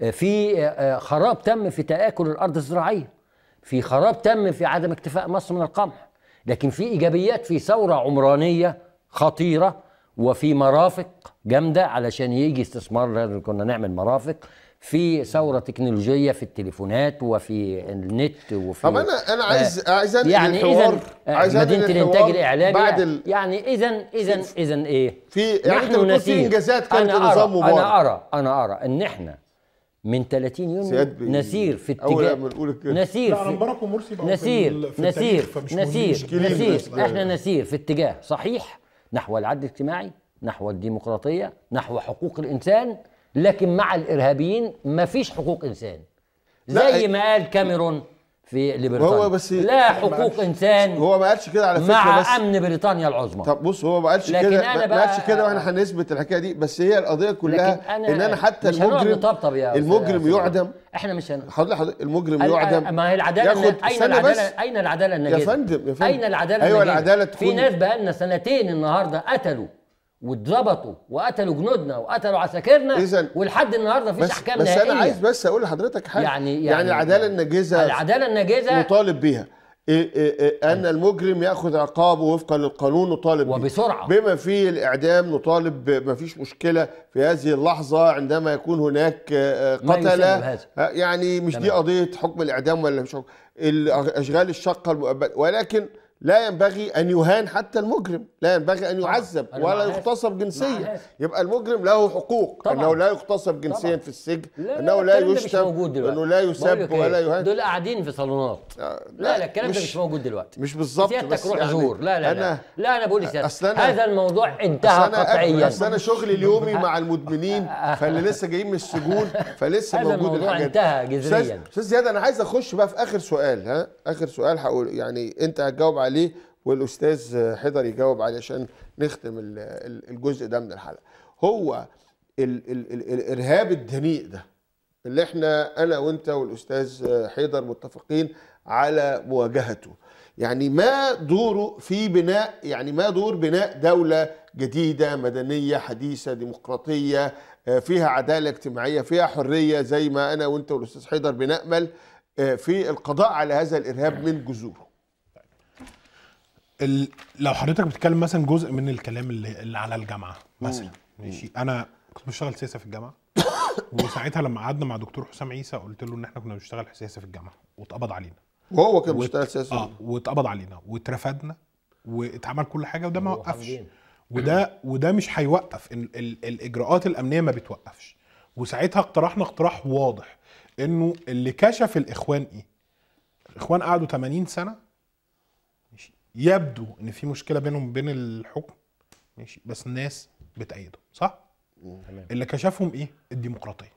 آه، في خراب تم في تاكل الارض الزراعيه في خراب تم في عدم اكتفاء مصر من القمح لكن في ايجابيات في ثوره عمرانيه خطيره وفي مرافق جامده علشان يجي استثمار لازم كنا نعمل مرافق في ثوره تكنولوجيه في التليفونات وفي النت وفي طب انا انا آه، عايز عايز انقل يعني الحوار آه، عايز مدينه الانتاج الاعلامي بعد يعني- ال... يعني اذا اذا اذا ايه في يعني انت في انجازات كانت نظام مبارك انا ارى انا ارى ان احنا من 30 يونيو نسير في اتجاه نسير في نسير نسير نسير نسير احنا نسير في اتجاه صحيح نحو العدل الاجتماعي نحو الديمقراطية نحو حقوق الإنسان لكن مع الإرهابيين مفيش حقوق إنسان زي إيه. ما قال كاميرون في ليبرتانيا هو بس لا حقوق انسان هو ما قالش كده على فكره مع بس امن بريطانيا العظمى طب بص هو ما قالش كده ما قالش كده واحنا هنثبت الحكايه دي بس هي القضيه كلها أنا ان انا حتى المجرم طب يا المجرم يعدم احنا مش هنا حضرتك المجرم يعدم ما هي العداله اين العداله اين العداله النجده يا فندم يا فندم اين العداله أيوة العداله تكون في ناس بقى لنا سنتين النهارده قتلوا واتظبطوا وقتلوا جنودنا وقتلوا عساكرنا إذن ولحد النهارده مفيش احكام بس نهائيه بس انا عايز بس اقول لحضرتك حاجه يعني يعني, يعني العداله الناجزه يعني العداله الناجزه مطالب بيها إيه- إيه- إيه- أن أيوة. المجرم يأخذ عقابه وفقا للقانون نطالب وبسرعة بما فيه الإعدام نطالب ما فيش مشكلة في هذه اللحظة عندما يكون هناك آه، آه، قتلة آه، يعني مش دي قضية حكم الإعدام ولا مش حكم اشغال الشقه ولكن لا ينبغي ان يهان حتى المجرم لا ينبغي ان يعذب ولا يغتصب جنسيا يبقى المجرم له حقوق طبعًا. انه لا يغتصب جنسيا طبعًا. في السجن لا انه لا يشتم انه لا يسب ولا إيه؟ يهان دول قاعدين في صالونات آه، لا لا, الكلام ده مش موجود دلوقتي مش بالظبط سيادتك روح زور يعني لا لا أنا لا, انا بقول لك هذا الموضوع انتهى قطعيا اصل انا شغلي اليومي [LAUGHS] مع المدمنين فاللي لسه جايين من السجون فلسه موجود الحاجات الموضوع انتهى جذريا استاذ زياد انا عايز اخش بقى في اخر سؤال ها اخر سؤال هقول يعني انت هتجاوب عليه والاستاذ حيدر يجاوب عليه عشان نختم الجزء ده من الحلقه هو ال ال ال الارهاب الدنيء ده اللي احنا انا وانت والاستاذ حيدر متفقين على مواجهته يعني ما دوره في بناء يعني ما دور بناء دوله جديده مدنيه حديثه ديمقراطيه فيها عداله اجتماعيه فيها حريه زي ما انا وانت والاستاذ حيدر بنامل في القضاء على هذا الارهاب من جذوره ال... لو حضرتك بتتكلم مثلا جزء من الكلام اللي, اللي على الجامعه مثلا ماشي انا كنت بشتغل سياسه في الجامعه [COUGHS] وساعتها لما قعدنا مع دكتور حسام عيسى قلت له ان احنا كنا بنشتغل سياسه في الجامعه واتقبض علينا وهو كان بيشتغل سياسه اه واتقبض علينا واترفدنا واتعمل كل حاجه وده ما وقفش وده وده مش هيوقف ال... ال... الاجراءات الامنيه ما بتوقفش وساعتها اقترحنا اقتراح واضح انه اللي كشف الاخوان ايه؟ الاخوان قعدوا 80 سنه يبدو ان في مشكله بينهم وبين الحكم ماشي بس الناس بتأيده صح؟ تمام اللي كشفهم ايه؟ الديمقراطيه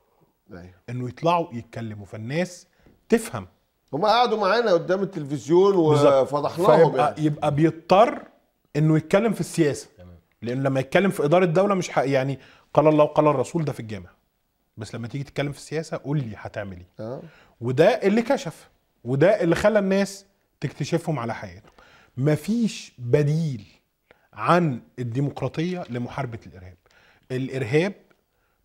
ايوه انه يطلعوا يتكلموا فالناس تفهم هم قعدوا معانا قدام التلفزيون وفضحناهم يعني يبقى بيضطر انه يتكلم في السياسه تمام لان لما يتكلم في اداره الدوله مش يعني قال الله وقال الرسول ده في الجامع بس لما تيجي تتكلم في السياسه قول لي هتعمل ايه؟ آه. وده اللي كشف وده اللي خلى الناس تكتشفهم على حياته مفيش بديل عن الديمقراطيه لمحاربه الارهاب الارهاب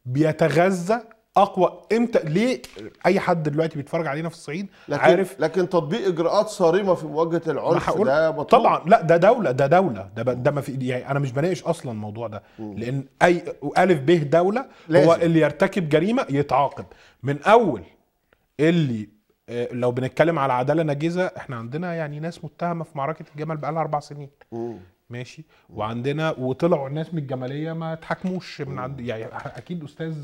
بيتغذى اقوى امتى ليه اي حد دلوقتي بيتفرج علينا في الصعيد لكن عارف لكن تطبيق اجراءات صارمه في مواجهه العنف ده مطلوب. طبعا لا ده دوله ده دوله ده ده ما في يعني انا مش بناقش اصلا الموضوع ده م. لان اي الف به دوله لازم. هو اللي يرتكب جريمه يتعاقب من اول اللي آه، لو بنتكلم على عداله ناجزه احنا عندنا يعني ناس متهمه في معركه الجمل بقالها اربع سنين مم. ماشي وعندنا وطلعوا الناس من الجماليه ما اتحكموش من عند يعني اكيد استاذ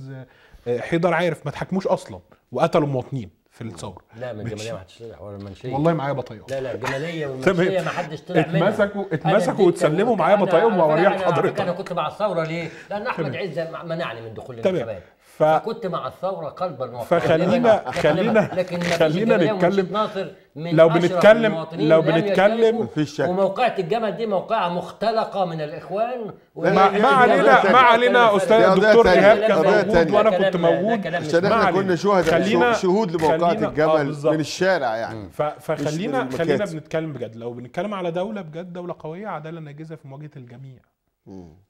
آه، حيدر عارف ما اتحكموش اصلا وقتلوا مواطنين في الثوره لا من الجماليه ما حدش طلع ولا المنشيه والله معايا بطايق لا لا الجماليه [LAUGHS] والمنشيه ما حدش طلع منها اتمسكوا اتمسكوا وتسلموا معايا بطايق واوريها لحضرتك انا كنت مع الثوره ليه؟ لان احمد عز منعني من دخول الانتخابات ف... فكنت مع الثوره قلبا وقلبا فخلينا خلينا لكن خلينا نتكلم ناصر من لو بنتكلم لو بنتكلم وموقعة الجمل دي موقعة مختلقة من الإخوان ما, ما علينا ما علينا أستاذ الدكتور إيهاب كان موجود وأنا كنت موجود عشان احنا كنا شهداء شهود لموقعة الجمل من الشارع يعني فخلينا خلينا بنتكلم بجد لو بنتكلم على دولة بجد دولة قوية عدالة ناجزة في مواجهة الجميع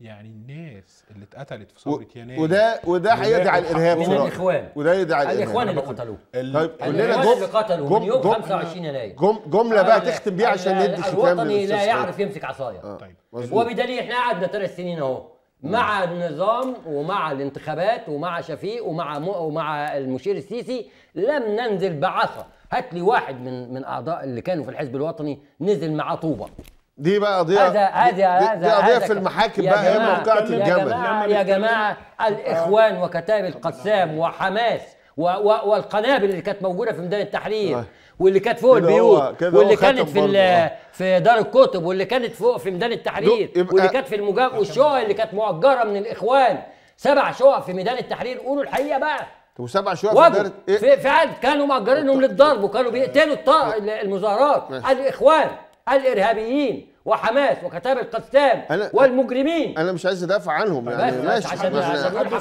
يعني الناس اللي اتقتلت في ثوره و... يناير وده وده هيدعي الارهاب من الاخوان وده يدعي الارهاب الاخوان اللي قتلوه طيب كلنا جم... اللي قتلوه جم... من يوم 25 يناير جم... جمله بقى تختم بيها عشان ندي ختام الوطني لا يعرف يمسك عصايه آه. طيب وبدليل احنا قعدنا ثلاث سنين اهو مع النظام ومع الانتخابات ومع شفيق ومع م... ومع المشير السيسي لم ننزل بعصا هات لي واحد من من اعضاء اللي كانوا في الحزب الوطني نزل معاه طوبه دي بقى قضيه هذا هذا هذا قضيه في المحاكم بقى هي موقعة الجمل يا جماعه الاخوان وكتائب القسام وحماس والقنابل اللي كانت موجوده في ميدان التحرير آه. واللي كانت فوق البيوت واللي كانت في آه. في دار الكتب واللي كانت فوق في ميدان التحرير واللي كانت في المجاب والشقق اللي كانت مؤجره من الاخوان سبع شقق في ميدان التحرير قولوا الحقيقه بقى وسبع شقق في, إيه؟ في فعلا كانوا مأجرينهم للضرب وكانوا بيقتلوا المظاهرات الاخوان الارهابيين وحماس وكتاب القسام أنا والمجرمين انا مش عايز ادافع عنهم يعني ماشي عشان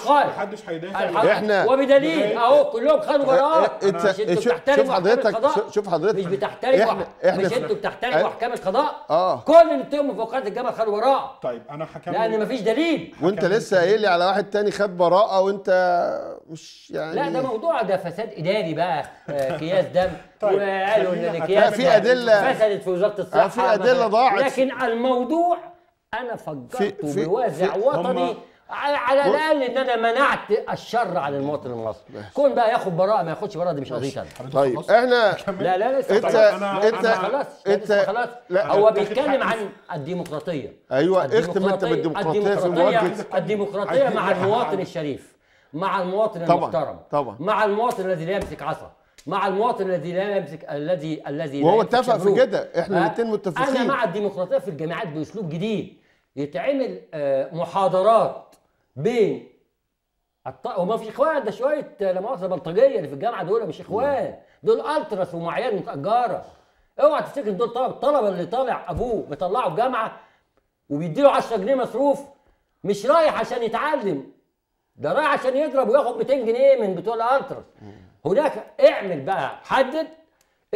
محدش هيدافع احنا وبدليل اهو كلهم خدوا براءه مش انتوا بتحترموا القضاء شوف حضرتك مش بتحترموا مش انتوا بتحترموا احكام القضاء اه كل اللي اتهموا في وقايه الجبل خدوا براءه طيب انا هكمل لان مفيش دليل وانت لسه قايل لي على واحد تاني خد براءه وانت مش يعني لا ده موضوع ده فساد اداري بقى آه، قياس دم طيب وقالوا ان الكيان في ادله فشلت في وزاره الصحه في ادله ضاعت لكن الموضوع انا فجرته بوازع وطني على الاقل ان انا منعت الشر عن المواطن المصري كون بقى ياخد براءه ما ياخدش براءه دي مش قضيه طيب احنا لا لا لسه انت يعني انت خلاص انت خلاص هو بيتكلم عن الديمقراطيه ايوه اختم انت بالديمقراطيه في مواجهه الديمقراطيه مع أيوة. المواطن الشريف مع المواطن طبعًا المحترم طبعًا مع المواطن الذي لا يمسك عصا مع المواطن الذي لا يمسك الذي الذي وهو اتفق في كده احنا الاثنين متفقين انا مع الديمقراطيه في الجامعات باسلوب جديد يتعمل آه، محاضرات بين الط... وما في اخوان ده شويه لا بلطجيه اللي في الجامعه دول مش اخوان دول التراس ومعيار متاجره اوعى تفتكر دول طلبه الطلبه اللي طالع ابوه بيطلعه الجامعه وبيديله 10 جنيه مصروف مش رايح عشان يتعلم ده رايح عشان يضرب وياخد 200 جنيه من بتوع الالتراس هناك اعمل بقى حدد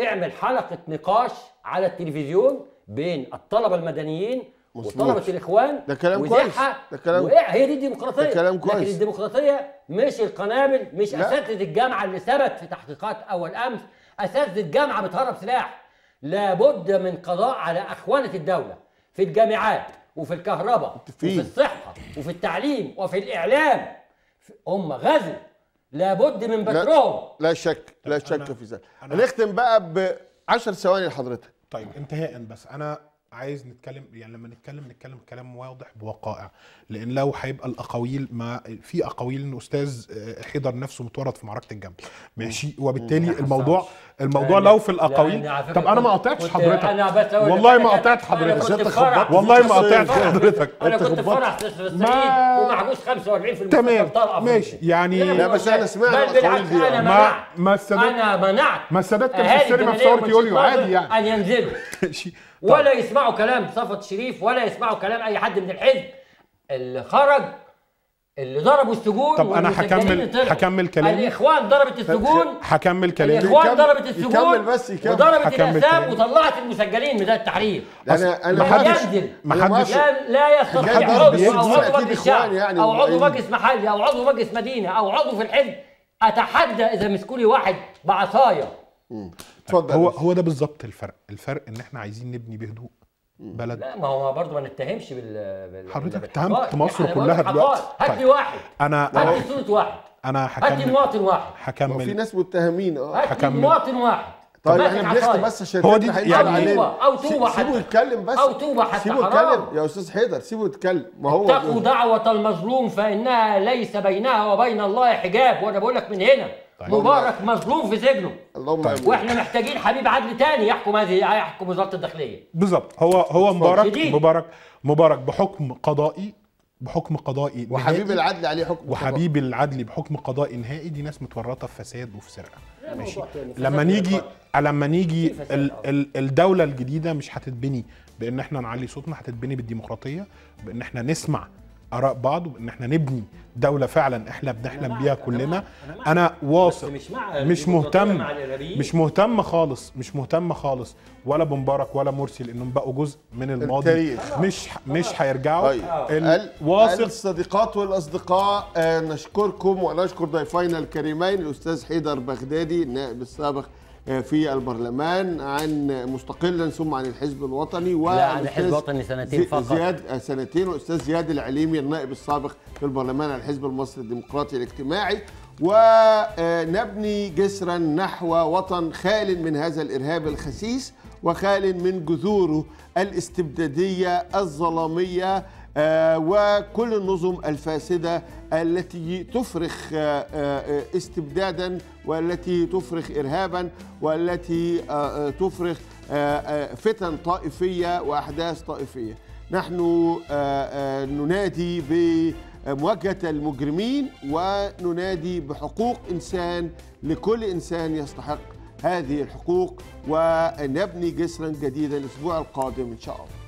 اعمل حلقه نقاش على التلفزيون بين الطلبه المدنيين وطلبه الاخوان ده كلام كويس ده كلام هي دي الديمقراطيه ده كلام كويس لكن الديمقراطيه مش القنابل مش اساتذه الجامعه اللي ثبت في تحقيقات اول امس اساتذه الجامعه بتهرب سلاح لابد من قضاء على اخوانه الدوله في الجامعات وفي الكهرباء وفي الصحه وفي التعليم وفي الاعلام هم غزو لابد من بدرهم لا, لا شك لا طيب، شك في ذلك هنختم بقى ب 10 ثواني لحضرتك طيب انتهاء بس انا عايز نتكلم يعني لما نتكلم نتكلم كلام واضح بوقائع لان لو هيبقى الاقاويل ما في اقاويل ان استاذ حيدر آه، نفسه متورط في معركه الجمل ماشي وبالتالي الموضوع الموضوع يعني لو في الاقاويل يعني طب انا ما قاطعتش حضرتك والله ما قاطعت حضرتك والله ما قاطعت حضرتك انا كنت فرح ما إيه؟ ومحجوز 45% تمام ماشي يعني لا بس انا سمعت انا منعت ما ما انا منعت ما السادات كان في السينما في ثوره يوليو عادي يعني ان ينزلوا [LAUGHS] ولا يسمعوا كلام صفوت شريف ولا يسمعوا كلام اي حد من الحزب اللي خرج اللي ضربوا السجون طب انا هكمل هكمل كلامي الاخوان ضربت السجون هكمل كلامي الاخوان ضربت السجون يكمل بس يكمل وضربت الاحزاب وطلعت المسجلين من التحرير انا انا محدش محدش لا يستطيع عضو او عضو مجلس يعني او عضو مجلس محلي او عضو مجلس مدينه او عضو في الحزب اتحدى اذا مسكولي واحد بعصايه اتفضل هو هو ده بالظبط الفرق الفرق ان احنا عايزين نبني بهدوء بلد لا ما هو برضه ما نتهمش بال, حضرتك اتهمت آه، مصر كلها دلوقتي هات طيب. لي واحد انا هات لي صوره واحد انا هكمل هات لي مواطن واحد هكمل في ناس متهمين اه هكمل مواطن واحد طيب يعني احنا بنختم بس عشان هو دي يعني علينا. او توبه حتى سيبه يتكلم بس او توبه حتى سيبه يتكلم يا استاذ حيدر سيبه يتكلم ما هو اتقوا دعوه المظلوم فانها ليس بينها وبين الله حجاب وانا بقول لك من هنا طيب. مبارك مظلوم في سجنه اللهم طيب. واحنا محتاجين حبيب عدل تاني يحكم هذه يحكم وزاره الداخليه بالظبط هو هو مبارك مبارك مبارك بحكم قضائي بحكم قضائي وحبيب العدل عليه حكم وحبيب قضائي. العدل بحكم قضائي نهائي دي ناس متورطه في فساد وفي سرقه ماشي لما نيجي لما نيجي ال ال الدوله الجديده مش هتتبني بان احنا نعلي صوتنا هتتبني بالديمقراطيه بان احنا نسمع اراء بعض وان احنا نبني دوله فعلا احنا بنحلم بيها كلنا انا, واثق مش, مش مهتم مش مهتم خالص مش مهتم خالص ولا بمبارك ولا مرسي لانهم بقوا جزء من الماضي التاريخ. مش مش هيرجعوا طيب. واثق الصديقات والاصدقاء آه، نشكركم ونشكر ضيفينا الكريمين الاستاذ حيدر بغدادي النائب السابق آه، في البرلمان عن مستقلا ثم عن الحزب الوطني و لا عن الحزب الوطني سنتين فقط زياد آه، سنتين والاستاذ زياد العليمي النائب السابق في البرلمان عن الحزب المصري الديمقراطي الاجتماعي ونبني جسرا نحو وطن خال من هذا الارهاب الخسيس وخال من جذوره الاستبداديه الظلاميه آه، وكل النظم الفاسده التي تفرخ آه، آه، استبدادا والتي تفرخ ارهابا والتي آه، تفرخ فتن طائفيه واحداث طائفيه نحن ننادي بمواجهه المجرمين وننادي بحقوق انسان لكل انسان يستحق هذه الحقوق ونبني جسرا جديدا الاسبوع القادم ان شاء الله